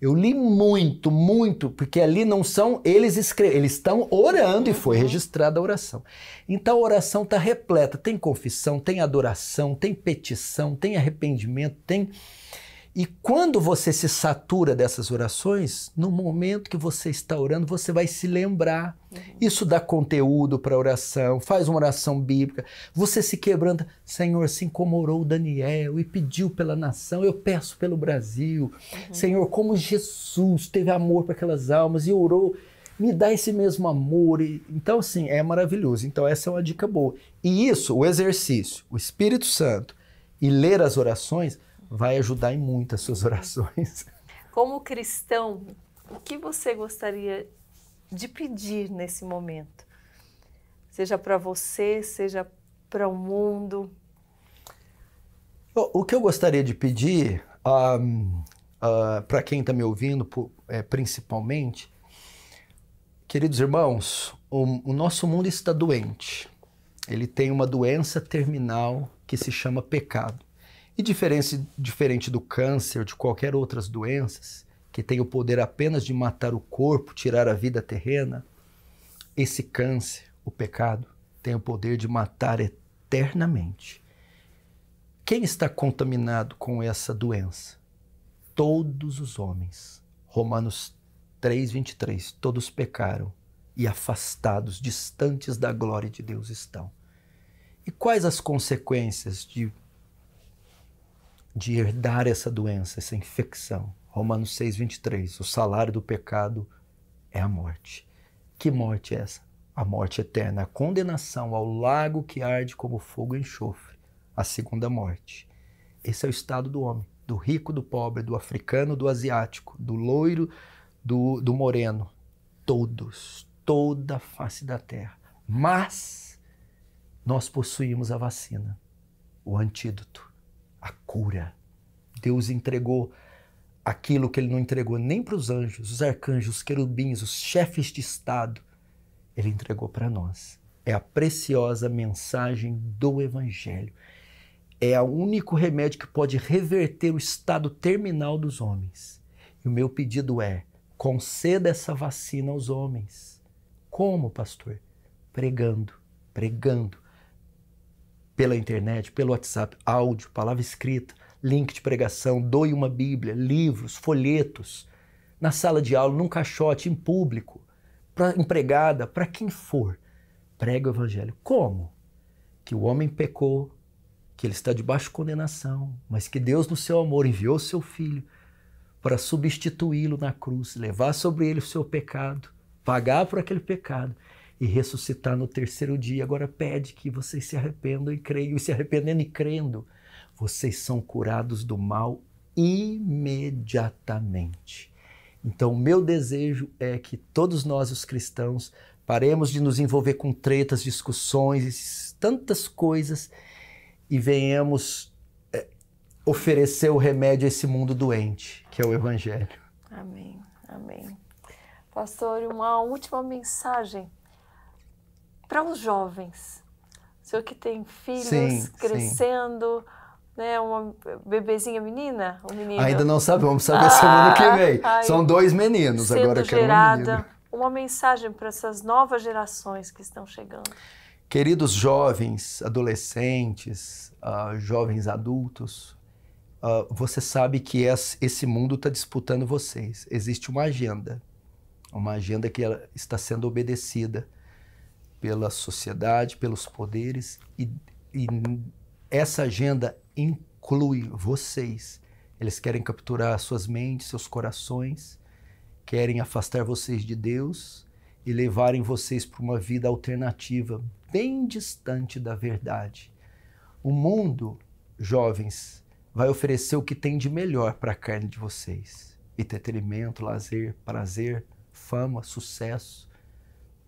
Eu li muito, muito, porque ali não são eles escrevendo, eles estão orando e foi uhum. registrada a oração. Então a oração está repleta, tem confissão, tem adoração, tem petição, tem arrependimento, tem e quando você se satura dessas orações, no momento que você está orando, você vai se lembrar. Uhum. Isso dá conteúdo para a oração, faz uma oração bíblica. Você se quebranta. Senhor, assim como orou Daniel e pediu pela nação, eu peço pelo Brasil. Uhum. Senhor, como Jesus teve amor para aquelas almas e orou, me dá esse mesmo amor. Então, assim, é maravilhoso. Então, essa é uma dica boa. E isso, o exercício, o Espírito Santo e ler as orações vai ajudar em muito as suas orações. Como cristão, o que você gostaria de pedir nesse momento? Seja para você, seja para o mundo. O que eu gostaria de pedir, um, uh, ah, para quem está me ouvindo, é, principalmente, queridos irmãos, o, o nosso mundo está doente. Ele tem uma doença terminal que se chama pecado. E diferente, diferente do câncer, de qualquer outras doenças, que tem o poder apenas de matar o corpo, tirar a vida terrena, esse câncer, o pecado, tem o poder de matar eternamente. Quem está contaminado com essa doença? Todos os homens. Romanos 3:23. Todos pecaram e afastados, distantes da glória de Deus estão. E quais as consequências de de herdar essa doença, essa infecção. Romanos 6, 23. O salário do pecado é a morte. Que morte é essa? A morte eterna, a condenação ao lago que arde como fogo e enxofre, a segunda morte. Esse é o estado do homem, do rico, do pobre, do africano, do asiático, do loiro, do, do moreno. Todos, toda a face da terra. Mas nós possuímos a vacina, o antídoto a cura. Deus entregou aquilo que ele não entregou nem para os anjos, os arcanjos, os querubins, os chefes de Estado. Ele entregou para nós. É a preciosa mensagem do Evangelho. É o único remédio que pode reverter o estado terminal dos homens. E o meu pedido é: conceda essa vacina aos homens. Como, pastor? Pregando, pregando, pela internet, pelo WhatsApp, áudio, palavra escrita, link de pregação, doe uma Bíblia, livros, folhetos, na sala de aula, num caixote, em público, para empregada, para quem for. Prega o Evangelho. Como? Que o homem pecou, que ele está debaixo de condenação, mas que Deus, no seu amor, enviou seu filho para substituí-lo na cruz, levar sobre ele o seu pecado, pagar por aquele pecado e ressuscitar no terceiro dia. Agora pede que vocês se arrependam e creiam, e se arrependendo e crendo, vocês são curados do mal imediatamente. Então, meu desejo é que todos nós, os cristãos, paremos de nos envolver com tretas, discussões, tantas coisas e venhamos é, oferecer o remédio a esse mundo doente, que é o Evangelho. Amém, amém. Pastor, uma última mensagem para os jovens? O senhor que tem filhos sim, crescendo, sim. né? Uma bebezinha menina? Um menino? Ainda não sabemos, vamos saber ah, semana que vem. Ai, São dois meninos agora que gerada, um Uma mensagem para essas novas gerações que estão chegando. Queridos jovens, adolescentes, uh, jovens adultos, uh, você sabe que esse mundo está disputando vocês. Existe uma agenda, uma agenda que está sendo obedecida pela sociedade, pelos poderes, e, e essa agenda inclui vocês. Eles querem capturar suas mentes, seus corações, querem afastar vocês de Deus e levarem vocês para uma vida alternativa, bem distante da verdade. O mundo, jovens, vai oferecer o que tem de melhor para a carne de vocês: entretenimento, lazer, prazer, fama, sucesso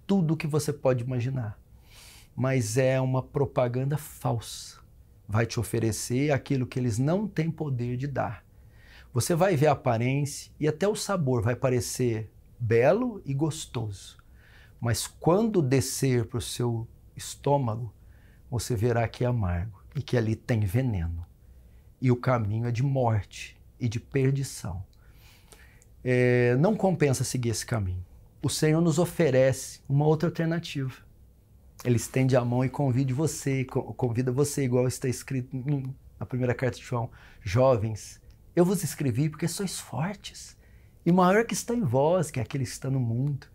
tudo que você pode imaginar. Mas é uma propaganda falsa. Vai te oferecer aquilo que eles não têm poder de dar. Você vai ver a aparência e até o sabor vai parecer belo e gostoso. Mas quando descer para o seu estômago, você verá que é amargo e que ali tem veneno. E o caminho é de morte e de perdição. É, não compensa seguir esse caminho o Senhor nos oferece uma outra alternativa. Ele estende a mão e convide você, convida você, igual está escrito na primeira carta de João: Jovens, eu vos escrevi porque sois fortes, e maior que está em vós, que é aquele que está no mundo.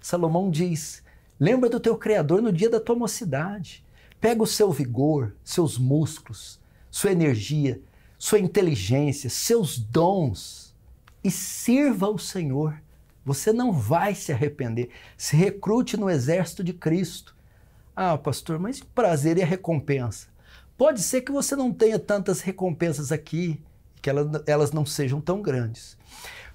Salomão diz: Lembra do teu Criador no dia da tua mocidade. Pega o seu vigor, seus músculos, sua energia, sua inteligência, seus dons e sirva ao Senhor você não vai se arrepender. Se recrute no exército de Cristo. Ah, pastor, mas o prazer e a recompensa? Pode ser que você não tenha tantas recompensas aqui, que elas não sejam tão grandes.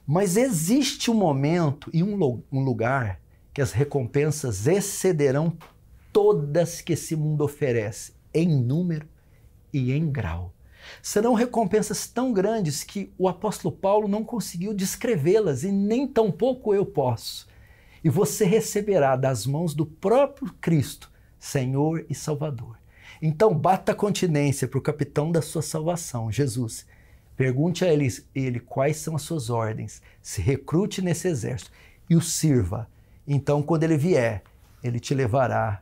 Mas existe um momento e um lugar que as recompensas excederão todas que esse mundo oferece, em número e em grau serão recompensas tão grandes que o apóstolo Paulo não conseguiu descrevê-las e nem tampouco eu posso. E você receberá das mãos do próprio Cristo, Senhor e Salvador. Então, bata continência para o capitão da sua salvação, Jesus. Pergunte a ele, ele quais são as suas ordens, se recrute nesse exército e o sirva. Então, quando ele vier, ele te levará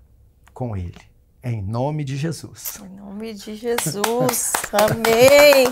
com ele. Em nome de Jesus. Em nome de Jesus. Amém.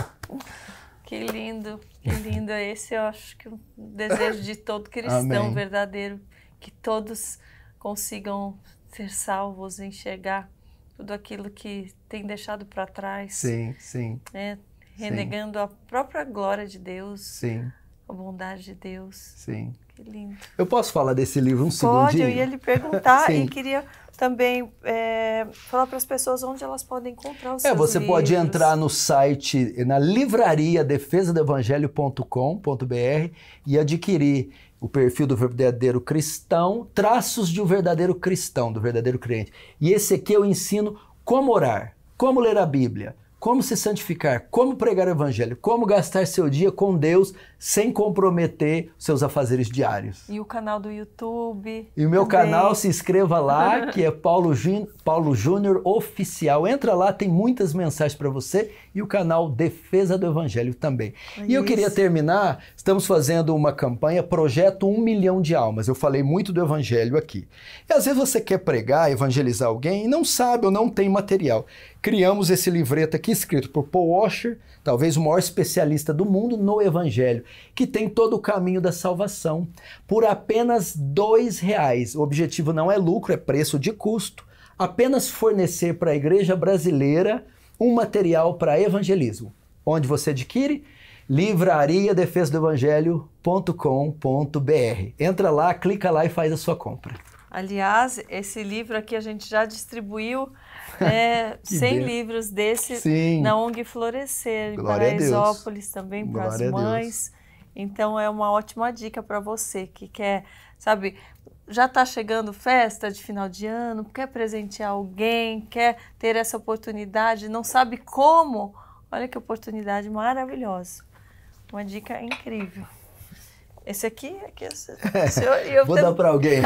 que lindo, que lindo. Esse eu acho que o é desejo de todo cristão Amém. verdadeiro. Que todos consigam ser salvos, enxergar tudo aquilo que tem deixado para trás. Sim, sim. Né? Renegando sim. a própria glória de Deus. Sim. A bondade de Deus. Sim. Que lindo. Eu posso falar desse livro um Pode, segundinho? Pode, eu ia lhe perguntar e queria também é, falar para as pessoas onde elas podem encontrar os é, seus Você pode entrar no site, na livraria defesadoevangelho.com.br e adquirir o perfil do verdadeiro cristão, traços de um verdadeiro cristão, do verdadeiro crente. E esse aqui eu ensino como orar, como ler a Bíblia, como se santificar, como pregar o evangelho, como gastar seu dia com Deus sem comprometer seus afazeres diários. E o canal do YouTube. E o meu também. canal, se inscreva lá, que é Paulo, Jun... Paulo Júnior Oficial. Entra lá, tem muitas mensagens para você e o canal Defesa do Evangelho também. e eu queria terminar, estamos fazendo uma campanha, projeto Um Milhão de Almas. Eu falei muito do Evangelho aqui. E às vezes você quer pregar, evangelizar alguém e não sabe ou não tem material criamos esse livreto aqui, escrito por Paul Washer, talvez o maior especialista do mundo no Evangelho, que tem todo o caminho da salvação, por apenas dois reais. O objetivo não é lucro, é preço de custo. Apenas fornecer para a igreja brasileira um material para evangelismo. Onde você adquire? livrariadefesadoevangelho.com.br. Entra lá, clica lá e faz a sua compra. Aliás, esse livro aqui a gente já distribuiu é, 100 Deus. livros desse Sim. na ONG Florescer, para a Exópolis também, para as mães. Então é uma ótima dica para você que quer, sabe, já está chegando festa de final de ano, quer presentear alguém, quer ter essa oportunidade, não sabe como. Olha que oportunidade maravilhosa. Uma dica incrível. Esse aqui, aqui esse, é, esse eu, eu vou dar para alguém.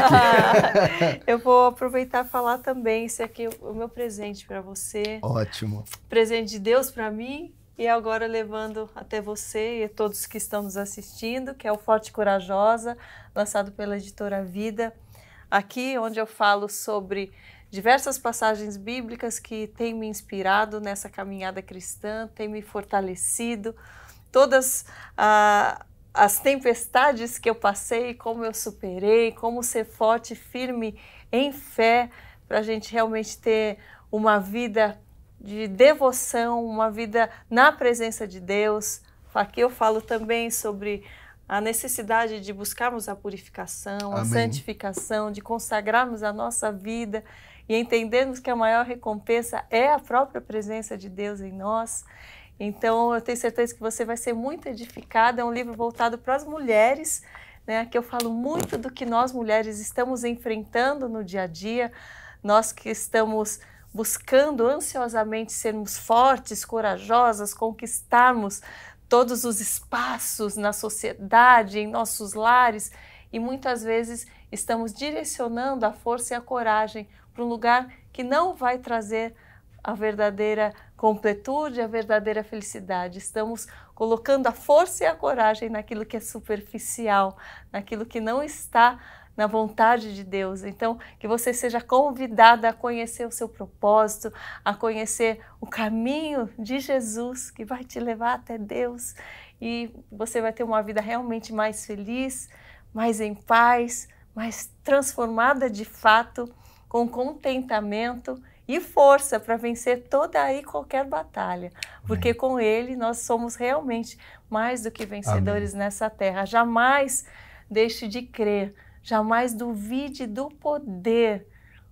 eu vou aproveitar e falar também esse aqui é o meu presente para você. Ótimo. Presente de Deus para mim e agora levando até você e todos que estão nos assistindo, que é o Forte Corajosa, lançado pela editora Vida. Aqui onde eu falo sobre diversas passagens bíblicas que têm me inspirado nessa caminhada cristã, têm me fortalecido. Todas ah, as tempestades que eu passei, como eu superei, como ser forte, firme em fé, para a gente realmente ter uma vida de devoção, uma vida na presença de Deus. Aqui eu falo também sobre a necessidade de buscarmos a purificação, Amém. a santificação, de consagrarmos a nossa vida e entendermos que a maior recompensa é a própria presença de Deus em nós. Então, eu tenho certeza que você vai ser muito edificada. É um livro voltado para as mulheres, né? Que eu falo muito do que nós mulheres estamos enfrentando no dia a dia, nós que estamos buscando ansiosamente sermos fortes, corajosas, conquistarmos todos os espaços na sociedade, em nossos lares e muitas vezes estamos direcionando a força e a coragem para um lugar que não vai trazer a verdadeira completude, a verdadeira felicidade. Estamos colocando a força e a coragem naquilo que é superficial, naquilo que não está na vontade de Deus. Então, que você seja convidada a conhecer o seu propósito, a conhecer o caminho de Jesus que vai te levar até Deus e você vai ter uma vida realmente mais feliz, mais em paz, mais transformada de fato, com contentamento e força para vencer toda e qualquer batalha, porque Amém. com Ele nós somos realmente mais do que vencedores Amém. nessa terra. Jamais deixe de crer, jamais duvide do poder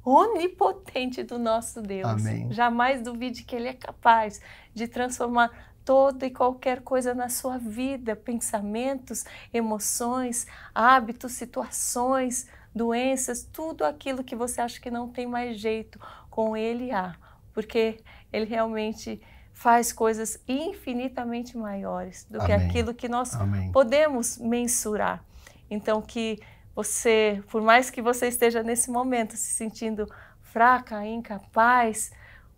onipotente do nosso Deus. Amém. Jamais duvide que Ele é capaz de transformar toda e qualquer coisa na sua vida, pensamentos, emoções, hábitos, situações, doenças, tudo aquilo que você acha que não tem mais jeito com ele há, porque ele realmente faz coisas infinitamente maiores do Amém. que aquilo que nós Amém. podemos mensurar. Então que você, por mais que você esteja nesse momento se sentindo fraca, incapaz,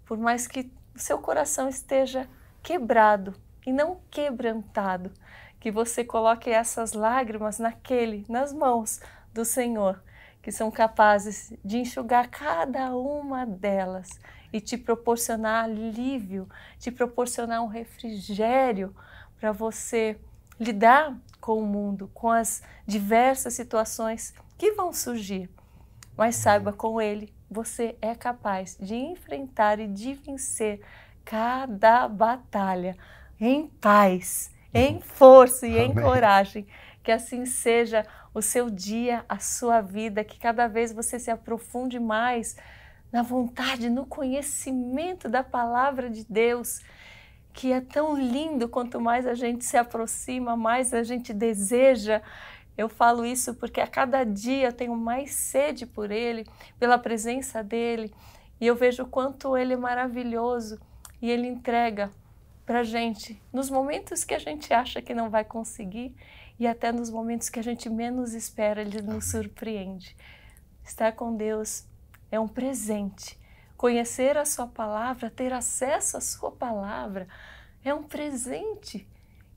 por mais que o seu coração esteja quebrado e não quebrantado, que você coloque essas lágrimas naquele, nas mãos do Senhor que são capazes de enxugar cada uma delas e te proporcionar alívio, te proporcionar um refrigério para você lidar com o mundo, com as diversas situações que vão surgir. Mas uhum. saiba com ele, você é capaz de enfrentar e de vencer cada batalha em paz, em uhum. força e Amém. em coragem. Que assim seja o seu dia, a sua vida, que cada vez você se aprofunde mais na vontade, no conhecimento da palavra de Deus, que é tão lindo quanto mais a gente se aproxima, mais a gente deseja. Eu falo isso porque a cada dia eu tenho mais sede por Ele, pela presença dEle, e eu vejo o quanto Ele é maravilhoso e Ele entrega para gente nos momentos que a gente acha que não vai conseguir e até nos momentos que a gente menos espera, Ele nos surpreende. Estar com Deus é um presente. Conhecer a Sua palavra, ter acesso à Sua palavra, é um presente.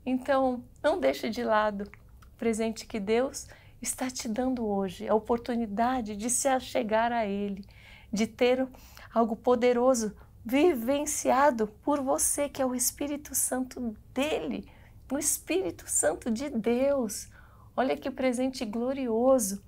Então, não deixe de lado o presente que Deus está te dando hoje, a oportunidade de se achegar a Ele, de ter algo poderoso vivenciado por você, que é o Espírito Santo dele no Espírito Santo de Deus. Olha que presente glorioso.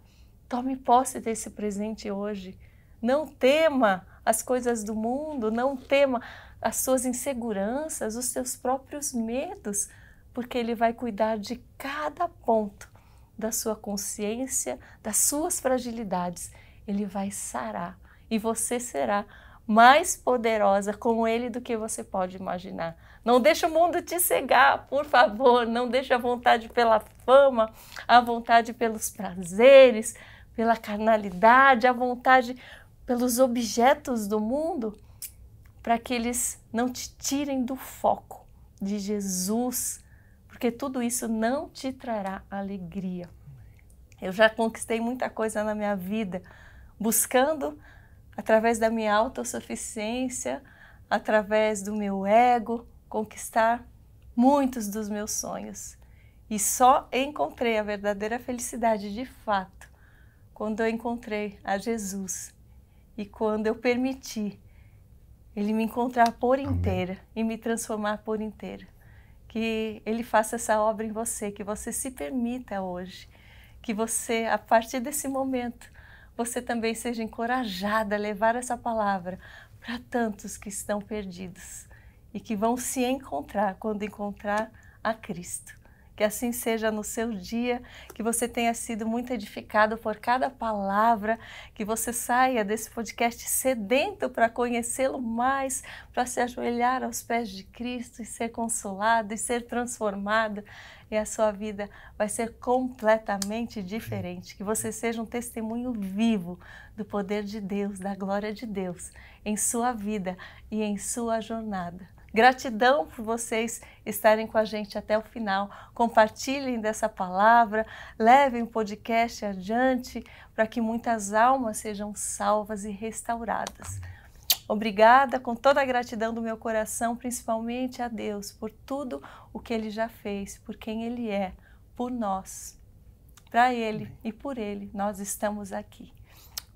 Tome posse desse presente hoje. Não tema as coisas do mundo, não tema as suas inseguranças, os seus próprios medos, porque Ele vai cuidar de cada ponto da sua consciência, das suas fragilidades. Ele vai sarar e você será mais poderosa com Ele do que você pode imaginar. Não deixa o mundo te cegar, por favor. Não deixa a vontade pela fama, a vontade pelos prazeres, pela carnalidade, a vontade pelos objetos do mundo, para que eles não te tirem do foco de Jesus, porque tudo isso não te trará alegria. Eu já conquistei muita coisa na minha vida, buscando através da minha autossuficiência, através do meu ego, conquistar muitos dos meus sonhos. E só encontrei a verdadeira felicidade de fato quando eu encontrei a Jesus e quando eu permiti Ele me encontrar por inteira Amém. e me transformar por inteira. Que Ele faça essa obra em você, que você se permita hoje, que você, a partir desse momento, você também seja encorajada a levar essa palavra para tantos que estão perdidos e que vão se encontrar quando encontrar a Cristo. Que assim seja no seu dia, que você tenha sido muito edificado por cada palavra, que você saia desse podcast sedento para conhecê-lo mais, para se ajoelhar aos pés de Cristo e ser consolado e ser transformado. E a sua vida vai ser completamente diferente. Que você seja um testemunho vivo do poder de Deus, da glória de Deus em sua vida e em sua jornada. Gratidão por vocês estarem com a gente até o final. Compartilhem dessa palavra, levem o podcast adiante para que muitas almas sejam salvas e restauradas. Obrigada com toda a gratidão do meu coração, principalmente a Deus, por tudo o que Ele já fez, por quem Ele é, por nós. Para Ele Amém. e por Ele, nós estamos aqui.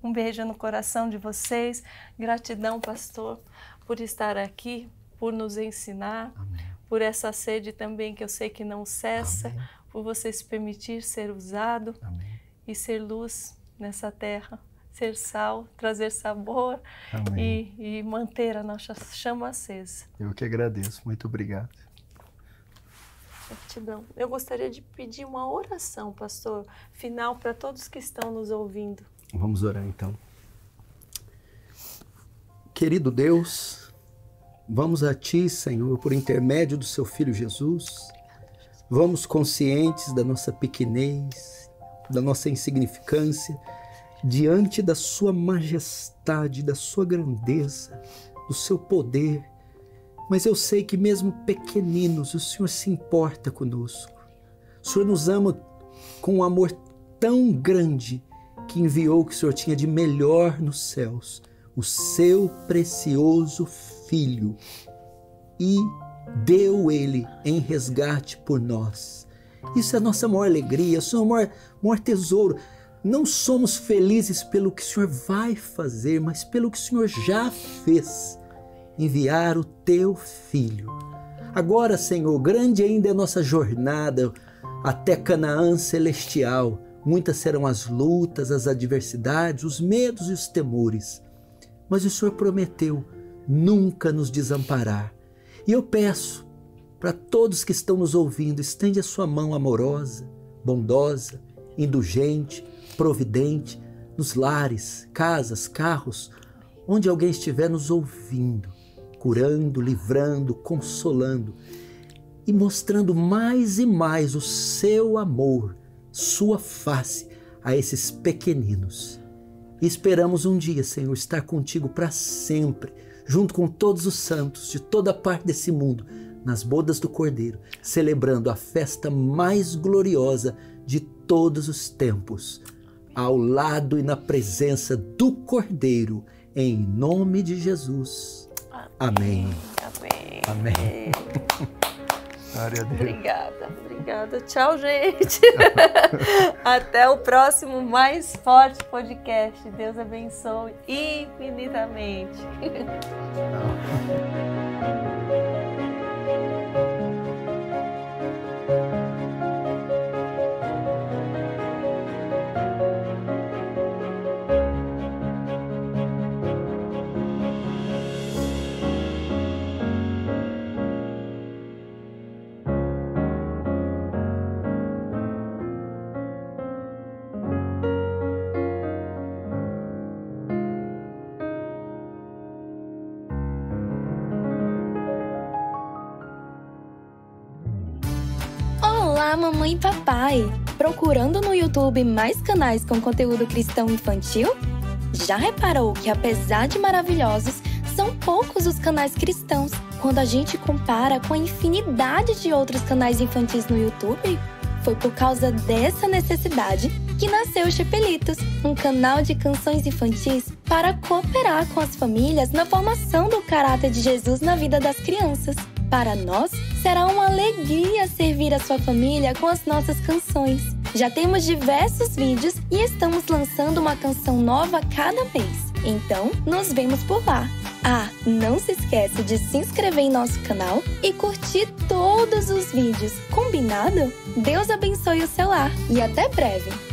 Um beijo no coração de vocês. Gratidão, pastor, por estar aqui, por nos ensinar, Amém. por essa sede também que eu sei que não cessa, Amém. por você se permitir ser usado Amém. e ser luz nessa terra, ser sal, trazer sabor e, e, manter a nossa chama acesa. Eu que agradeço, muito obrigado. Gratidão. Eu gostaria de pedir uma oração, pastor, final para todos que estão nos ouvindo. Vamos orar então. Querido Deus, Vamos a Ti, Senhor, por intermédio do Seu Filho Jesus. Vamos conscientes da nossa pequenez, da nossa insignificância, diante da Sua majestade, da Sua grandeza, do Seu poder. Mas eu sei que, mesmo pequeninos, o Senhor se importa conosco. O Senhor nos ama com um amor tão grande que enviou o que o Senhor tinha de melhor nos céus, o Seu precioso Filho filho e deu ele em resgate por nós. Isso é a nossa maior alegria, é o nosso maior, maior tesouro. Não somos felizes pelo que o Senhor vai fazer, mas pelo que o Senhor já fez. Enviar o teu filho. Agora, Senhor, grande ainda é a nossa jornada até Canaã celestial. Muitas serão as lutas, as adversidades, os medos e os temores. Mas o Senhor prometeu nunca nos desamparar. E eu peço para todos que estão nos ouvindo, estende a sua mão amorosa, bondosa, indulgente, providente, nos lares, casas, carros, onde alguém estiver nos ouvindo, curando, livrando, consolando e mostrando mais e mais o seu amor, sua face a esses pequeninos. E esperamos um dia, Senhor, estar contigo para sempre junto com todos os santos de toda parte desse mundo, nas bodas do Cordeiro, celebrando a festa mais gloriosa de todos os tempos, ao lado e na presença do Cordeiro, em nome de Jesus. Amém. Amém. Amém. Amém. Glória a Deus. Obrigada, obrigada. Tchau, gente. Até o próximo mais forte podcast. Deus abençoe infinitamente. Tchau. mamãe e papai. Procurando no YouTube mais canais com conteúdo cristão infantil? Já reparou que, apesar de maravilhosos, são poucos os canais cristãos quando a gente compara com a infinidade de outros canais infantis no YouTube? Foi por causa dessa necessidade que nasceu Chapelitos, Chepelitos, um canal de canções infantis para cooperar com as famílias na formação do caráter de Jesus na vida das crianças. Para nós, será uma alegria servir a sua família com as nossas canções. Já temos diversos vídeos e estamos lançando uma canção nova cada mês. Então, nos vemos por lá. Ah, não se esqueça de se inscrever em nosso canal e curtir todos os vídeos, combinado? Deus abençoe o seu lar e até breve!